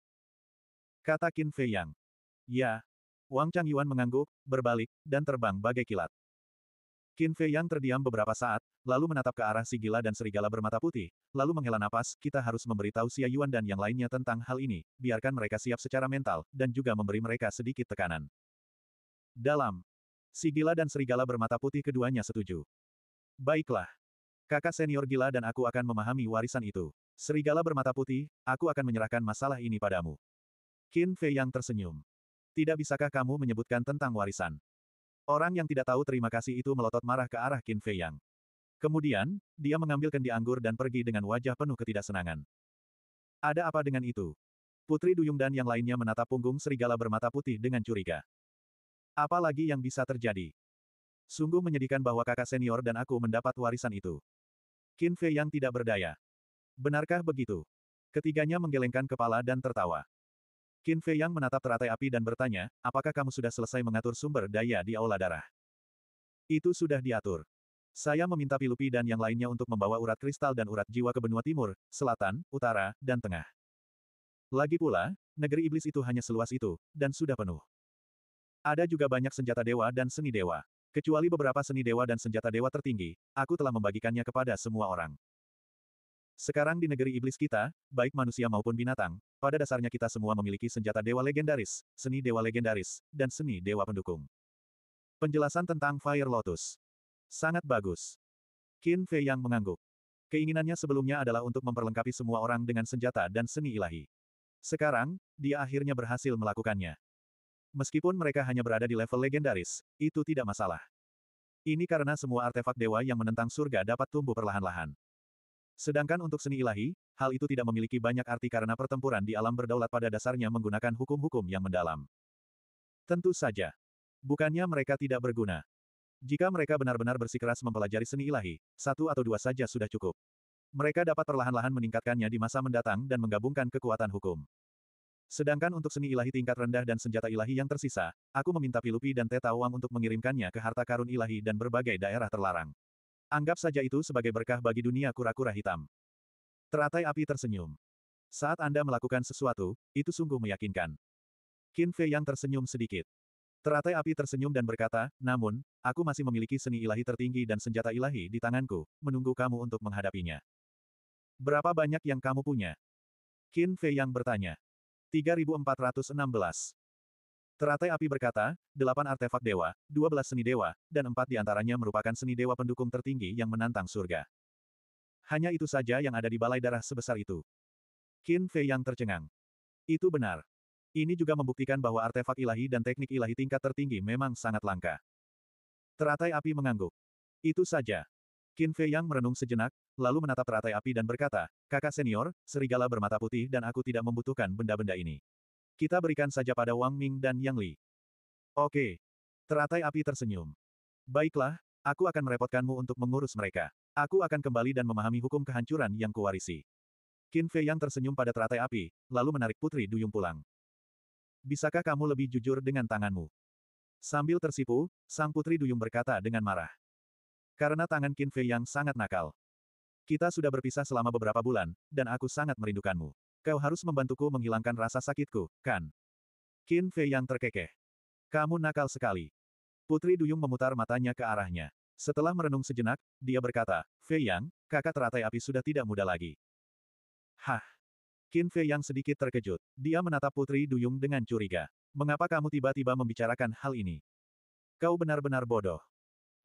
Kata Qin Fei Yang. Ya. Wang Changyuan mengangguk, berbalik, dan terbang bagai kilat. Qin Fei Yang terdiam beberapa saat, lalu menatap ke arah si gila dan serigala bermata putih, lalu menghela napas, kita harus memberitahu Xia Yuan dan yang lainnya tentang hal ini, biarkan mereka siap secara mental, dan juga memberi mereka sedikit tekanan. Dalam. Si dan serigala bermata putih keduanya setuju. Baiklah. Kakak senior gila dan aku akan memahami warisan itu. Serigala bermata putih, aku akan menyerahkan masalah ini padamu. Qin Fei yang tersenyum. Tidak bisakah kamu menyebutkan tentang warisan? Orang yang tidak tahu terima kasih itu melotot marah ke arah Qin Fei Yang. Kemudian, dia mengambil kendi anggur dan pergi dengan wajah penuh ketidaksenangan. Ada apa dengan itu? Putri Duyung dan yang lainnya menatap punggung serigala bermata putih dengan curiga. Apa lagi yang bisa terjadi? Sungguh menyedihkan bahwa kakak senior dan aku mendapat warisan itu. Qin Fei yang tidak berdaya. Benarkah begitu? Ketiganya menggelengkan kepala dan tertawa. Qin Fei yang menatap teratai api dan bertanya, apakah kamu sudah selesai mengatur sumber daya di aula darah? Itu sudah diatur. Saya meminta Pilupi dan yang lainnya untuk membawa urat kristal dan urat jiwa ke benua timur, selatan, utara, dan tengah. Lagi pula, negeri iblis itu hanya seluas itu, dan sudah penuh. Ada juga banyak senjata dewa dan seni dewa. Kecuali beberapa seni dewa dan senjata dewa tertinggi, aku telah membagikannya kepada semua orang. Sekarang di negeri iblis kita, baik manusia maupun binatang, pada dasarnya kita semua memiliki senjata dewa legendaris, seni dewa legendaris, dan seni dewa pendukung. Penjelasan tentang Fire Lotus. Sangat bagus. Qin Fei yang mengangguk. Keinginannya sebelumnya adalah untuk memperlengkapi semua orang dengan senjata dan seni ilahi. Sekarang, dia akhirnya berhasil melakukannya. Meskipun mereka hanya berada di level legendaris, itu tidak masalah. Ini karena semua artefak dewa yang menentang surga dapat tumbuh perlahan-lahan. Sedangkan untuk seni ilahi, hal itu tidak memiliki banyak arti karena pertempuran di alam berdaulat pada dasarnya menggunakan hukum-hukum yang mendalam. Tentu saja. Bukannya mereka tidak berguna. Jika mereka benar-benar bersikeras mempelajari seni ilahi, satu atau dua saja sudah cukup. Mereka dapat perlahan-lahan meningkatkannya di masa mendatang dan menggabungkan kekuatan hukum. Sedangkan untuk seni ilahi tingkat rendah dan senjata ilahi yang tersisa, aku meminta Pilupi dan Teta Wang untuk mengirimkannya ke harta karun ilahi dan berbagai daerah terlarang. Anggap saja itu sebagai berkah bagi dunia kura-kura hitam. Teratai api tersenyum. Saat Anda melakukan sesuatu, itu sungguh meyakinkan. Qin Fei yang tersenyum sedikit. Teratai api tersenyum dan berkata, namun, aku masih memiliki seni ilahi tertinggi dan senjata ilahi di tanganku, menunggu kamu untuk menghadapinya. Berapa banyak yang kamu punya? Qin Fei yang bertanya. 3416. Teratai api berkata, delapan artefak dewa, dua belas seni dewa, dan empat diantaranya merupakan seni dewa pendukung tertinggi yang menantang surga. Hanya itu saja yang ada di balai darah sebesar itu. Qin Fei yang tercengang. Itu benar. Ini juga membuktikan bahwa artefak ilahi dan teknik ilahi tingkat tertinggi memang sangat langka. Teratai api mengangguk. Itu saja. Qin Fei Yang merenung sejenak, lalu menatap teratai api dan berkata, kakak senior, serigala bermata putih dan aku tidak membutuhkan benda-benda ini. Kita berikan saja pada Wang Ming dan Yang Li. Oke. Teratai api tersenyum. Baiklah, aku akan merepotkanmu untuk mengurus mereka. Aku akan kembali dan memahami hukum kehancuran yang kuwarisi. Qin Fei Yang tersenyum pada teratai api, lalu menarik Putri Duyung pulang. Bisakah kamu lebih jujur dengan tanganmu? Sambil tersipu, sang Putri Duyung berkata dengan marah. Karena tangan Qin Fei yang sangat nakal. Kita sudah berpisah selama beberapa bulan, dan aku sangat merindukanmu. Kau harus membantuku menghilangkan rasa sakitku, kan? Qin Fei yang terkekeh. Kamu nakal sekali. Putri Duyung memutar matanya ke arahnya. Setelah merenung sejenak, dia berkata, Fei Yang, kakak teratai api sudah tidak muda lagi. Hah! Qin Fei Yang sedikit terkejut. Dia menatap Putri Duyung dengan curiga. Mengapa kamu tiba-tiba membicarakan hal ini? Kau benar-benar bodoh.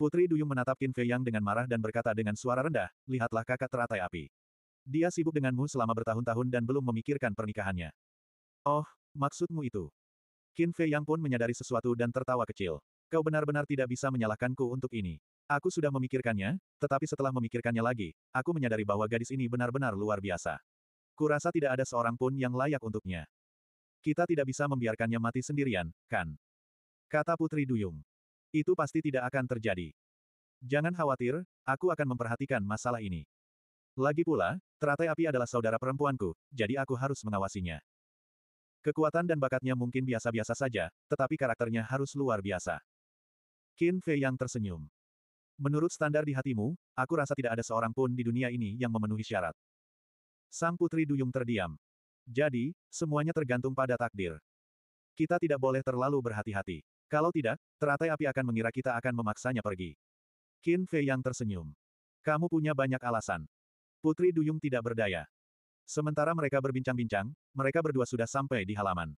Putri Duyung menatap Qin Fei Yang dengan marah dan berkata dengan suara rendah, lihatlah kakak teratai api. Dia sibuk denganmu selama bertahun-tahun dan belum memikirkan pernikahannya. Oh, maksudmu itu? Qin Fei Yang pun menyadari sesuatu dan tertawa kecil. Kau benar-benar tidak bisa menyalahkanku untuk ini. Aku sudah memikirkannya, tetapi setelah memikirkannya lagi, aku menyadari bahwa gadis ini benar-benar luar biasa. Kurasa tidak ada seorang pun yang layak untuknya. Kita tidak bisa membiarkannya mati sendirian, kan? Kata Putri Duyung. Itu pasti tidak akan terjadi. Jangan khawatir, aku akan memperhatikan masalah ini. Lagi pula, teratai api adalah saudara perempuanku, jadi aku harus mengawasinya. Kekuatan dan bakatnya mungkin biasa-biasa saja, tetapi karakternya harus luar biasa. Qin Fei yang tersenyum. Menurut standar di hatimu, aku rasa tidak ada seorang pun di dunia ini yang memenuhi syarat. Sang putri duyung terdiam. Jadi, semuanya tergantung pada takdir. Kita tidak boleh terlalu berhati-hati. Kalau tidak, teratai api akan mengira kita akan memaksanya pergi. Qin Fei yang tersenyum. Kamu punya banyak alasan. Putri Duyung tidak berdaya. Sementara mereka berbincang-bincang, mereka berdua sudah sampai di halaman.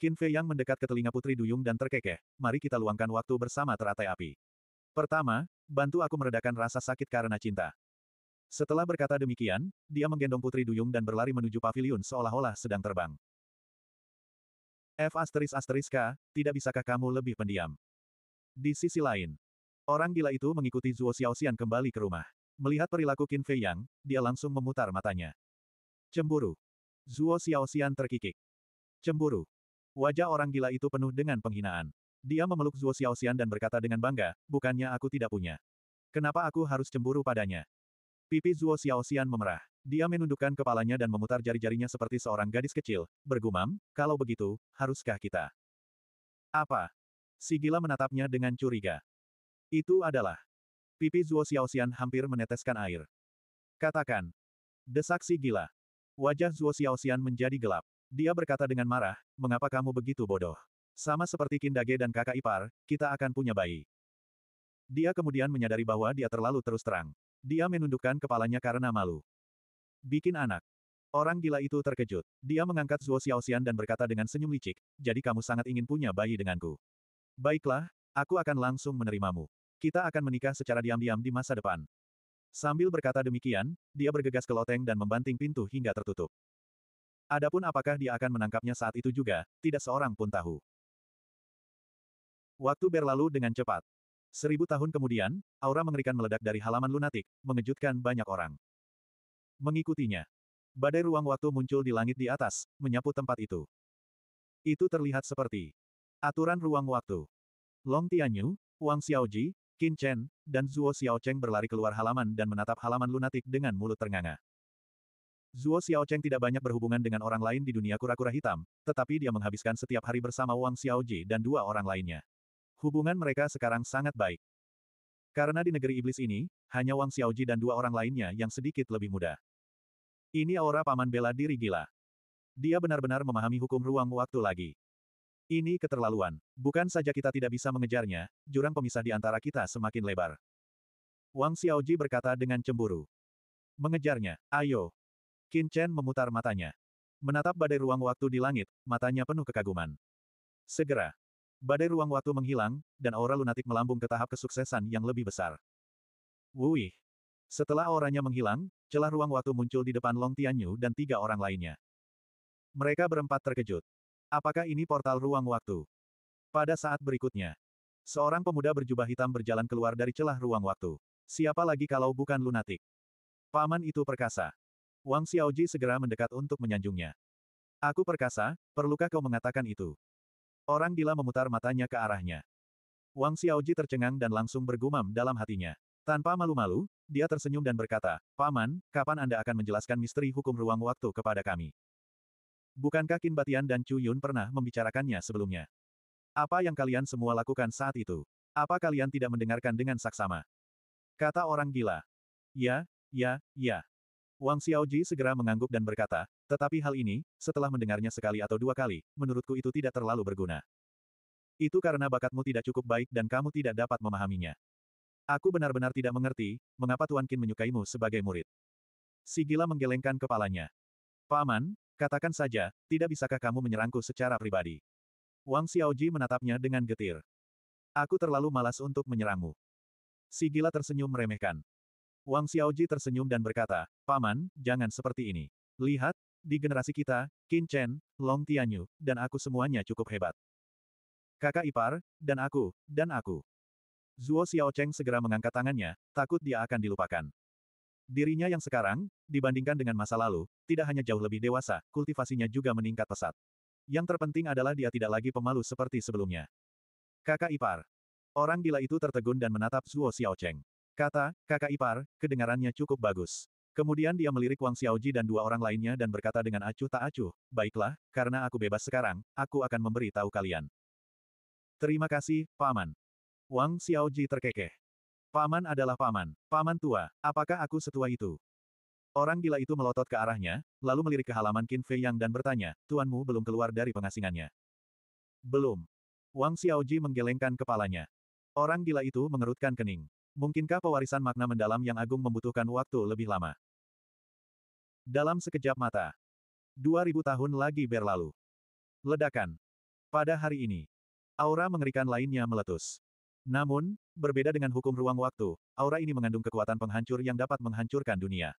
Qin Fei yang mendekat ke telinga Putri Duyung dan terkekeh, mari kita luangkan waktu bersama teratai api. Pertama, bantu aku meredakan rasa sakit karena cinta. Setelah berkata demikian, dia menggendong Putri Duyung dan berlari menuju pavilion seolah-olah sedang terbang. F asteris asteris K, tidak bisakah kamu lebih pendiam? Di sisi lain, orang gila itu mengikuti Zuo Xiaoxian kembali ke rumah. Melihat perilaku Qin Fei Yang, dia langsung memutar matanya. Cemburu. Zuo Xiaoxian terkikik. Cemburu. Wajah orang gila itu penuh dengan penghinaan. Dia memeluk Zuo Xiaoxian dan berkata dengan bangga, bukannya aku tidak punya. Kenapa aku harus cemburu padanya? Pipi Zuo Xiaoxian memerah. Dia menundukkan kepalanya dan memutar jari-jarinya seperti seorang gadis kecil, bergumam, kalau begitu, haruskah kita? Apa? Sigila menatapnya dengan curiga. Itu adalah. Pipi Zuo Xiaoxian hampir meneteskan air. Katakan. Desak gila. Wajah Zuo Xiaoxian menjadi gelap. Dia berkata dengan marah, mengapa kamu begitu bodoh? Sama seperti Kindage dan kakak ipar, kita akan punya bayi. Dia kemudian menyadari bahwa dia terlalu terus terang. Dia menundukkan kepalanya karena malu. Bikin anak. Orang gila itu terkejut. Dia mengangkat Zuo Xiaoxian dan berkata dengan senyum licik, jadi kamu sangat ingin punya bayi denganku. Baiklah, aku akan langsung menerimamu. Kita akan menikah secara diam-diam di masa depan. Sambil berkata demikian, dia bergegas ke loteng dan membanting pintu hingga tertutup. Adapun apakah dia akan menangkapnya saat itu juga, tidak seorang pun tahu. Waktu berlalu dengan cepat. Seribu tahun kemudian, aura mengerikan meledak dari halaman lunatik, mengejutkan banyak orang mengikutinya. Badai ruang waktu muncul di langit di atas, menyapu tempat itu. Itu terlihat seperti aturan ruang waktu. Long Tianyu, Wang Xiaoji, Qin Chen, dan Zhuo Xiaocheng berlari keluar halaman dan menatap halaman lunatik dengan mulut ternganga. Zhuo Xiaocheng tidak banyak berhubungan dengan orang lain di dunia kura-kura hitam, tetapi dia menghabiskan setiap hari bersama Wang Xiaoji dan dua orang lainnya. Hubungan mereka sekarang sangat baik. Karena di negeri iblis ini, hanya Wang Xiaoji dan dua orang lainnya yang sedikit lebih muda. Ini aura paman bela diri gila. Dia benar-benar memahami hukum ruang waktu lagi. Ini keterlaluan. Bukan saja kita tidak bisa mengejarnya, jurang pemisah di antara kita semakin lebar. Wang Xiaoji berkata dengan cemburu. Mengejarnya, ayo. Qin Chen memutar matanya. Menatap badai ruang waktu di langit, matanya penuh kekaguman. Segera. Badai ruang waktu menghilang, dan aura lunatik melambung ke tahap kesuksesan yang lebih besar. Wuih. Setelah auranya menghilang, celah ruang waktu muncul di depan Long Tianyu dan tiga orang lainnya. Mereka berempat terkejut. Apakah ini portal ruang waktu? Pada saat berikutnya, seorang pemuda berjubah hitam berjalan keluar dari celah ruang waktu. Siapa lagi kalau bukan lunatik? Paman itu perkasa. Wang Xiaoji segera mendekat untuk menyanjungnya. Aku perkasa, perlukah kau mengatakan itu? Orang gila memutar matanya ke arahnya. Wang Xiaoji tercengang dan langsung bergumam dalam hatinya. Tanpa malu-malu, dia tersenyum dan berkata, Paman, kapan Anda akan menjelaskan misteri hukum ruang waktu kepada kami? Bukankah Kin Batian dan Chu Yun pernah membicarakannya sebelumnya? Apa yang kalian semua lakukan saat itu? Apa kalian tidak mendengarkan dengan saksama? Kata orang gila. Ya, ya, ya. Wang Xiaoji segera mengangguk dan berkata, tetapi hal ini, setelah mendengarnya sekali atau dua kali, menurutku itu tidak terlalu berguna. Itu karena bakatmu tidak cukup baik dan kamu tidak dapat memahaminya. Aku benar-benar tidak mengerti, mengapa Tuan Kin menyukaimu sebagai murid. Si gila menggelengkan kepalanya. Paman, katakan saja, tidak bisakah kamu menyerangku secara pribadi? Wang Xiaoji menatapnya dengan getir. Aku terlalu malas untuk menyerangmu. Si gila tersenyum meremehkan. Wang Xiaoji tersenyum dan berkata, Paman, jangan seperti ini. Lihat, di generasi kita, Qin Chen, Long Tianyu, dan aku semuanya cukup hebat. Kakak ipar, dan aku, dan aku. Zuo Xiaocheng segera mengangkat tangannya, takut dia akan dilupakan. Dirinya yang sekarang, dibandingkan dengan masa lalu, tidak hanya jauh lebih dewasa, kultivasinya juga meningkat pesat. Yang terpenting adalah dia tidak lagi pemalu seperti sebelumnya. Kakak ipar. Orang gila itu tertegun dan menatap Zuo Xiaocheng. Kata, kakak ipar, kedengarannya cukup bagus. Kemudian dia melirik Wang Xiaoji dan dua orang lainnya dan berkata dengan acuh tak acuh, baiklah, karena aku bebas sekarang, aku akan memberi tahu kalian. Terima kasih, Paman. Wang Xiaoji terkekeh. Paman adalah paman, paman tua, apakah aku setua itu? Orang gila itu melotot ke arahnya, lalu melirik ke halaman Qin Fei Yang dan bertanya, tuanmu belum keluar dari pengasingannya. Belum. Wang Xiaoji menggelengkan kepalanya. Orang gila itu mengerutkan kening. Mungkinkah pewarisan makna mendalam yang agung membutuhkan waktu lebih lama? Dalam sekejap mata. 2000 tahun lagi berlalu. Ledakan. Pada hari ini. Aura mengerikan lainnya meletus. Namun, berbeda dengan hukum ruang waktu, aura ini mengandung kekuatan penghancur yang dapat menghancurkan dunia.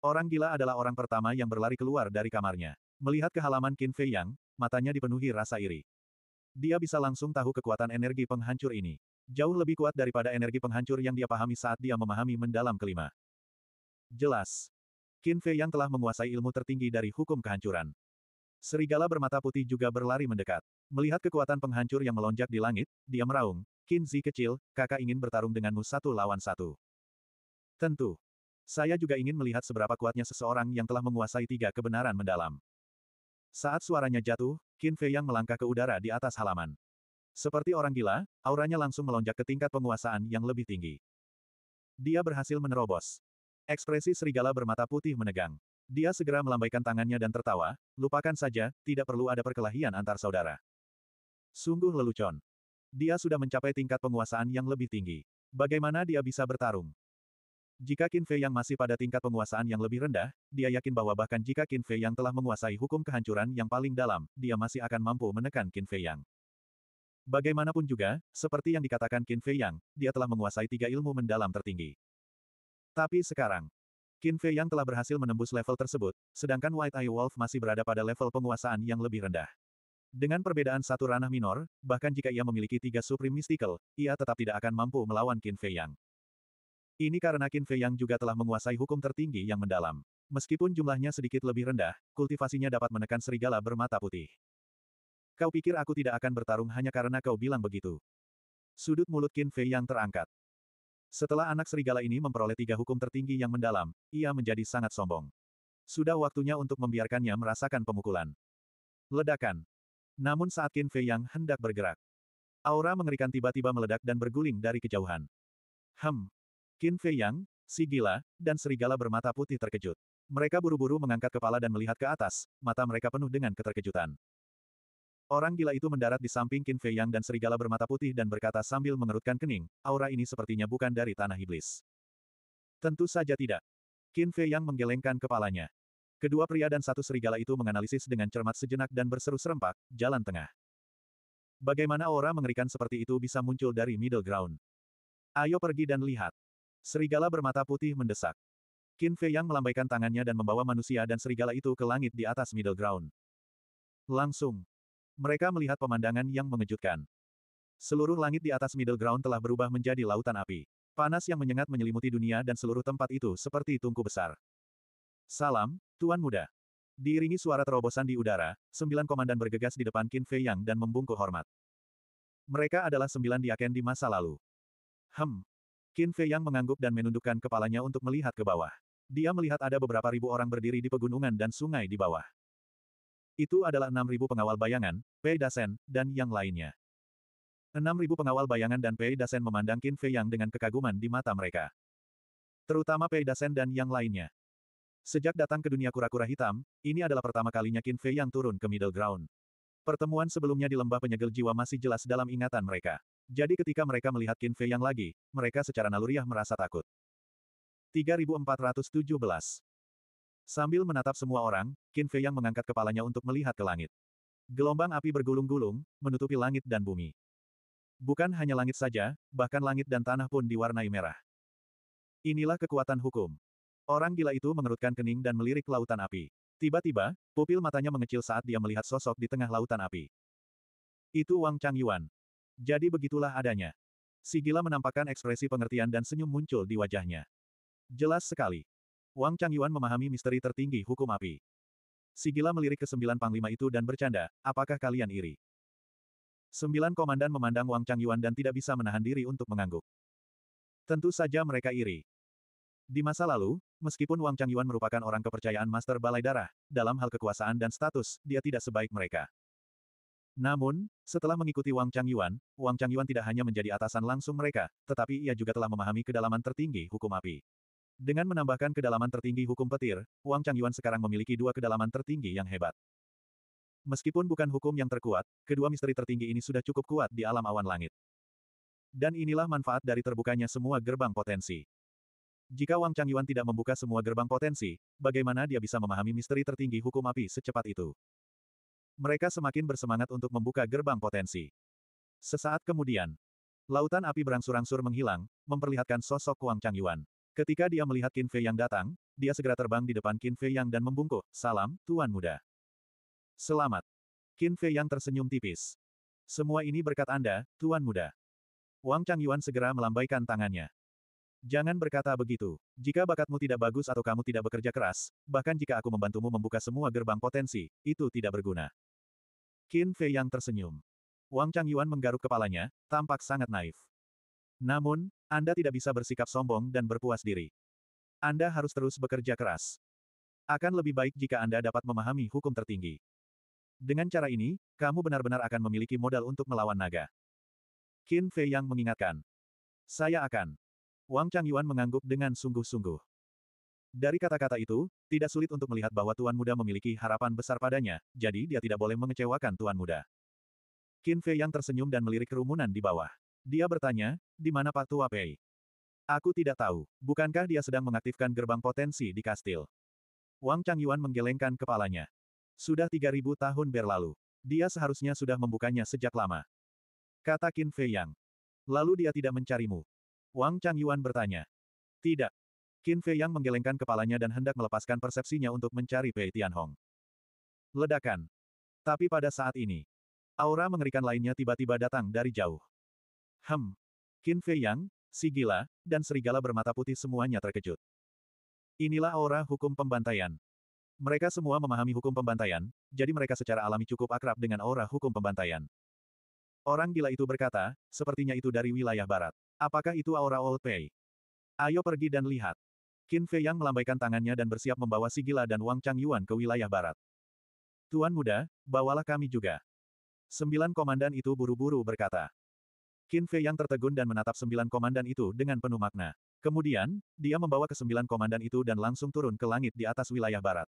Orang gila adalah orang pertama yang berlari keluar dari kamarnya. Melihat ke halaman Qin Fei Yang, matanya dipenuhi rasa iri. Dia bisa langsung tahu kekuatan energi penghancur ini. Jauh lebih kuat daripada energi penghancur yang dia pahami saat dia memahami mendalam kelima. Jelas. Qin Fei Yang telah menguasai ilmu tertinggi dari hukum kehancuran. Serigala bermata putih juga berlari mendekat. Melihat kekuatan penghancur yang melonjak di langit, dia meraung, Kinzi kecil, kakak ingin bertarung denganmu satu lawan satu. Tentu. Saya juga ingin melihat seberapa kuatnya seseorang yang telah menguasai tiga kebenaran mendalam. Saat suaranya jatuh, Qin Fei yang melangkah ke udara di atas halaman. Seperti orang gila, auranya langsung melonjak ke tingkat penguasaan yang lebih tinggi. Dia berhasil menerobos. Ekspresi serigala bermata putih menegang. Dia segera melambaikan tangannya dan tertawa, lupakan saja, tidak perlu ada perkelahian antar saudara. Sungguh lelucon. Dia sudah mencapai tingkat penguasaan yang lebih tinggi. Bagaimana dia bisa bertarung? Jika Qin Fei yang masih pada tingkat penguasaan yang lebih rendah, dia yakin bahwa bahkan jika Qin Fei yang telah menguasai hukum kehancuran yang paling dalam, dia masih akan mampu menekan Qin Fei yang. Bagaimanapun juga, seperti yang dikatakan Qin Fei yang, dia telah menguasai tiga ilmu mendalam tertinggi. Tapi sekarang, Qin Fei yang telah berhasil menembus level tersebut, sedangkan White Eye Wolf masih berada pada level penguasaan yang lebih rendah. Dengan perbedaan satu ranah minor, bahkan jika ia memiliki tiga Supreme Mystical, ia tetap tidak akan mampu melawan Qin Fei Yang. Ini karena Qin Fei Yang juga telah menguasai hukum tertinggi yang mendalam. Meskipun jumlahnya sedikit lebih rendah, kultivasinya dapat menekan serigala bermata putih. Kau pikir aku tidak akan bertarung hanya karena kau bilang begitu? Sudut mulut Qin Fei Yang terangkat. Setelah anak serigala ini memperoleh tiga hukum tertinggi yang mendalam, ia menjadi sangat sombong. Sudah waktunya untuk membiarkannya merasakan pemukulan. Ledakan. Namun saat Qin Fei yang hendak bergerak, aura mengerikan tiba-tiba meledak dan berguling dari kejauhan. Hem. Qin Fei yang, si gila, dan serigala bermata putih terkejut. Mereka buru-buru mengangkat kepala dan melihat ke atas, mata mereka penuh dengan keterkejutan. Orang gila itu mendarat di samping Qin Fei yang dan serigala bermata putih dan berkata sambil mengerutkan kening, aura ini sepertinya bukan dari tanah iblis. Tentu saja tidak. Qin Fei yang menggelengkan kepalanya. Kedua pria dan satu serigala itu menganalisis dengan cermat sejenak dan berseru serempak, jalan tengah. Bagaimana aura mengerikan seperti itu bisa muncul dari middle ground? Ayo pergi dan lihat. Serigala bermata putih mendesak. Qin Fei Yang melambaikan tangannya dan membawa manusia dan serigala itu ke langit di atas middle ground. Langsung. Mereka melihat pemandangan yang mengejutkan. Seluruh langit di atas middle ground telah berubah menjadi lautan api. Panas yang menyengat menyelimuti dunia dan seluruh tempat itu seperti tungku besar. Salam, Tuan Muda. Diiringi suara terobosan di udara, sembilan komandan bergegas di depan Qin Fei Yang dan membungkuk hormat. Mereka adalah sembilan diaken di masa lalu. Hem. Qin Fei Yang mengangguk dan menundukkan kepalanya untuk melihat ke bawah. Dia melihat ada beberapa ribu orang berdiri di pegunungan dan sungai di bawah. Itu adalah enam ribu pengawal bayangan, Pei Dasen, dan yang lainnya. Enam ribu pengawal bayangan dan Pei Dasen memandang Qin Fei Yang dengan kekaguman di mata mereka. Terutama Pei Dasen dan yang lainnya. Sejak datang ke dunia kura-kura hitam, ini adalah pertama kalinya Qin Fei yang turun ke middle ground. Pertemuan sebelumnya di lembah penyegel jiwa masih jelas dalam ingatan mereka. Jadi ketika mereka melihat Qin Fei yang lagi, mereka secara naluriah merasa takut. 3417 Sambil menatap semua orang, Qin Fei yang mengangkat kepalanya untuk melihat ke langit. Gelombang api bergulung-gulung, menutupi langit dan bumi. Bukan hanya langit saja, bahkan langit dan tanah pun diwarnai merah. Inilah kekuatan hukum. Orang gila itu mengerutkan kening dan melirik lautan api. Tiba-tiba, pupil matanya mengecil saat dia melihat sosok di tengah lautan api. Itu Wang Chang Yuan. Jadi begitulah adanya. Si gila menampakkan ekspresi pengertian dan senyum muncul di wajahnya. Jelas sekali. Wang Chang Yuan memahami misteri tertinggi hukum api. Si gila melirik ke sembilan panglima itu dan bercanda, apakah kalian iri? Sembilan komandan memandang Wang Chang Yuan dan tidak bisa menahan diri untuk mengangguk. Tentu saja mereka iri. Di masa lalu, meskipun Wang Changyuan merupakan orang kepercayaan Master Balai Darah, dalam hal kekuasaan dan status, dia tidak sebaik mereka. Namun, setelah mengikuti Wang Changyuan, Wang Changyuan tidak hanya menjadi atasan langsung mereka, tetapi ia juga telah memahami kedalaman tertinggi hukum api. Dengan menambahkan kedalaman tertinggi hukum petir, Wang Changyuan sekarang memiliki dua kedalaman tertinggi yang hebat. Meskipun bukan hukum yang terkuat, kedua misteri tertinggi ini sudah cukup kuat di alam awan langit. Dan inilah manfaat dari terbukanya semua gerbang potensi. Jika Wang Changyuan tidak membuka semua gerbang potensi, bagaimana dia bisa memahami misteri tertinggi hukum api secepat itu? Mereka semakin bersemangat untuk membuka gerbang potensi. Sesaat kemudian, lautan api berangsur-angsur menghilang, memperlihatkan sosok Wang Changyuan. Ketika dia melihat Qin Fei Yang datang, dia segera terbang di depan Qin Fei Yang dan membungkuk, "Salam, tuan muda." "Selamat." Qin Fei Yang tersenyum tipis. Semua ini berkat Anda, Tuan Muda. Wang Changyuan segera melambaikan tangannya. Jangan berkata begitu. Jika bakatmu tidak bagus atau kamu tidak bekerja keras, bahkan jika aku membantumu membuka semua gerbang potensi, itu tidak berguna. Qin Fei yang tersenyum. Wang Changyuan menggaruk kepalanya, tampak sangat naif. Namun, Anda tidak bisa bersikap sombong dan berpuas diri. Anda harus terus bekerja keras. Akan lebih baik jika Anda dapat memahami hukum tertinggi. Dengan cara ini, kamu benar-benar akan memiliki modal untuk melawan naga. Qin Fei yang mengingatkan. Saya akan. Wang Changyuan mengangguk dengan sungguh-sungguh. Dari kata-kata itu, tidak sulit untuk melihat bahwa Tuan Muda memiliki harapan besar padanya, jadi dia tidak boleh mengecewakan Tuan Muda. Qin Fei yang tersenyum dan melirik kerumunan di bawah. Dia bertanya, di mana Pak Tua Pei? Aku tidak tahu, bukankah dia sedang mengaktifkan gerbang potensi di kastil? Wang Changyuan menggelengkan kepalanya. Sudah 3000 tahun berlalu. Dia seharusnya sudah membukanya sejak lama. Kata Qin Fei Yang. Lalu dia tidak mencarimu. Wang Changyuan bertanya. Tidak. Qin Fei yang menggelengkan kepalanya dan hendak melepaskan persepsinya untuk mencari Pei Tianhong. Ledakan. Tapi pada saat ini, aura mengerikan lainnya tiba-tiba datang dari jauh. Hem. Qin Fei Yang, si gila, dan serigala bermata putih semuanya terkejut. Inilah aura hukum pembantaian. Mereka semua memahami hukum pembantaian, jadi mereka secara alami cukup akrab dengan aura hukum pembantaian. Orang gila itu berkata, sepertinya itu dari wilayah barat. Apakah itu aura Old Pei? Ayo pergi dan lihat. Qin Fei Yang melambaikan tangannya dan bersiap membawa Sigila dan Wang Chang Yuan ke wilayah barat. Tuan muda, bawalah kami juga. Sembilan komandan itu buru-buru berkata. Qin Fei Yang tertegun dan menatap sembilan komandan itu dengan penuh makna. Kemudian, dia membawa ke sembilan komandan itu dan langsung turun ke langit di atas wilayah barat.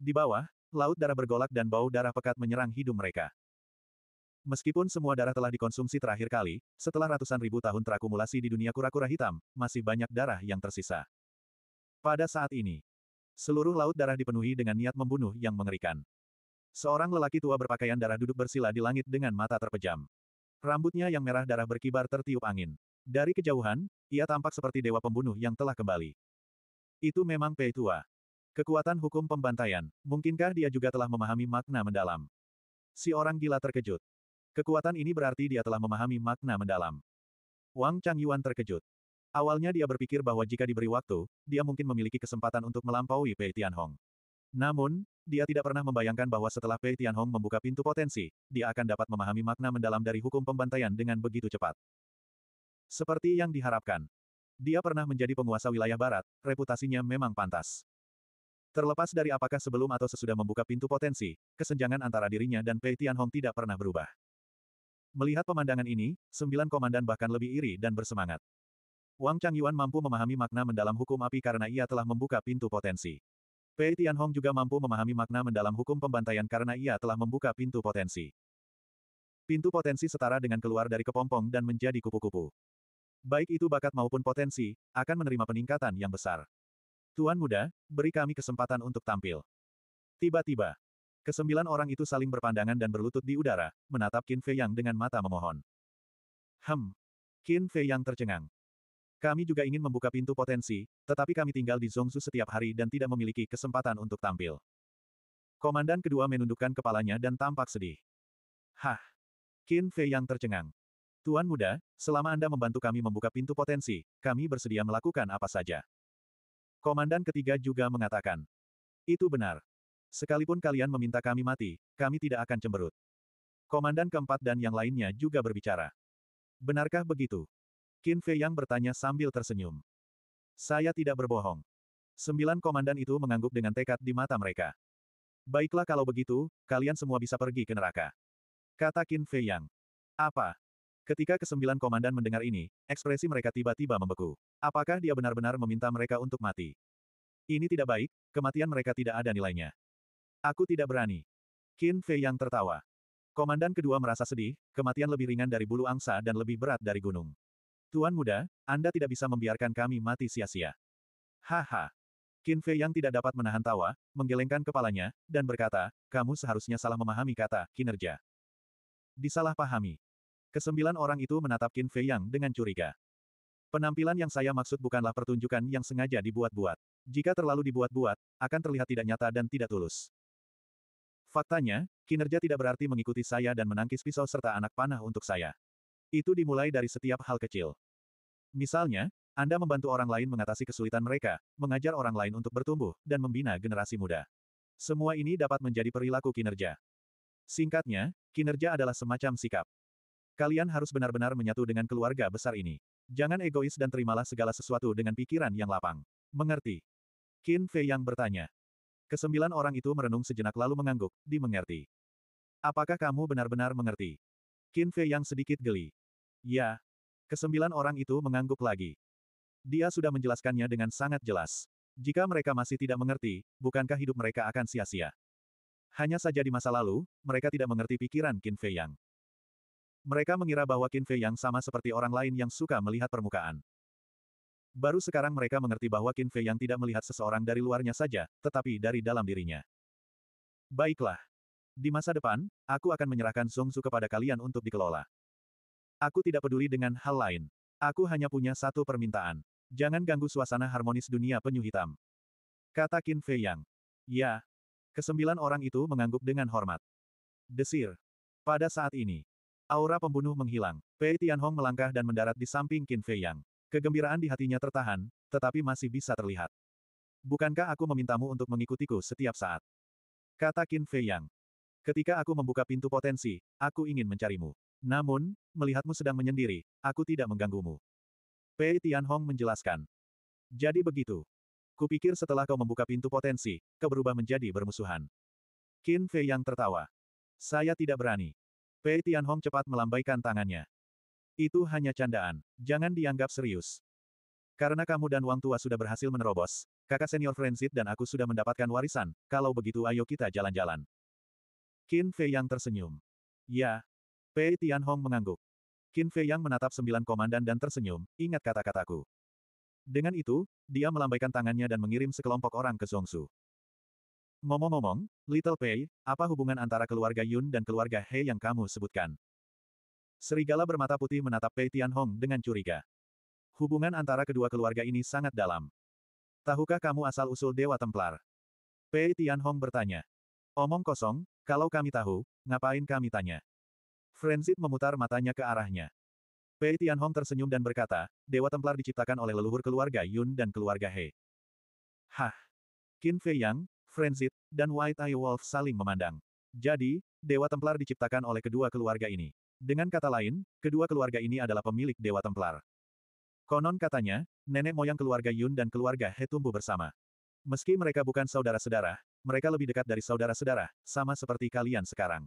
Di bawah, laut darah bergolak dan bau darah pekat menyerang hidung mereka. Meskipun semua darah telah dikonsumsi terakhir kali, setelah ratusan ribu tahun terakumulasi di dunia kura-kura hitam, masih banyak darah yang tersisa. Pada saat ini, seluruh laut darah dipenuhi dengan niat membunuh yang mengerikan. Seorang lelaki tua berpakaian darah duduk bersila di langit dengan mata terpejam. Rambutnya yang merah darah berkibar tertiup angin. Dari kejauhan, ia tampak seperti dewa pembunuh yang telah kembali. Itu memang Pei Tua. Kekuatan hukum pembantaian, mungkinkah dia juga telah memahami makna mendalam? Si orang gila terkejut. Kekuatan ini berarti dia telah memahami makna mendalam. Wang Changyuan terkejut. Awalnya dia berpikir bahwa jika diberi waktu, dia mungkin memiliki kesempatan untuk melampaui Pei Tianhong. Namun, dia tidak pernah membayangkan bahwa setelah Pei Tianhong membuka pintu potensi, dia akan dapat memahami makna mendalam dari hukum pembantaian dengan begitu cepat. Seperti yang diharapkan. Dia pernah menjadi penguasa wilayah barat, reputasinya memang pantas. Terlepas dari apakah sebelum atau sesudah membuka pintu potensi, kesenjangan antara dirinya dan Pei Tianhong tidak pernah berubah. Melihat pemandangan ini, sembilan komandan bahkan lebih iri dan bersemangat. Wang Changyuan mampu memahami makna mendalam hukum api karena ia telah membuka pintu potensi. Pei Tianhong juga mampu memahami makna mendalam hukum pembantaian karena ia telah membuka pintu potensi. Pintu potensi setara dengan keluar dari kepompong dan menjadi kupu-kupu. Baik itu bakat maupun potensi, akan menerima peningkatan yang besar. Tuan muda, beri kami kesempatan untuk tampil. Tiba-tiba, Kesembilan orang itu saling berpandangan dan berlutut di udara, menatap Qin Fei Yang dengan mata memohon. Hem. Qin Fei Yang tercengang. Kami juga ingin membuka pintu potensi, tetapi kami tinggal di Zhongzhu setiap hari dan tidak memiliki kesempatan untuk tampil. Komandan kedua menundukkan kepalanya dan tampak sedih. Hah. Qin Fei Yang tercengang. Tuan muda, selama Anda membantu kami membuka pintu potensi, kami bersedia melakukan apa saja. Komandan ketiga juga mengatakan. Itu benar. Sekalipun kalian meminta kami mati, kami tidak akan cemberut. Komandan keempat dan yang lainnya juga berbicara. Benarkah begitu? Qin Fei Yang bertanya sambil tersenyum. Saya tidak berbohong. Sembilan komandan itu mengangguk dengan tekad di mata mereka. Baiklah kalau begitu, kalian semua bisa pergi ke neraka. Kata Qin Fei Yang. Apa? Ketika kesembilan komandan mendengar ini, ekspresi mereka tiba-tiba membeku. Apakah dia benar-benar meminta mereka untuk mati? Ini tidak baik, kematian mereka tidak ada nilainya. Aku tidak berani. Qin Fei yang tertawa. Komandan kedua merasa sedih, kematian lebih ringan dari bulu angsa dan lebih berat dari gunung. Tuan muda, Anda tidak bisa membiarkan kami mati sia-sia. Haha. Qin Fei yang tidak dapat menahan tawa, menggelengkan kepalanya, dan berkata, kamu seharusnya salah memahami kata, kinerja. Disalahpahami. Kesembilan orang itu menatap Qin Fei yang dengan curiga. Penampilan yang saya maksud bukanlah pertunjukan yang sengaja dibuat-buat. Jika terlalu dibuat-buat, akan terlihat tidak nyata dan tidak tulus. Faktanya, kinerja tidak berarti mengikuti saya dan menangkis pisau serta anak panah untuk saya. Itu dimulai dari setiap hal kecil. Misalnya, Anda membantu orang lain mengatasi kesulitan mereka, mengajar orang lain untuk bertumbuh, dan membina generasi muda. Semua ini dapat menjadi perilaku kinerja. Singkatnya, kinerja adalah semacam sikap. Kalian harus benar-benar menyatu dengan keluarga besar ini. Jangan egois dan terimalah segala sesuatu dengan pikiran yang lapang. Mengerti? Qin Fei yang bertanya. Kesembilan orang itu merenung sejenak lalu mengangguk, dimengerti. Apakah kamu benar-benar mengerti? Qin Fei yang sedikit geli. Ya. Kesembilan orang itu mengangguk lagi. Dia sudah menjelaskannya dengan sangat jelas. Jika mereka masih tidak mengerti, bukankah hidup mereka akan sia-sia? Hanya saja di masa lalu, mereka tidak mengerti pikiran Qin Fei Yang. Mereka mengira bahwa Qin Fei Yang sama seperti orang lain yang suka melihat permukaan. Baru sekarang mereka mengerti bahwa Qin Fei yang tidak melihat seseorang dari luarnya saja, tetapi dari dalam dirinya. Baiklah. Di masa depan, aku akan menyerahkan Song Su kepada kalian untuk dikelola. Aku tidak peduli dengan hal lain. Aku hanya punya satu permintaan. Jangan ganggu suasana harmonis dunia penyu hitam. Kata Qin Fei Yang. Ya. Kesembilan orang itu mengangguk dengan hormat. Desir. Pada saat ini, aura pembunuh menghilang. Pei Tianhong melangkah dan mendarat di samping Qin Fei Yang. Kegembiraan di hatinya tertahan, tetapi masih bisa terlihat. Bukankah aku memintamu untuk mengikutiku setiap saat? Kata Qin Fei Yang. Ketika aku membuka pintu potensi, aku ingin mencarimu. Namun, melihatmu sedang menyendiri, aku tidak mengganggumu. Pei Tianhong menjelaskan. Jadi begitu. Kupikir setelah kau membuka pintu potensi, kau berubah menjadi bermusuhan. Qin Fei Yang tertawa. Saya tidak berani. Pei Tianhong cepat melambaikan tangannya. Itu hanya candaan. Jangan dianggap serius. Karena kamu dan Wang Tua sudah berhasil menerobos, kakak senior Frenzit dan aku sudah mendapatkan warisan, kalau begitu ayo kita jalan-jalan. Qin Fei Yang tersenyum. Ya. Pei Tian Hong mengangguk. Qin Fei Yang menatap sembilan komandan dan tersenyum, ingat kata-kataku. Dengan itu, dia melambaikan tangannya dan mengirim sekelompok orang ke Songsu. Ngomong-ngomong, Little Pei, apa hubungan antara keluarga Yun dan keluarga He yang kamu sebutkan? Serigala bermata putih menatap Pei Tianhong dengan curiga. Hubungan antara kedua keluarga ini sangat dalam. Tahukah kamu asal-usul Dewa Templar? Pei Tianhong bertanya. Omong kosong, kalau kami tahu, ngapain kami tanya? Frenzit memutar matanya ke arahnya. Pei Tianhong tersenyum dan berkata, Dewa Templar diciptakan oleh leluhur keluarga Yun dan keluarga He. Hah! Qin Fei Yang, Frenzit, dan White Eye Wolf saling memandang. Jadi, Dewa Templar diciptakan oleh kedua keluarga ini. Dengan kata lain, kedua keluarga ini adalah pemilik Dewa Templar. Konon katanya, nenek moyang keluarga Yun dan keluarga He tumbuh bersama. Meski mereka bukan saudara-saudara, mereka lebih dekat dari saudara-saudara, sama seperti kalian sekarang.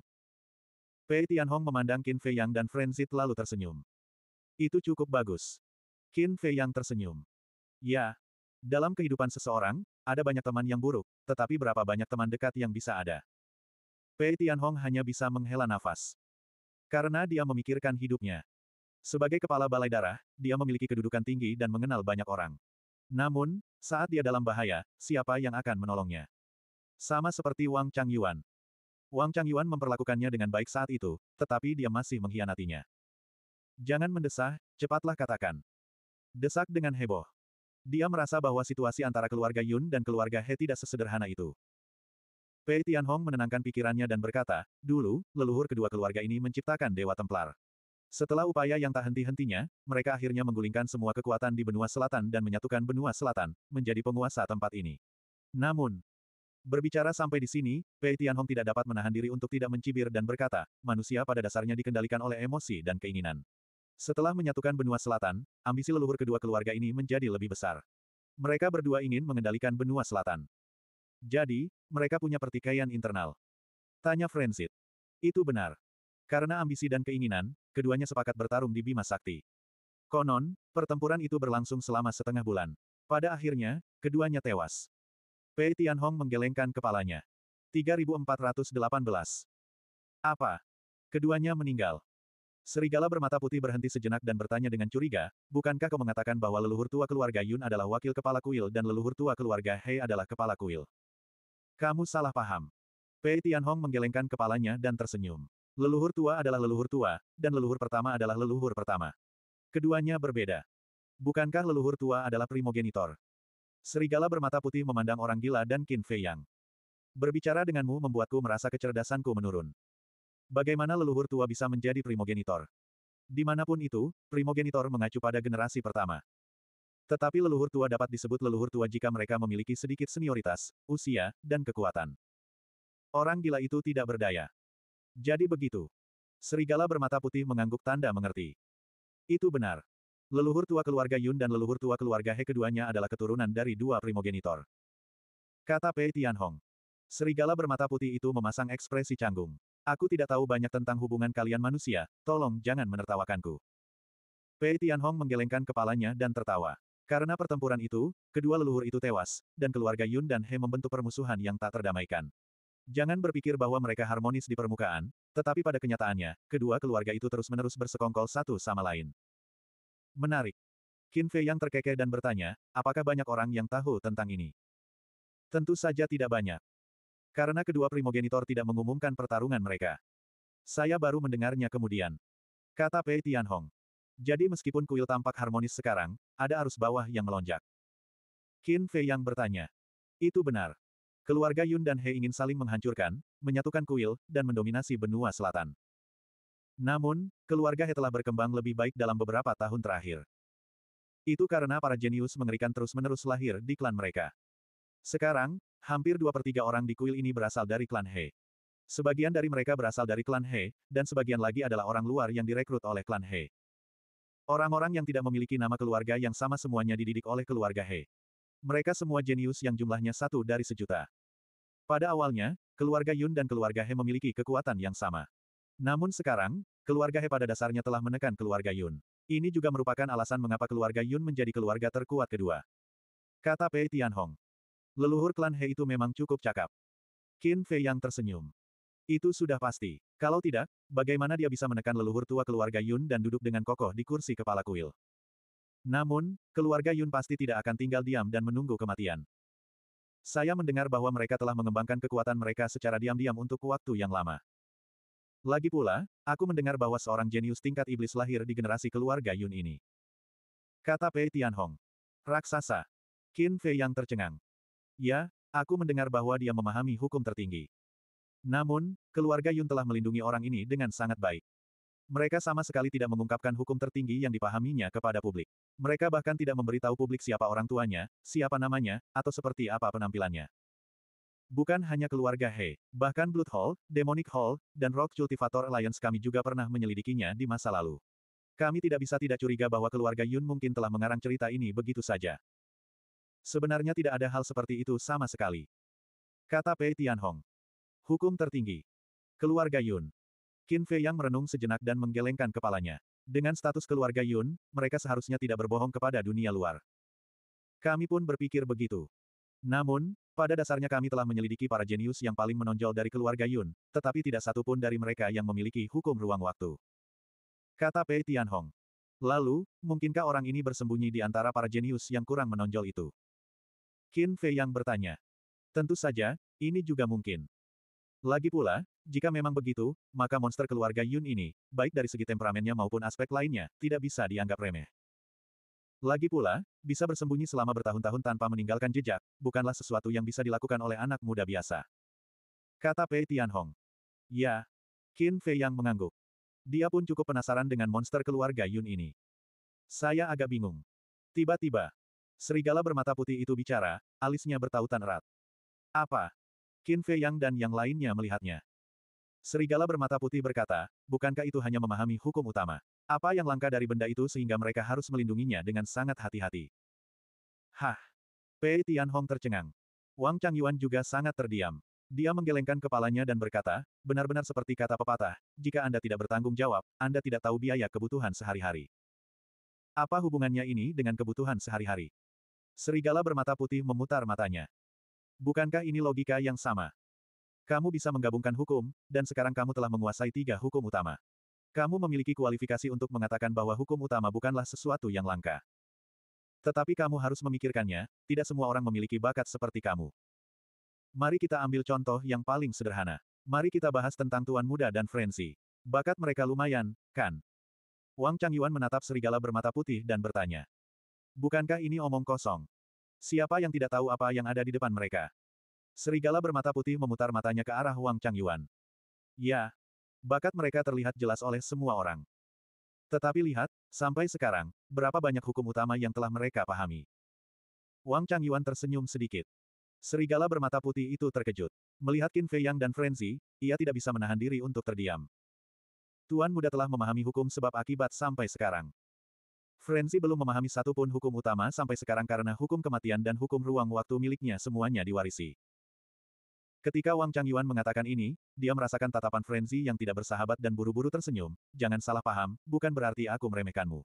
Pei Tianhong memandang Qin Fei Yang dan Frenzy lalu tersenyum. Itu cukup bagus. Qin Fei Yang tersenyum. Ya, dalam kehidupan seseorang, ada banyak teman yang buruk, tetapi berapa banyak teman dekat yang bisa ada. Pei Tianhong hanya bisa menghela nafas. Karena dia memikirkan hidupnya. Sebagai kepala balai darah, dia memiliki kedudukan tinggi dan mengenal banyak orang. Namun, saat dia dalam bahaya, siapa yang akan menolongnya? Sama seperti Wang Changyuan. Wang Changyuan memperlakukannya dengan baik saat itu, tetapi dia masih mengkhianatinya. Jangan mendesah, cepatlah katakan. Desak dengan heboh. Dia merasa bahwa situasi antara keluarga Yun dan keluarga He tidak sesederhana itu. Pei Tianhong menenangkan pikirannya dan berkata, dulu, leluhur kedua keluarga ini menciptakan Dewa Templar. Setelah upaya yang tak henti-hentinya, mereka akhirnya menggulingkan semua kekuatan di benua selatan dan menyatukan benua selatan, menjadi penguasa tempat ini. Namun, berbicara sampai di sini, Pei Tianhong tidak dapat menahan diri untuk tidak mencibir dan berkata, manusia pada dasarnya dikendalikan oleh emosi dan keinginan. Setelah menyatukan benua selatan, ambisi leluhur kedua keluarga ini menjadi lebih besar. Mereka berdua ingin mengendalikan benua selatan. Jadi, mereka punya pertikaian internal. Tanya Frenzit. Itu benar. Karena ambisi dan keinginan, keduanya sepakat bertarung di Bima Sakti. Konon, pertempuran itu berlangsung selama setengah bulan. Pada akhirnya, keduanya tewas. Pei Tianhong menggelengkan kepalanya. 3418. Apa? Keduanya meninggal. Serigala bermata putih berhenti sejenak dan bertanya dengan curiga, bukankah kau mengatakan bahwa leluhur tua keluarga Yun adalah wakil kepala kuil dan leluhur tua keluarga Hei adalah kepala kuil? Kamu salah paham. Pei Tianhong menggelengkan kepalanya dan tersenyum. Leluhur tua adalah leluhur tua, dan leluhur pertama adalah leluhur pertama. Keduanya berbeda. Bukankah leluhur tua adalah primogenitor? Serigala bermata putih memandang orang gila dan Qin Fei Yang. Berbicara denganmu membuatku merasa kecerdasanku menurun. Bagaimana leluhur tua bisa menjadi primogenitor? Dimanapun itu, primogenitor mengacu pada generasi pertama. Tetapi leluhur tua dapat disebut leluhur tua jika mereka memiliki sedikit senioritas, usia, dan kekuatan. Orang gila itu tidak berdaya. Jadi begitu. Serigala bermata putih mengangguk tanda mengerti. Itu benar. Leluhur tua keluarga Yun dan leluhur tua keluarga He keduanya adalah keturunan dari dua primogenitor. Kata Pei Tianhong. Serigala bermata putih itu memasang ekspresi canggung. Aku tidak tahu banyak tentang hubungan kalian manusia, tolong jangan menertawakanku. Pei Tianhong menggelengkan kepalanya dan tertawa. Karena pertempuran itu, kedua leluhur itu tewas, dan keluarga Yun dan He membentuk permusuhan yang tak terdamaikan. Jangan berpikir bahwa mereka harmonis di permukaan, tetapi pada kenyataannya, kedua keluarga itu terus-menerus bersekongkol satu sama lain. Menarik. Qin Fei yang terkekeh dan bertanya, apakah banyak orang yang tahu tentang ini? Tentu saja tidak banyak. Karena kedua primogenitor tidak mengumumkan pertarungan mereka. Saya baru mendengarnya kemudian. Kata Pei Tianhong. Jadi meskipun kuil tampak harmonis sekarang, ada arus bawah yang melonjak. Qin Fei yang bertanya. Itu benar. Keluarga Yun dan He ingin saling menghancurkan, menyatukan kuil, dan mendominasi benua selatan. Namun, keluarga He telah berkembang lebih baik dalam beberapa tahun terakhir. Itu karena para jenius mengerikan terus-menerus lahir di klan mereka. Sekarang, hampir dua per tiga orang di kuil ini berasal dari klan He. Sebagian dari mereka berasal dari klan He, dan sebagian lagi adalah orang luar yang direkrut oleh klan He. Orang-orang yang tidak memiliki nama keluarga yang sama semuanya dididik oleh keluarga He. Mereka semua jenius yang jumlahnya satu dari sejuta. Pada awalnya, keluarga Yun dan keluarga He memiliki kekuatan yang sama. Namun sekarang, keluarga He pada dasarnya telah menekan keluarga Yun. Ini juga merupakan alasan mengapa keluarga Yun menjadi keluarga terkuat kedua. Kata Pei Tianhong. Leluhur klan He itu memang cukup cakap. Qin Fei yang tersenyum. Itu sudah pasti. Kalau tidak, bagaimana dia bisa menekan leluhur tua keluarga Yun dan duduk dengan kokoh di kursi kepala kuil? Namun, keluarga Yun pasti tidak akan tinggal diam dan menunggu kematian. Saya mendengar bahwa mereka telah mengembangkan kekuatan mereka secara diam-diam untuk waktu yang lama. Lagi pula, aku mendengar bahwa seorang jenius tingkat iblis lahir di generasi keluarga Yun ini. Kata Pei Tianhong. Raksasa. Qin Fei yang tercengang. Ya, aku mendengar bahwa dia memahami hukum tertinggi. Namun, keluarga Yun telah melindungi orang ini dengan sangat baik. Mereka sama sekali tidak mengungkapkan hukum tertinggi yang dipahaminya kepada publik. Mereka bahkan tidak memberitahu publik siapa orang tuanya, siapa namanya, atau seperti apa penampilannya. Bukan hanya keluarga He, bahkan Blood Hall, Demonic Hall, dan Rock Cultivator Alliance kami juga pernah menyelidikinya di masa lalu. Kami tidak bisa tidak curiga bahwa keluarga Yun mungkin telah mengarang cerita ini begitu saja. Sebenarnya tidak ada hal seperti itu sama sekali. Kata Pei Tianhong. Hukum tertinggi. Keluarga Yun. Qin Fei yang merenung sejenak dan menggelengkan kepalanya. Dengan status keluarga Yun, mereka seharusnya tidak berbohong kepada dunia luar. Kami pun berpikir begitu. Namun, pada dasarnya kami telah menyelidiki para jenius yang paling menonjol dari keluarga Yun, tetapi tidak satu pun dari mereka yang memiliki hukum ruang waktu. Kata Pei Tianhong. Lalu, mungkinkah orang ini bersembunyi di antara para jenius yang kurang menonjol itu? Qin Fei yang bertanya. Tentu saja, ini juga mungkin. Lagi pula, jika memang begitu, maka monster keluarga Yun ini, baik dari segi temperamennya maupun aspek lainnya, tidak bisa dianggap remeh. Lagi pula, bisa bersembunyi selama bertahun-tahun tanpa meninggalkan jejak, bukanlah sesuatu yang bisa dilakukan oleh anak muda biasa. Kata Pei Tianhong. Ya. Qin Fei yang mengangguk. Dia pun cukup penasaran dengan monster keluarga Yun ini. Saya agak bingung. Tiba-tiba, serigala bermata putih itu bicara, alisnya bertautan erat. Apa? Qin Fei Yang dan yang lainnya melihatnya. Serigala bermata putih berkata, bukankah itu hanya memahami hukum utama? Apa yang langka dari benda itu sehingga mereka harus melindunginya dengan sangat hati-hati? Hah! Pei Hong tercengang. Wang Chang Yuan juga sangat terdiam. Dia menggelengkan kepalanya dan berkata, benar-benar seperti kata pepatah, jika Anda tidak bertanggung jawab, Anda tidak tahu biaya kebutuhan sehari-hari. Apa hubungannya ini dengan kebutuhan sehari-hari? Serigala bermata putih memutar matanya. Bukankah ini logika yang sama? Kamu bisa menggabungkan hukum, dan sekarang kamu telah menguasai tiga hukum utama. Kamu memiliki kualifikasi untuk mengatakan bahwa hukum utama bukanlah sesuatu yang langka. Tetapi kamu harus memikirkannya, tidak semua orang memiliki bakat seperti kamu. Mari kita ambil contoh yang paling sederhana. Mari kita bahas tentang tuan muda dan Frenzy. Bakat mereka lumayan, kan? Wang Changyuan menatap serigala bermata putih dan bertanya. Bukankah ini omong kosong? Siapa yang tidak tahu apa yang ada di depan mereka? Serigala bermata putih memutar matanya ke arah Wang Changyuan. Ya, bakat mereka terlihat jelas oleh semua orang. Tetapi lihat, sampai sekarang, berapa banyak hukum utama yang telah mereka pahami. Wang Changyuan tersenyum sedikit. Serigala bermata putih itu terkejut. Melihat Qin Fei Yang dan Frenzy, ia tidak bisa menahan diri untuk terdiam. Tuan muda telah memahami hukum sebab akibat sampai sekarang. Frenzy belum memahami satu pun hukum utama sampai sekarang karena hukum kematian dan hukum ruang waktu miliknya semuanya diwarisi. Ketika Wang Changyuan mengatakan ini, dia merasakan tatapan Frenzy yang tidak bersahabat dan buru-buru tersenyum, jangan salah paham, bukan berarti aku meremehkanmu.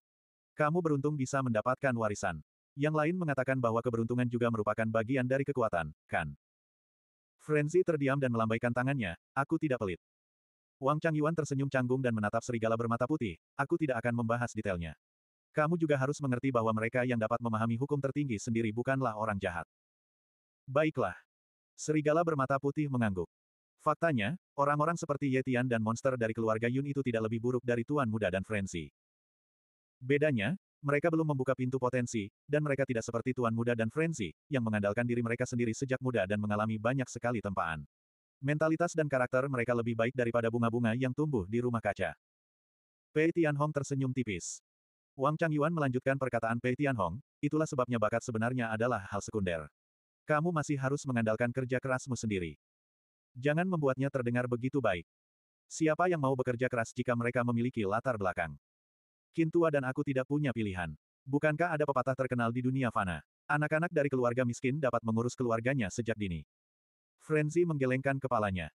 Kamu beruntung bisa mendapatkan warisan. Yang lain mengatakan bahwa keberuntungan juga merupakan bagian dari kekuatan, kan? Frenzy terdiam dan melambaikan tangannya, aku tidak pelit. Wang Changyuan tersenyum canggung dan menatap serigala bermata putih, aku tidak akan membahas detailnya. Kamu juga harus mengerti bahwa mereka yang dapat memahami hukum tertinggi sendiri bukanlah orang jahat. Baiklah. Serigala bermata putih mengangguk. Faktanya, orang-orang seperti Yetian dan monster dari keluarga Yun itu tidak lebih buruk dari Tuan Muda dan Frenzy. Bedanya, mereka belum membuka pintu potensi, dan mereka tidak seperti Tuan Muda dan Frenzy, yang mengandalkan diri mereka sendiri sejak muda dan mengalami banyak sekali tempaan. Mentalitas dan karakter mereka lebih baik daripada bunga-bunga yang tumbuh di rumah kaca. Pei Hong tersenyum tipis. Wang Changyuan melanjutkan perkataan Pei Tianhong, itulah sebabnya bakat sebenarnya adalah hal sekunder. Kamu masih harus mengandalkan kerja kerasmu sendiri. Jangan membuatnya terdengar begitu baik. Siapa yang mau bekerja keras jika mereka memiliki latar belakang? Kintua dan aku tidak punya pilihan. Bukankah ada pepatah terkenal di dunia fana? Anak-anak dari keluarga miskin dapat mengurus keluarganya sejak dini. Frenzy menggelengkan kepalanya.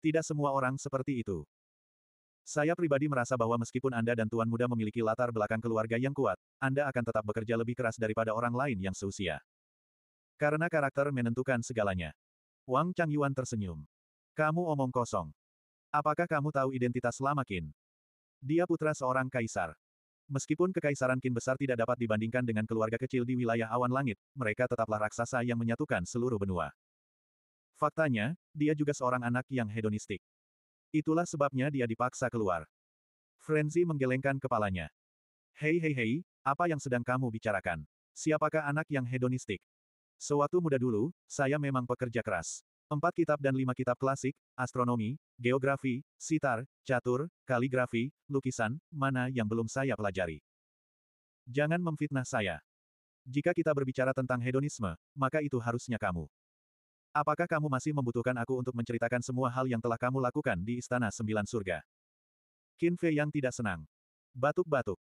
Tidak semua orang seperti itu. Saya pribadi merasa bahwa meskipun Anda dan Tuan Muda memiliki latar belakang keluarga yang kuat, Anda akan tetap bekerja lebih keras daripada orang lain yang seusia. Karena karakter menentukan segalanya. Wang Changyuan tersenyum. Kamu omong kosong. Apakah kamu tahu identitas lama Qin? Dia putra seorang kaisar. Meskipun kekaisaran Qin besar tidak dapat dibandingkan dengan keluarga kecil di wilayah awan langit, mereka tetaplah raksasa yang menyatukan seluruh benua. Faktanya, dia juga seorang anak yang hedonistik. Itulah sebabnya dia dipaksa keluar. Frenzy menggelengkan kepalanya. Hei hei hei, apa yang sedang kamu bicarakan? Siapakah anak yang hedonistik? Sewaktu muda dulu, saya memang pekerja keras. Empat kitab dan lima kitab klasik, astronomi, geografi, sitar, catur, kaligrafi, lukisan, mana yang belum saya pelajari. Jangan memfitnah saya. Jika kita berbicara tentang hedonisme, maka itu harusnya kamu. Apakah kamu masih membutuhkan aku untuk menceritakan semua hal yang telah kamu lakukan di Istana Sembilan Surga? Qin Fei yang tidak senang. Batuk-batuk.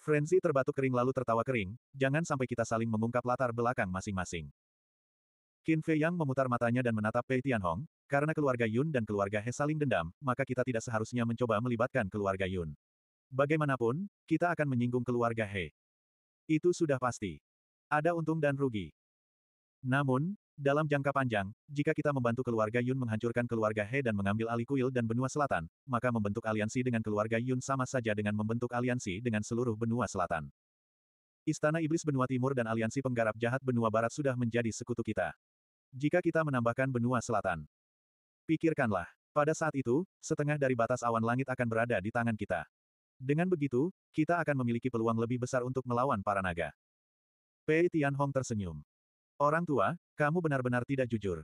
Frenzy terbatuk kering lalu tertawa kering, jangan sampai kita saling mengungkap latar belakang masing-masing. Qin Fei yang memutar matanya dan menatap Pei Tianhong, karena keluarga Yun dan keluarga He saling dendam, maka kita tidak seharusnya mencoba melibatkan keluarga Yun. Bagaimanapun, kita akan menyinggung keluarga He. Itu sudah pasti. Ada untung dan rugi. Namun, dalam jangka panjang, jika kita membantu keluarga Yun menghancurkan keluarga He dan mengambil alih kuil dan benua selatan, maka membentuk aliansi dengan keluarga Yun sama saja dengan membentuk aliansi dengan seluruh benua selatan. Istana Iblis Benua Timur dan aliansi penggarap jahat benua barat sudah menjadi sekutu kita. Jika kita menambahkan benua selatan, pikirkanlah, pada saat itu, setengah dari batas awan langit akan berada di tangan kita. Dengan begitu, kita akan memiliki peluang lebih besar untuk melawan para naga. Pei Tianhong tersenyum. Orang tua, kamu benar-benar tidak jujur.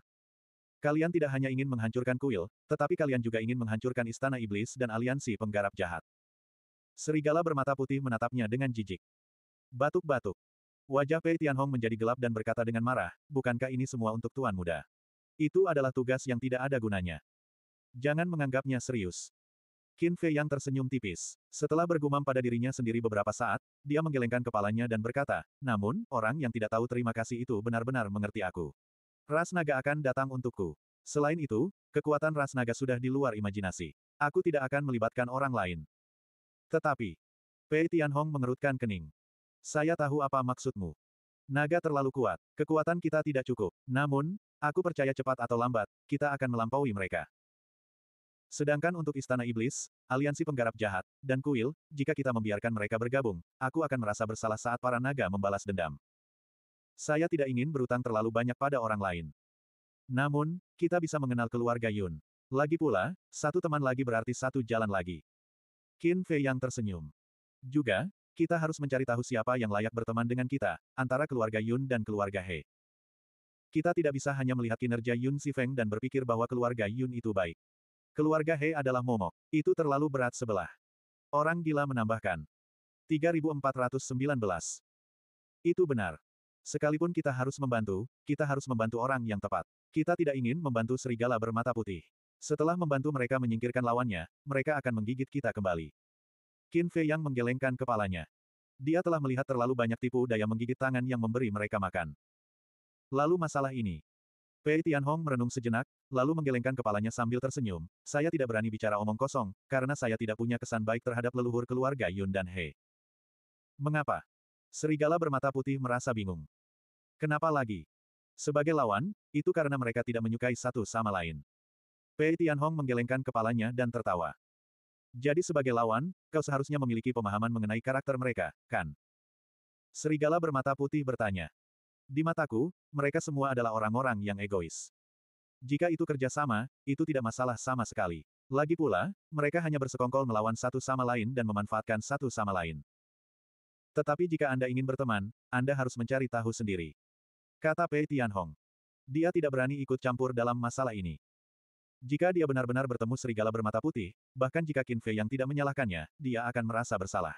Kalian tidak hanya ingin menghancurkan kuil, tetapi kalian juga ingin menghancurkan istana iblis dan aliansi penggarap jahat. Serigala bermata putih menatapnya dengan jijik. Batuk-batuk. Wajah Pei Tianhong menjadi gelap dan berkata dengan marah, bukankah ini semua untuk tuan muda? Itu adalah tugas yang tidak ada gunanya. Jangan menganggapnya serius. Qin Fei yang tersenyum tipis. Setelah bergumam pada dirinya sendiri beberapa saat, dia menggelengkan kepalanya dan berkata, namun, orang yang tidak tahu terima kasih itu benar-benar mengerti aku. Ras naga akan datang untukku. Selain itu, kekuatan ras naga sudah di luar imajinasi. Aku tidak akan melibatkan orang lain. Tetapi, Pei Tianhong mengerutkan kening. Saya tahu apa maksudmu. Naga terlalu kuat, kekuatan kita tidak cukup. Namun, aku percaya cepat atau lambat, kita akan melampaui mereka. Sedangkan untuk Istana Iblis, Aliansi Penggarap Jahat, dan Kuil, jika kita membiarkan mereka bergabung, aku akan merasa bersalah saat para naga membalas dendam. Saya tidak ingin berutang terlalu banyak pada orang lain. Namun, kita bisa mengenal keluarga Yun. Lagi pula, satu teman lagi berarti satu jalan lagi. Qin Fei yang tersenyum. Juga, kita harus mencari tahu siapa yang layak berteman dengan kita, antara keluarga Yun dan keluarga He. Kita tidak bisa hanya melihat kinerja Yun Sifeng dan berpikir bahwa keluarga Yun itu baik. Keluarga He adalah momok. Itu terlalu berat sebelah. Orang gila menambahkan. 3419. Itu benar. Sekalipun kita harus membantu, kita harus membantu orang yang tepat. Kita tidak ingin membantu serigala bermata putih. Setelah membantu mereka menyingkirkan lawannya, mereka akan menggigit kita kembali. Qin Fei yang menggelengkan kepalanya. Dia telah melihat terlalu banyak tipu daya menggigit tangan yang memberi mereka makan. Lalu masalah ini, Pei Tianhong merenung sejenak, lalu menggelengkan kepalanya sambil tersenyum. Saya tidak berani bicara omong kosong, karena saya tidak punya kesan baik terhadap leluhur keluarga Yun dan He. Mengapa? Serigala bermata putih merasa bingung. Kenapa lagi? Sebagai lawan, itu karena mereka tidak menyukai satu sama lain. Pei Tianhong menggelengkan kepalanya dan tertawa. Jadi sebagai lawan, kau seharusnya memiliki pemahaman mengenai karakter mereka, kan? Serigala bermata putih bertanya. Di mataku, mereka semua adalah orang-orang yang egois. Jika itu kerjasama, itu tidak masalah sama sekali. Lagi pula, mereka hanya bersekongkol melawan satu sama lain dan memanfaatkan satu sama lain. Tetapi jika Anda ingin berteman, Anda harus mencari tahu sendiri. Kata Pei Tianhong. Dia tidak berani ikut campur dalam masalah ini. Jika dia benar-benar bertemu serigala bermata putih, bahkan jika Qin Fei yang tidak menyalahkannya, dia akan merasa bersalah.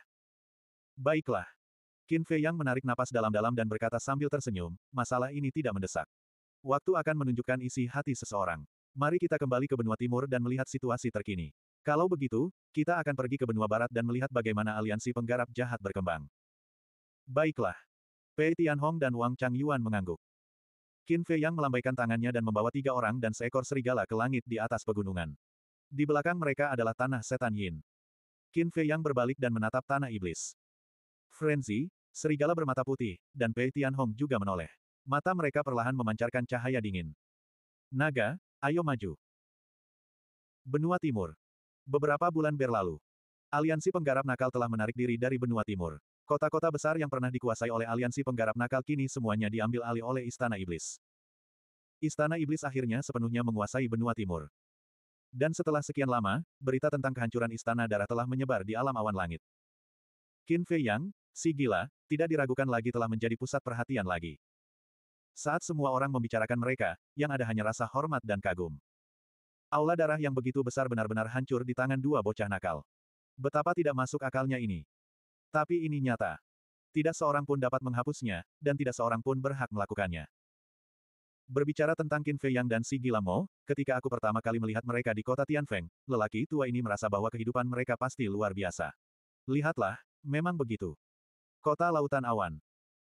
Baiklah. Qin Fei Yang menarik napas dalam-dalam dan berkata sambil tersenyum, masalah ini tidak mendesak. Waktu akan menunjukkan isi hati seseorang. Mari kita kembali ke benua timur dan melihat situasi terkini. Kalau begitu, kita akan pergi ke benua barat dan melihat bagaimana aliansi penggarap jahat berkembang. Baiklah. Pei Tianhong dan Wang Chang Yuan mengangguk. Qin Fei Yang melambaikan tangannya dan membawa tiga orang dan seekor serigala ke langit di atas pegunungan. Di belakang mereka adalah tanah setan Yin. Qin Fei Yang berbalik dan menatap tanah iblis. Frenzy, Serigala bermata putih, dan Pei Tianhong juga menoleh. Mata mereka perlahan memancarkan cahaya dingin. Naga, ayo maju. Benua Timur. Beberapa bulan berlalu. Aliansi penggarap nakal telah menarik diri dari benua timur. Kota-kota besar yang pernah dikuasai oleh aliansi penggarap nakal kini semuanya diambil alih oleh Istana Iblis. Istana Iblis akhirnya sepenuhnya menguasai benua timur. Dan setelah sekian lama, berita tentang kehancuran Istana Darah telah menyebar di alam awan langit. Qin Fei Yang, Si gila, tidak diragukan lagi telah menjadi pusat perhatian lagi. Saat semua orang membicarakan mereka, yang ada hanya rasa hormat dan kagum. Aula darah yang begitu besar benar-benar hancur di tangan dua bocah nakal. Betapa tidak masuk akalnya ini. Tapi ini nyata. Tidak seorang pun dapat menghapusnya, dan tidak seorang pun berhak melakukannya. Berbicara tentang Qin Fei Yang dan Si Gila Mo, ketika aku pertama kali melihat mereka di kota Tianfeng, lelaki tua ini merasa bahwa kehidupan mereka pasti luar biasa. Lihatlah, memang begitu. Kota Lautan Awan.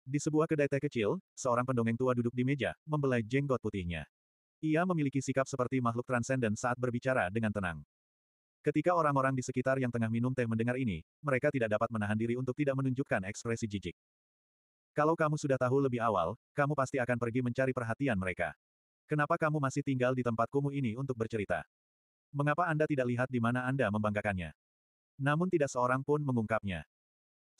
Di sebuah kedai teh kecil, seorang pendongeng tua duduk di meja, membelai jenggot putihnya. Ia memiliki sikap seperti makhluk transenden saat berbicara dengan tenang. Ketika orang-orang di sekitar yang tengah minum teh mendengar ini, mereka tidak dapat menahan diri untuk tidak menunjukkan ekspresi jijik. Kalau kamu sudah tahu lebih awal, kamu pasti akan pergi mencari perhatian mereka. Kenapa kamu masih tinggal di tempat kumuh ini untuk bercerita? Mengapa Anda tidak lihat di mana Anda membanggakannya? Namun tidak seorang pun mengungkapnya.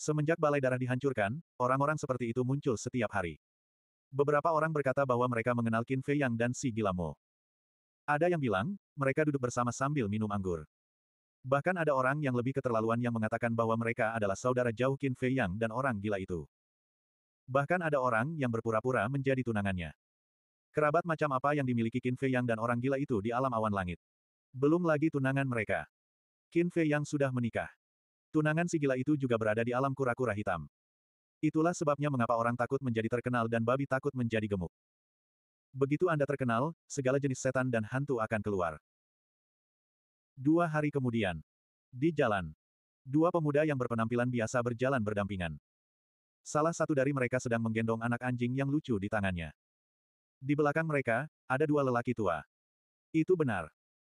Semenjak balai darah dihancurkan, orang-orang seperti itu muncul setiap hari. Beberapa orang berkata bahwa mereka mengenal Qin Fei Yang dan Si Gilamo. Ada yang bilang, mereka duduk bersama sambil minum anggur. Bahkan ada orang yang lebih keterlaluan yang mengatakan bahwa mereka adalah saudara jauh Qin Fei Yang dan orang gila itu. Bahkan ada orang yang berpura-pura menjadi tunangannya. Kerabat macam apa yang dimiliki Qin Fei Yang dan orang gila itu di alam awan langit. Belum lagi tunangan mereka. Qin Fei Yang sudah menikah. Tunangan si gila itu juga berada di alam kura-kura hitam. Itulah sebabnya mengapa orang takut menjadi terkenal dan babi takut menjadi gemuk. Begitu Anda terkenal, segala jenis setan dan hantu akan keluar. Dua hari kemudian. Di jalan. Dua pemuda yang berpenampilan biasa berjalan berdampingan. Salah satu dari mereka sedang menggendong anak anjing yang lucu di tangannya. Di belakang mereka, ada dua lelaki tua. Itu benar.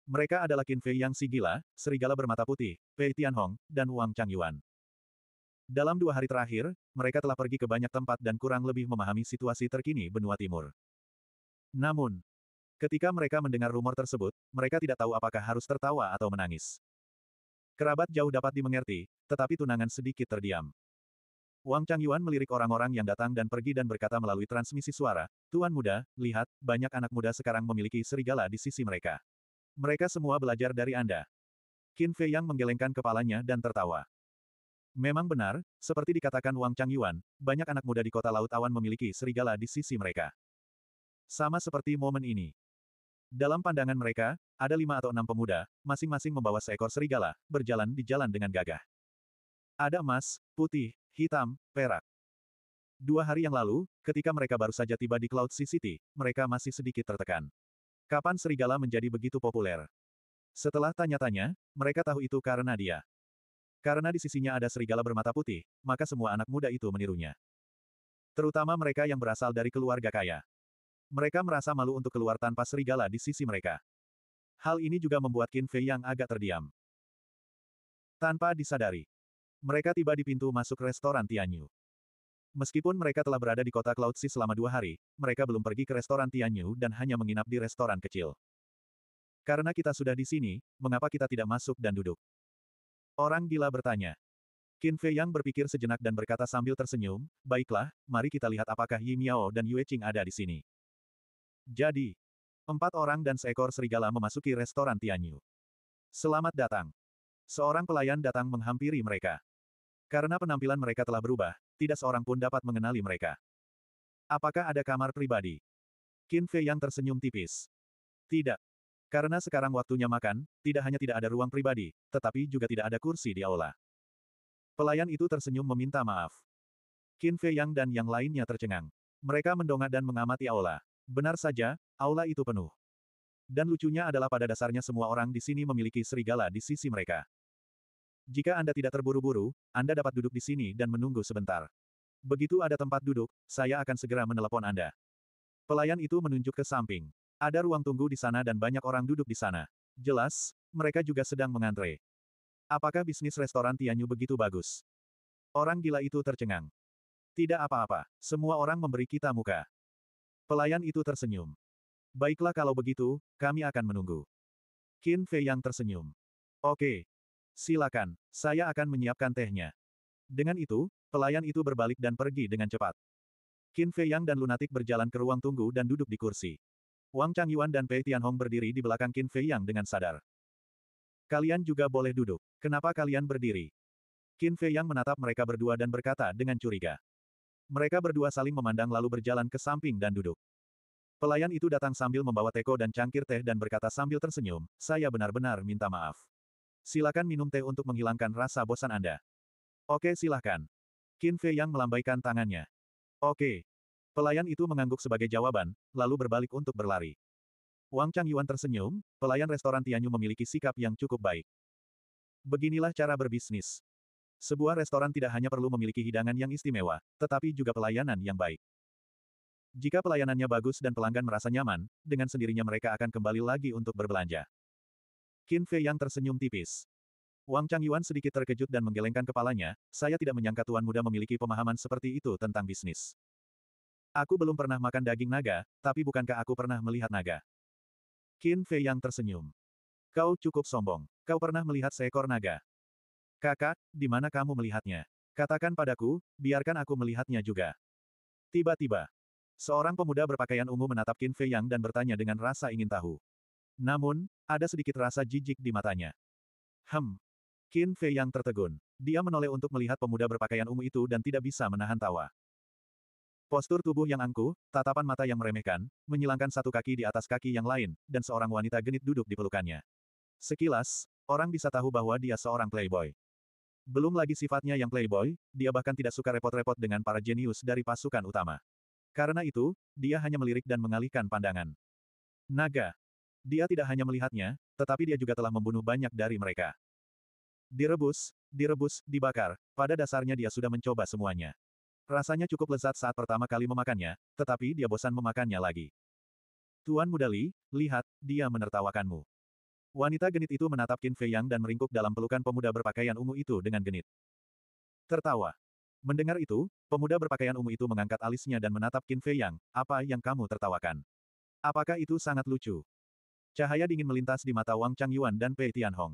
Mereka adalah Qin Fei Yang Si Gila, Serigala Bermata Putih, Pei Tianhong, dan Wang Changyuan. Dalam dua hari terakhir, mereka telah pergi ke banyak tempat dan kurang lebih memahami situasi terkini benua timur. Namun, ketika mereka mendengar rumor tersebut, mereka tidak tahu apakah harus tertawa atau menangis. Kerabat jauh dapat dimengerti, tetapi tunangan sedikit terdiam. Wang Changyuan melirik orang-orang yang datang dan pergi dan berkata melalui transmisi suara, Tuan muda, lihat, banyak anak muda sekarang memiliki serigala di sisi mereka. Mereka semua belajar dari Anda. Qin Fei Yang menggelengkan kepalanya dan tertawa. Memang benar, seperti dikatakan Wang Chang Yuan, banyak anak muda di kota Laut Awan memiliki serigala di sisi mereka. Sama seperti momen ini. Dalam pandangan mereka, ada lima atau enam pemuda, masing-masing membawa seekor serigala, berjalan di jalan dengan gagah. Ada emas, putih, hitam, perak. Dua hari yang lalu, ketika mereka baru saja tiba di Cloud City, mereka masih sedikit tertekan. Kapan serigala menjadi begitu populer? Setelah tanya-tanya, mereka tahu itu karena dia. Karena di sisinya ada serigala bermata putih, maka semua anak muda itu menirunya. Terutama mereka yang berasal dari keluarga kaya. Mereka merasa malu untuk keluar tanpa serigala di sisi mereka. Hal ini juga membuat Qin Fei yang agak terdiam. Tanpa disadari, mereka tiba di pintu masuk restoran Tianyu. Meskipun mereka telah berada di kota Cloud Sea selama dua hari, mereka belum pergi ke restoran Tianyu dan hanya menginap di restoran kecil. Karena kita sudah di sini, mengapa kita tidak masuk dan duduk? Orang gila bertanya. Qin Fei Yang berpikir sejenak dan berkata sambil tersenyum, baiklah, mari kita lihat apakah Yi Miao dan Yue Qing ada di sini. Jadi, empat orang dan seekor serigala memasuki restoran Tianyu. Selamat datang. Seorang pelayan datang menghampiri mereka. Karena penampilan mereka telah berubah, tidak seorang pun dapat mengenali mereka. Apakah ada kamar pribadi? Qin Fei yang tersenyum tipis. Tidak. Karena sekarang waktunya makan, tidak hanya tidak ada ruang pribadi, tetapi juga tidak ada kursi di aula. Pelayan itu tersenyum meminta maaf. Qin Fei Yang dan yang lainnya tercengang. Mereka mendongak dan mengamati aula. Benar saja, aula itu penuh. Dan lucunya adalah pada dasarnya semua orang di sini memiliki serigala di sisi mereka. Jika Anda tidak terburu-buru, Anda dapat duduk di sini dan menunggu sebentar. Begitu ada tempat duduk, saya akan segera menelepon Anda. Pelayan itu menunjuk ke samping. Ada ruang tunggu di sana dan banyak orang duduk di sana. Jelas, mereka juga sedang mengantre. Apakah bisnis restoran Tianyu begitu bagus? Orang gila itu tercengang. Tidak apa-apa, semua orang memberi kita muka. Pelayan itu tersenyum. Baiklah kalau begitu, kami akan menunggu. Qin Fei yang tersenyum. Oke, Silakan, saya akan menyiapkan tehnya. Dengan itu, pelayan itu berbalik dan pergi dengan cepat. Qin Fei Yang dan Lunatik berjalan ke ruang tunggu dan duduk di kursi. Wang chang yuan dan Pei tian hong berdiri di belakang Qin Fei Yang dengan sadar. Kalian juga boleh duduk. Kenapa kalian berdiri? Qin Fei Yang menatap mereka berdua dan berkata dengan curiga. Mereka berdua saling memandang lalu berjalan ke samping dan duduk. Pelayan itu datang sambil membawa teko dan cangkir teh dan berkata sambil tersenyum, saya benar-benar minta maaf. Silakan minum teh untuk menghilangkan rasa bosan Anda. Oke silakan. Qin Fei yang melambaikan tangannya. Oke. Pelayan itu mengangguk sebagai jawaban, lalu berbalik untuk berlari. Wang Chang Yuan tersenyum, pelayan restoran Tianyu memiliki sikap yang cukup baik. Beginilah cara berbisnis. Sebuah restoran tidak hanya perlu memiliki hidangan yang istimewa, tetapi juga pelayanan yang baik. Jika pelayanannya bagus dan pelanggan merasa nyaman, dengan sendirinya mereka akan kembali lagi untuk berbelanja. Qin Fei yang tersenyum tipis. Wang Changyuan sedikit terkejut dan menggelengkan kepalanya, saya tidak menyangka tuan muda memiliki pemahaman seperti itu tentang bisnis. Aku belum pernah makan daging naga, tapi bukankah aku pernah melihat naga? Qin Fei yang tersenyum. Kau cukup sombong. Kau pernah melihat seekor naga. Kakak, di mana kamu melihatnya? Katakan padaku, biarkan aku melihatnya juga. Tiba-tiba, seorang pemuda berpakaian ungu menatap Qin Fei Yang dan bertanya dengan rasa ingin tahu. Namun, ada sedikit rasa jijik di matanya. Hem. Qin Fei yang tertegun. Dia menoleh untuk melihat pemuda berpakaian ungu itu dan tidak bisa menahan tawa. Postur tubuh yang angkuh, tatapan mata yang meremehkan, menyilangkan satu kaki di atas kaki yang lain, dan seorang wanita genit duduk di pelukannya. Sekilas, orang bisa tahu bahwa dia seorang playboy. Belum lagi sifatnya yang playboy, dia bahkan tidak suka repot-repot dengan para jenius dari pasukan utama. Karena itu, dia hanya melirik dan mengalihkan pandangan. Naga, dia tidak hanya melihatnya, tetapi dia juga telah membunuh banyak dari mereka. Direbus, direbus, dibakar, pada dasarnya dia sudah mencoba semuanya. Rasanya cukup lezat saat pertama kali memakannya, tetapi dia bosan memakannya lagi. Tuan Muda lihat, dia menertawakanmu. Wanita genit itu menatap Qin Fei Yang dan meringkuk dalam pelukan pemuda berpakaian ungu itu dengan genit. Tertawa. Mendengar itu, pemuda berpakaian ungu itu mengangkat alisnya dan menatap Qin Fei Yang, apa yang kamu tertawakan? Apakah itu sangat lucu? Cahaya dingin melintas di mata Wang Changyuan dan Pei Tianhong.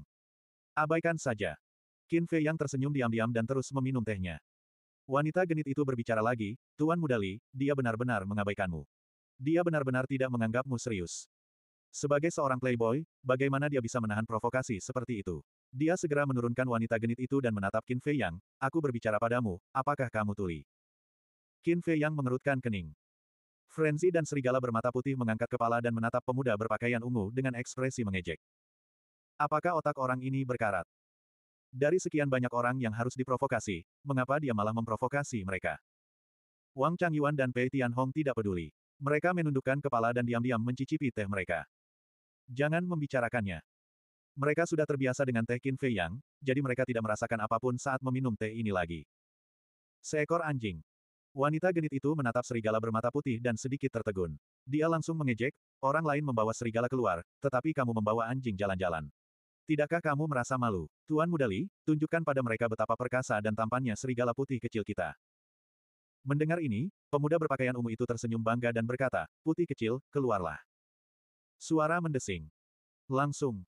Abaikan saja. Qin Fei yang tersenyum diam-diam dan terus meminum tehnya. Wanita genit itu berbicara lagi, Tuan Mudali, dia benar-benar mengabaikanmu. Dia benar-benar tidak menganggapmu serius. Sebagai seorang playboy, bagaimana dia bisa menahan provokasi seperti itu? Dia segera menurunkan wanita genit itu dan menatap Qin Fei Yang, aku berbicara padamu, apakah kamu tuli? Qin Fei Yang mengerutkan kening. Frenzy dan serigala bermata putih mengangkat kepala dan menatap pemuda berpakaian ungu dengan ekspresi mengejek. Apakah otak orang ini berkarat? Dari sekian banyak orang yang harus diprovokasi, mengapa dia malah memprovokasi mereka? Wang Changyuan dan Pei Tianhong tidak peduli. Mereka menundukkan kepala dan diam-diam mencicipi teh mereka. Jangan membicarakannya. Mereka sudah terbiasa dengan teh Qin Fei Yang, jadi mereka tidak merasakan apapun saat meminum teh ini lagi. Seekor anjing. Wanita genit itu menatap serigala bermata putih dan sedikit tertegun. Dia langsung mengejek, orang lain membawa serigala keluar, tetapi kamu membawa anjing jalan-jalan. Tidakkah kamu merasa malu? Tuan mudali? tunjukkan pada mereka betapa perkasa dan tampannya serigala putih kecil kita. Mendengar ini, pemuda berpakaian ungu itu tersenyum bangga dan berkata, putih kecil, keluarlah. Suara mendesing. Langsung.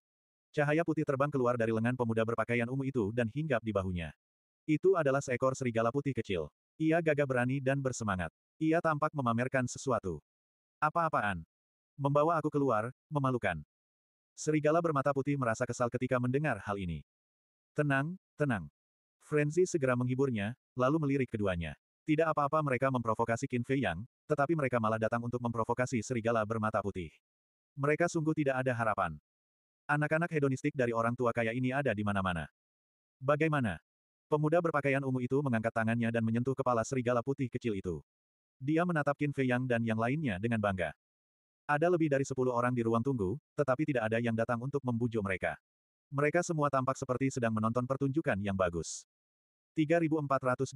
Cahaya putih terbang keluar dari lengan pemuda berpakaian ungu itu dan hinggap di bahunya. Itu adalah seekor serigala putih kecil. Ia gagah berani dan bersemangat. Ia tampak memamerkan sesuatu. Apa-apaan? Membawa aku keluar, memalukan. Serigala bermata putih merasa kesal ketika mendengar hal ini. Tenang, tenang. Frenzy segera menghiburnya, lalu melirik keduanya. Tidak apa-apa mereka memprovokasi Qin Fei Yang, tetapi mereka malah datang untuk memprovokasi serigala bermata putih. Mereka sungguh tidak ada harapan. Anak-anak hedonistik dari orang tua kaya ini ada di mana-mana. Bagaimana? Pemuda berpakaian ungu itu mengangkat tangannya dan menyentuh kepala serigala putih kecil itu. Dia menatap Qin Fei Yang dan yang lainnya dengan bangga. Ada lebih dari sepuluh orang di ruang tunggu, tetapi tidak ada yang datang untuk membujuk mereka. Mereka semua tampak seperti sedang menonton pertunjukan yang bagus. 3420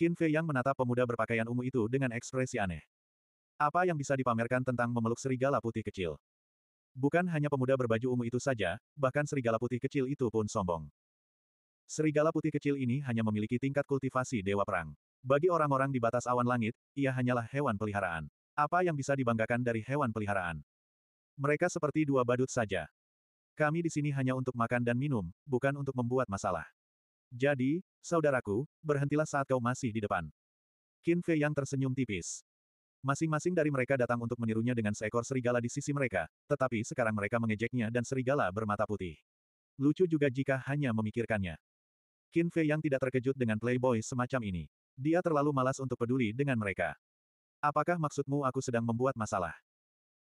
Qin Fei Yang menatap pemuda berpakaian ungu itu dengan ekspresi aneh. Apa yang bisa dipamerkan tentang memeluk serigala putih kecil? Bukan hanya pemuda berbaju ungu itu saja, bahkan serigala putih kecil itu pun sombong. Serigala putih kecil ini hanya memiliki tingkat kultivasi Dewa Perang. Bagi orang-orang di batas awan langit, ia hanyalah hewan peliharaan. Apa yang bisa dibanggakan dari hewan peliharaan? Mereka seperti dua badut saja. Kami di sini hanya untuk makan dan minum, bukan untuk membuat masalah. Jadi, saudaraku, berhentilah saat kau masih di depan. Qin Fei yang tersenyum tipis. Masing-masing dari mereka datang untuk menirunya dengan seekor serigala di sisi mereka, tetapi sekarang mereka mengejeknya dan serigala bermata putih. Lucu juga jika hanya memikirkannya. Qin Fei yang tidak terkejut dengan playboy semacam ini. Dia terlalu malas untuk peduli dengan mereka. Apakah maksudmu aku sedang membuat masalah?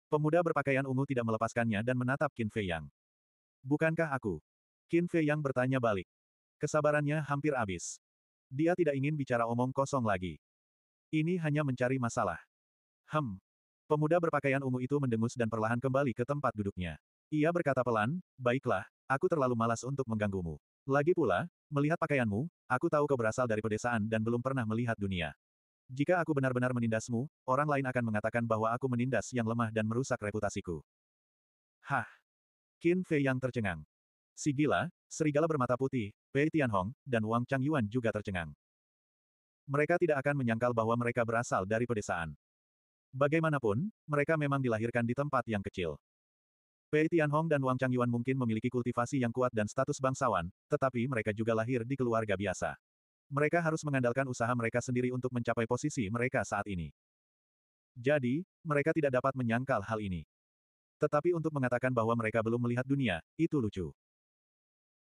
Pemuda berpakaian ungu tidak melepaskannya dan menatap Qin Fei Yang. Bukankah aku? Qin Fei Yang bertanya balik. Kesabarannya hampir habis. Dia tidak ingin bicara omong kosong lagi. Ini hanya mencari masalah. Hem. Pemuda berpakaian ungu itu mendengus dan perlahan kembali ke tempat duduknya. Ia berkata pelan, baiklah, aku terlalu malas untuk mengganggumu. Lagi pula, Melihat pakaianmu, aku tahu kau berasal dari pedesaan dan belum pernah melihat dunia. Jika aku benar-benar menindasmu, orang lain akan mengatakan bahwa aku menindas yang lemah dan merusak reputasiku. Hah! Qin Fei yang tercengang. Sigila, serigala bermata putih, Pei Tianhong, dan Wang Chang Yuan juga tercengang. Mereka tidak akan menyangkal bahwa mereka berasal dari pedesaan. Bagaimanapun, mereka memang dilahirkan di tempat yang kecil. Pei Tianhong dan Wang Changyuan mungkin memiliki kultivasi yang kuat dan status bangsawan, tetapi mereka juga lahir di keluarga biasa. Mereka harus mengandalkan usaha mereka sendiri untuk mencapai posisi mereka saat ini. Jadi, mereka tidak dapat menyangkal hal ini. Tetapi untuk mengatakan bahwa mereka belum melihat dunia, itu lucu.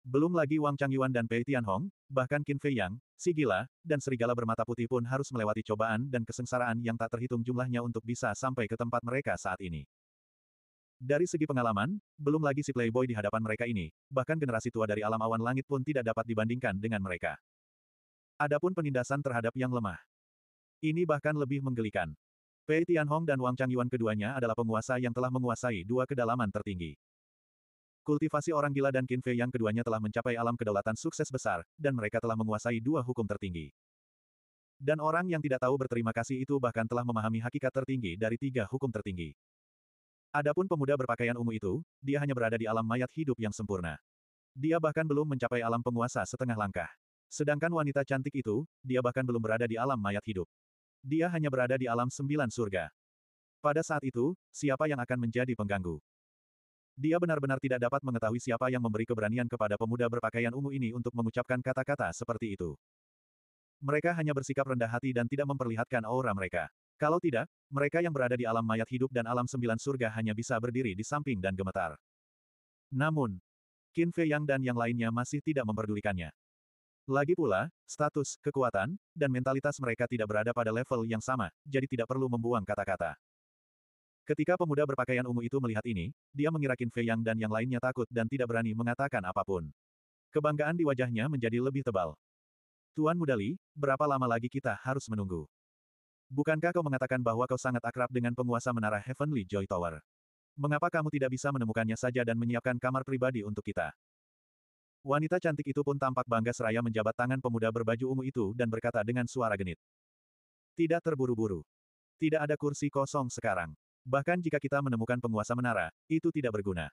Belum lagi Wang Changyuan dan Pei Tianhong, bahkan Qin Fei Yang, si gila, dan serigala bermata putih pun harus melewati cobaan dan kesengsaraan yang tak terhitung jumlahnya untuk bisa sampai ke tempat mereka saat ini. Dari segi pengalaman, belum lagi si playboy di hadapan mereka ini, bahkan generasi tua dari alam awan langit pun tidak dapat dibandingkan dengan mereka. Adapun penindasan terhadap yang lemah. Ini bahkan lebih menggelikan. Pei Tianhong dan Wang Changyuan keduanya adalah penguasa yang telah menguasai dua kedalaman tertinggi. Kultivasi orang gila dan Qin Fei yang keduanya telah mencapai alam kedaulatan sukses besar, dan mereka telah menguasai dua hukum tertinggi. Dan orang yang tidak tahu berterima kasih itu bahkan telah memahami hakikat tertinggi dari tiga hukum tertinggi. Adapun pemuda berpakaian ungu itu, dia hanya berada di alam mayat hidup yang sempurna. Dia bahkan belum mencapai alam penguasa setengah langkah. Sedangkan wanita cantik itu, dia bahkan belum berada di alam mayat hidup. Dia hanya berada di alam sembilan surga. Pada saat itu, siapa yang akan menjadi pengganggu? Dia benar-benar tidak dapat mengetahui siapa yang memberi keberanian kepada pemuda berpakaian ungu ini untuk mengucapkan kata-kata seperti itu. Mereka hanya bersikap rendah hati dan tidak memperlihatkan aura mereka. Kalau tidak, mereka yang berada di alam mayat hidup dan alam sembilan surga hanya bisa berdiri di samping dan gemetar. Namun, Qin Fei Yang dan yang lainnya masih tidak memperdulikannya. Lagi pula, status, kekuatan, dan mentalitas mereka tidak berada pada level yang sama, jadi tidak perlu membuang kata-kata. Ketika pemuda berpakaian ungu itu melihat ini, dia mengira Qin Fei Yang dan yang lainnya takut dan tidak berani mengatakan apapun. Kebanggaan di wajahnya menjadi lebih tebal. Tuan Mudali, berapa lama lagi kita harus menunggu? Bukankah kau mengatakan bahwa kau sangat akrab dengan penguasa menara Heavenly Joy Tower? Mengapa kamu tidak bisa menemukannya saja dan menyiapkan kamar pribadi untuk kita? Wanita cantik itu pun tampak bangga seraya menjabat tangan pemuda berbaju ungu itu dan berkata dengan suara genit. Tidak terburu-buru. Tidak ada kursi kosong sekarang. Bahkan jika kita menemukan penguasa menara, itu tidak berguna.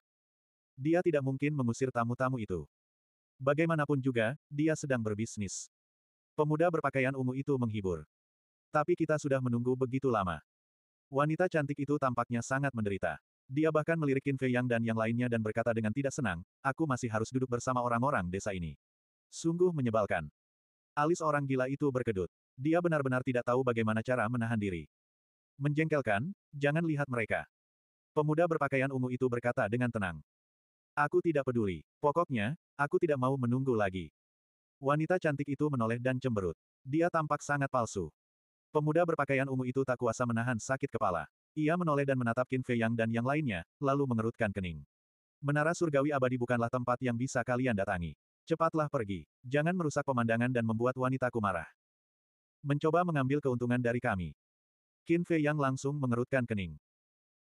Dia tidak mungkin mengusir tamu-tamu itu. Bagaimanapun juga, dia sedang berbisnis. Pemuda berpakaian ungu itu menghibur. Tapi kita sudah menunggu begitu lama. Wanita cantik itu tampaknya sangat menderita. Dia bahkan melirikin Fei Yang dan yang lainnya dan berkata dengan tidak senang, aku masih harus duduk bersama orang-orang desa ini. Sungguh menyebalkan. Alis orang gila itu berkedut. Dia benar-benar tidak tahu bagaimana cara menahan diri. Menjengkelkan, jangan lihat mereka. Pemuda berpakaian ungu itu berkata dengan tenang. Aku tidak peduli. Pokoknya, aku tidak mau menunggu lagi. Wanita cantik itu menoleh dan cemberut. Dia tampak sangat palsu. Pemuda berpakaian ungu itu tak kuasa menahan sakit kepala. Ia menoleh dan menatap Qin Fei Yang dan yang lainnya, lalu mengerutkan kening. Menara surgawi abadi bukanlah tempat yang bisa kalian datangi. Cepatlah pergi. Jangan merusak pemandangan dan membuat wanitaku marah. Mencoba mengambil keuntungan dari kami. Qin Fei Yang langsung mengerutkan kening.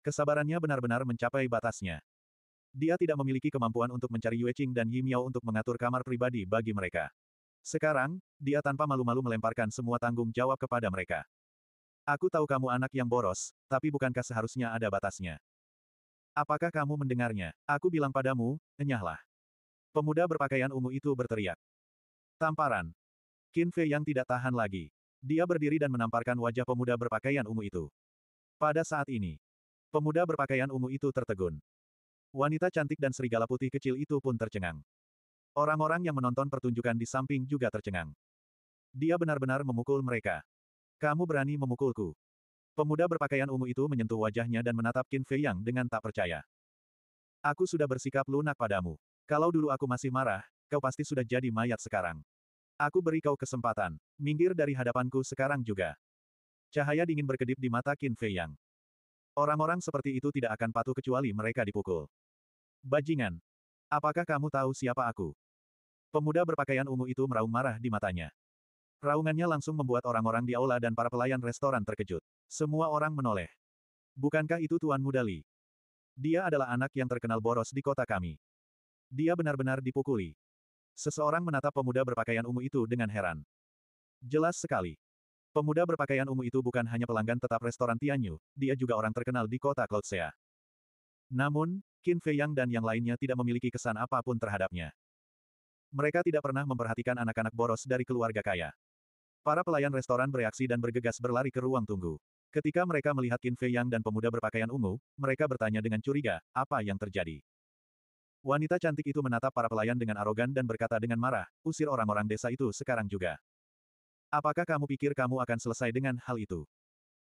Kesabarannya benar-benar mencapai batasnya. Dia tidak memiliki kemampuan untuk mencari Yue Qing dan Yi Miao untuk mengatur kamar pribadi bagi mereka. Sekarang, dia tanpa malu-malu melemparkan semua tanggung jawab kepada mereka. Aku tahu kamu anak yang boros, tapi bukankah seharusnya ada batasnya? Apakah kamu mendengarnya? Aku bilang padamu, enyahlah. Pemuda berpakaian ungu itu berteriak. Tamparan. Qin Fei yang tidak tahan lagi. Dia berdiri dan menamparkan wajah pemuda berpakaian ungu itu. Pada saat ini, pemuda berpakaian ungu itu tertegun. Wanita cantik dan serigala putih kecil itu pun tercengang. Orang-orang yang menonton pertunjukan di samping juga tercengang. Dia benar-benar memukul mereka. Kamu berani memukulku. Pemuda berpakaian ungu itu menyentuh wajahnya dan menatap Qin Fei Yang dengan tak percaya. Aku sudah bersikap lunak padamu. Kalau dulu aku masih marah, kau pasti sudah jadi mayat sekarang. Aku beri kau kesempatan. Minggir dari hadapanku sekarang juga. Cahaya dingin berkedip di mata Qin Fei Yang. Orang-orang seperti itu tidak akan patuh kecuali mereka dipukul. Bajingan, Apakah kamu tahu siapa aku? Pemuda berpakaian ungu itu meraung marah di matanya. Raungannya langsung membuat orang-orang di aula dan para pelayan restoran terkejut. Semua orang menoleh. Bukankah itu Tuan Mudali? Dia adalah anak yang terkenal boros di kota kami. Dia benar-benar dipukuli. Seseorang menatap pemuda berpakaian ungu itu dengan heran. Jelas sekali. Pemuda berpakaian ungu itu bukan hanya pelanggan tetap restoran Tianyu, dia juga orang terkenal di kota Cloudsea. Namun, Qin Fei Yang dan yang lainnya tidak memiliki kesan apapun terhadapnya. Mereka tidak pernah memperhatikan anak-anak boros dari keluarga kaya. Para pelayan restoran bereaksi dan bergegas berlari ke ruang tunggu. Ketika mereka melihat Qin Fei Yang dan pemuda berpakaian ungu, mereka bertanya dengan curiga, apa yang terjadi? Wanita cantik itu menatap para pelayan dengan arogan dan berkata dengan marah, usir orang-orang desa itu sekarang juga. Apakah kamu pikir kamu akan selesai dengan hal itu?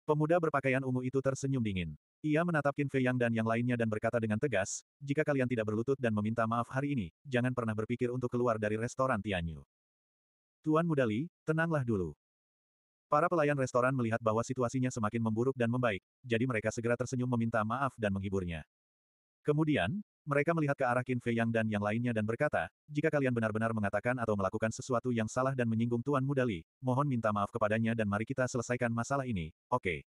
Pemuda berpakaian ungu itu tersenyum dingin. Ia menatap Qin Fei Yang dan yang lainnya dan berkata dengan tegas, jika kalian tidak berlutut dan meminta maaf hari ini, jangan pernah berpikir untuk keluar dari restoran Tianyu. Tuan Mudali, tenanglah dulu. Para pelayan restoran melihat bahwa situasinya semakin memburuk dan membaik, jadi mereka segera tersenyum meminta maaf dan menghiburnya. Kemudian, mereka melihat ke arah Qin Fei Yang dan yang lainnya dan berkata, jika kalian benar-benar mengatakan atau melakukan sesuatu yang salah dan menyinggung Tuan Mudali, mohon minta maaf kepadanya dan mari kita selesaikan masalah ini, oke. Okay.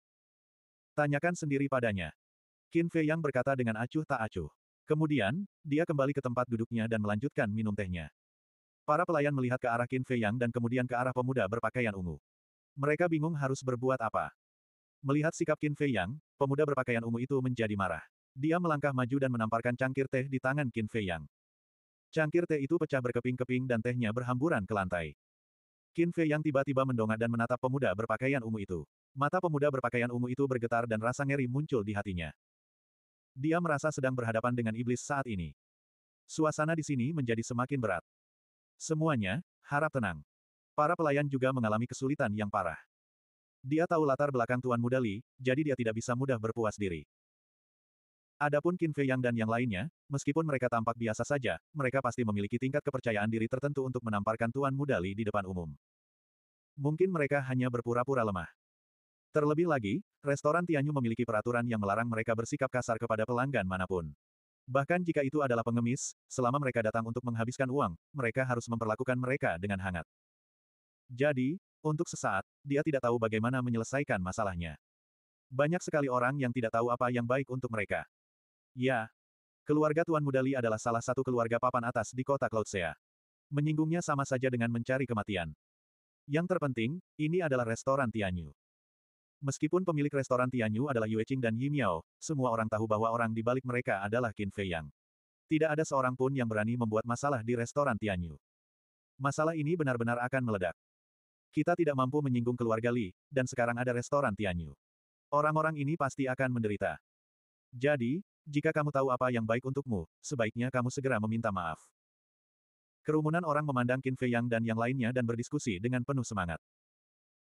Tanyakan sendiri padanya. Qin Fei Yang berkata dengan acuh tak acuh. Kemudian, dia kembali ke tempat duduknya dan melanjutkan minum tehnya. Para pelayan melihat ke arah Qin Fei Yang dan kemudian ke arah pemuda berpakaian ungu. Mereka bingung harus berbuat apa. Melihat sikap Qin Fei Yang, pemuda berpakaian ungu itu menjadi marah. Dia melangkah maju dan menamparkan cangkir teh di tangan Qin Fei Yang. Cangkir teh itu pecah berkeping-keping dan tehnya berhamburan ke lantai. Qin Fei Yang tiba-tiba mendongak dan menatap pemuda berpakaian ungu itu. Mata pemuda berpakaian ungu itu bergetar dan rasa ngeri muncul di hatinya. Dia merasa sedang berhadapan dengan iblis saat ini. Suasana di sini menjadi semakin berat. Semuanya, harap tenang. Para pelayan juga mengalami kesulitan yang parah. Dia tahu latar belakang Tuan Muda Li, jadi dia tidak bisa mudah berpuas diri. Adapun Qin Fei Yang dan yang lainnya, meskipun mereka tampak biasa saja, mereka pasti memiliki tingkat kepercayaan diri tertentu untuk menamparkan Tuan Muda Li di depan umum. Mungkin mereka hanya berpura-pura lemah. Terlebih lagi, restoran Tianyu memiliki peraturan yang melarang mereka bersikap kasar kepada pelanggan manapun. Bahkan jika itu adalah pengemis, selama mereka datang untuk menghabiskan uang, mereka harus memperlakukan mereka dengan hangat. Jadi, untuk sesaat, dia tidak tahu bagaimana menyelesaikan masalahnya. Banyak sekali orang yang tidak tahu apa yang baik untuk mereka. Ya, keluarga Tuan Mudali adalah salah satu keluarga papan atas di kota Cloudsea. Menyinggungnya sama saja dengan mencari kematian. Yang terpenting, ini adalah restoran Tianyu. Meskipun pemilik restoran Tianyu adalah Yue Qing dan Yi Miao, semua orang tahu bahwa orang di balik mereka adalah Qin Fei Yang. Tidak ada seorang pun yang berani membuat masalah di restoran Tianyu. Masalah ini benar-benar akan meledak. Kita tidak mampu menyinggung keluarga Li, dan sekarang ada restoran Tianyu. Orang-orang ini pasti akan menderita. Jadi, jika kamu tahu apa yang baik untukmu, sebaiknya kamu segera meminta maaf. Kerumunan orang memandang Qin Fei Yang dan yang lainnya dan berdiskusi dengan penuh semangat.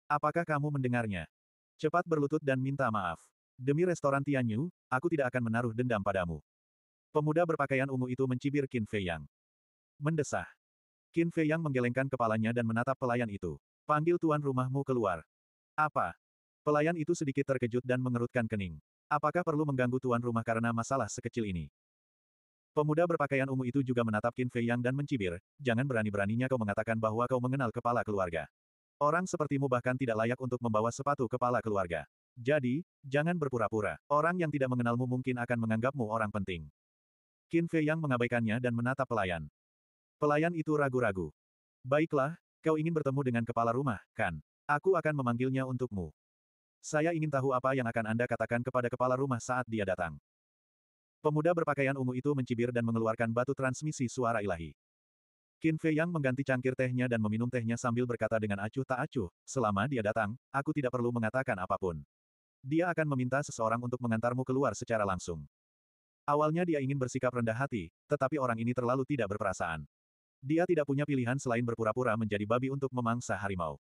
Apakah kamu mendengarnya? Cepat berlutut dan minta maaf. Demi restoran Tianyu, aku tidak akan menaruh dendam padamu. Pemuda berpakaian ungu itu mencibir Qin Fei Yang. Mendesah. Qin Fei Yang menggelengkan kepalanya dan menatap pelayan itu. Panggil tuan rumahmu keluar. Apa? Pelayan itu sedikit terkejut dan mengerutkan kening. Apakah perlu mengganggu tuan rumah karena masalah sekecil ini? Pemuda berpakaian ungu itu juga menatap Qin Fei Yang dan mencibir, jangan berani-beraninya kau mengatakan bahwa kau mengenal kepala keluarga. Orang sepertimu bahkan tidak layak untuk membawa sepatu kepala keluarga. Jadi, jangan berpura-pura. Orang yang tidak mengenalmu mungkin akan menganggapmu orang penting. Qin Fei yang mengabaikannya dan menatap pelayan. Pelayan itu ragu-ragu. Baiklah, kau ingin bertemu dengan kepala rumah, kan? Aku akan memanggilnya untukmu. Saya ingin tahu apa yang akan Anda katakan kepada kepala rumah saat dia datang. Pemuda berpakaian ungu itu mencibir dan mengeluarkan batu transmisi suara ilahi. Qin Fei Yang mengganti cangkir tehnya dan meminum tehnya sambil berkata dengan acuh tak acuh, selama dia datang, aku tidak perlu mengatakan apapun. Dia akan meminta seseorang untuk mengantarmu keluar secara langsung. Awalnya dia ingin bersikap rendah hati, tetapi orang ini terlalu tidak berperasaan. Dia tidak punya pilihan selain berpura-pura menjadi babi untuk memangsa harimau.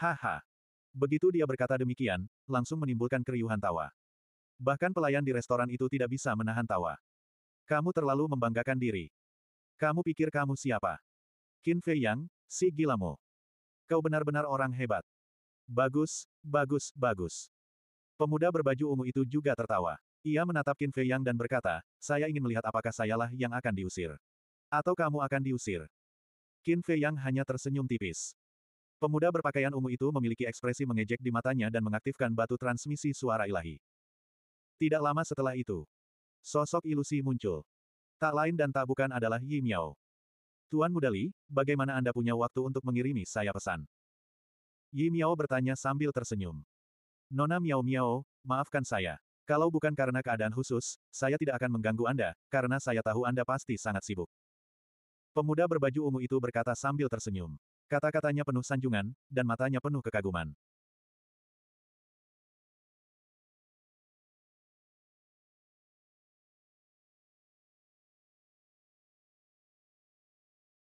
Haha. Begitu dia berkata demikian, langsung menimbulkan keriuhan tawa. Bahkan pelayan di restoran itu tidak bisa menahan tawa. Kamu terlalu membanggakan diri. Kamu pikir kamu siapa? Qin Fei Yang, si gilamu. Kau benar-benar orang hebat. Bagus, bagus, bagus. Pemuda berbaju ungu itu juga tertawa. Ia menatap Qin Fei Yang dan berkata, saya ingin melihat apakah sayalah yang akan diusir. Atau kamu akan diusir. Qin Fei Yang hanya tersenyum tipis. Pemuda berpakaian ungu itu memiliki ekspresi mengejek di matanya dan mengaktifkan batu transmisi suara ilahi. Tidak lama setelah itu, sosok ilusi muncul. Tak lain dan tak bukan adalah Yi Miao. Tuan Mudali, bagaimana Anda punya waktu untuk mengirimi saya pesan? Yi Miao bertanya sambil tersenyum. Nona Miao Miao, maafkan saya. Kalau bukan karena keadaan khusus, saya tidak akan mengganggu Anda, karena saya tahu Anda pasti sangat sibuk. Pemuda berbaju ungu itu berkata sambil tersenyum. Kata-katanya penuh sanjungan, dan matanya penuh kekaguman.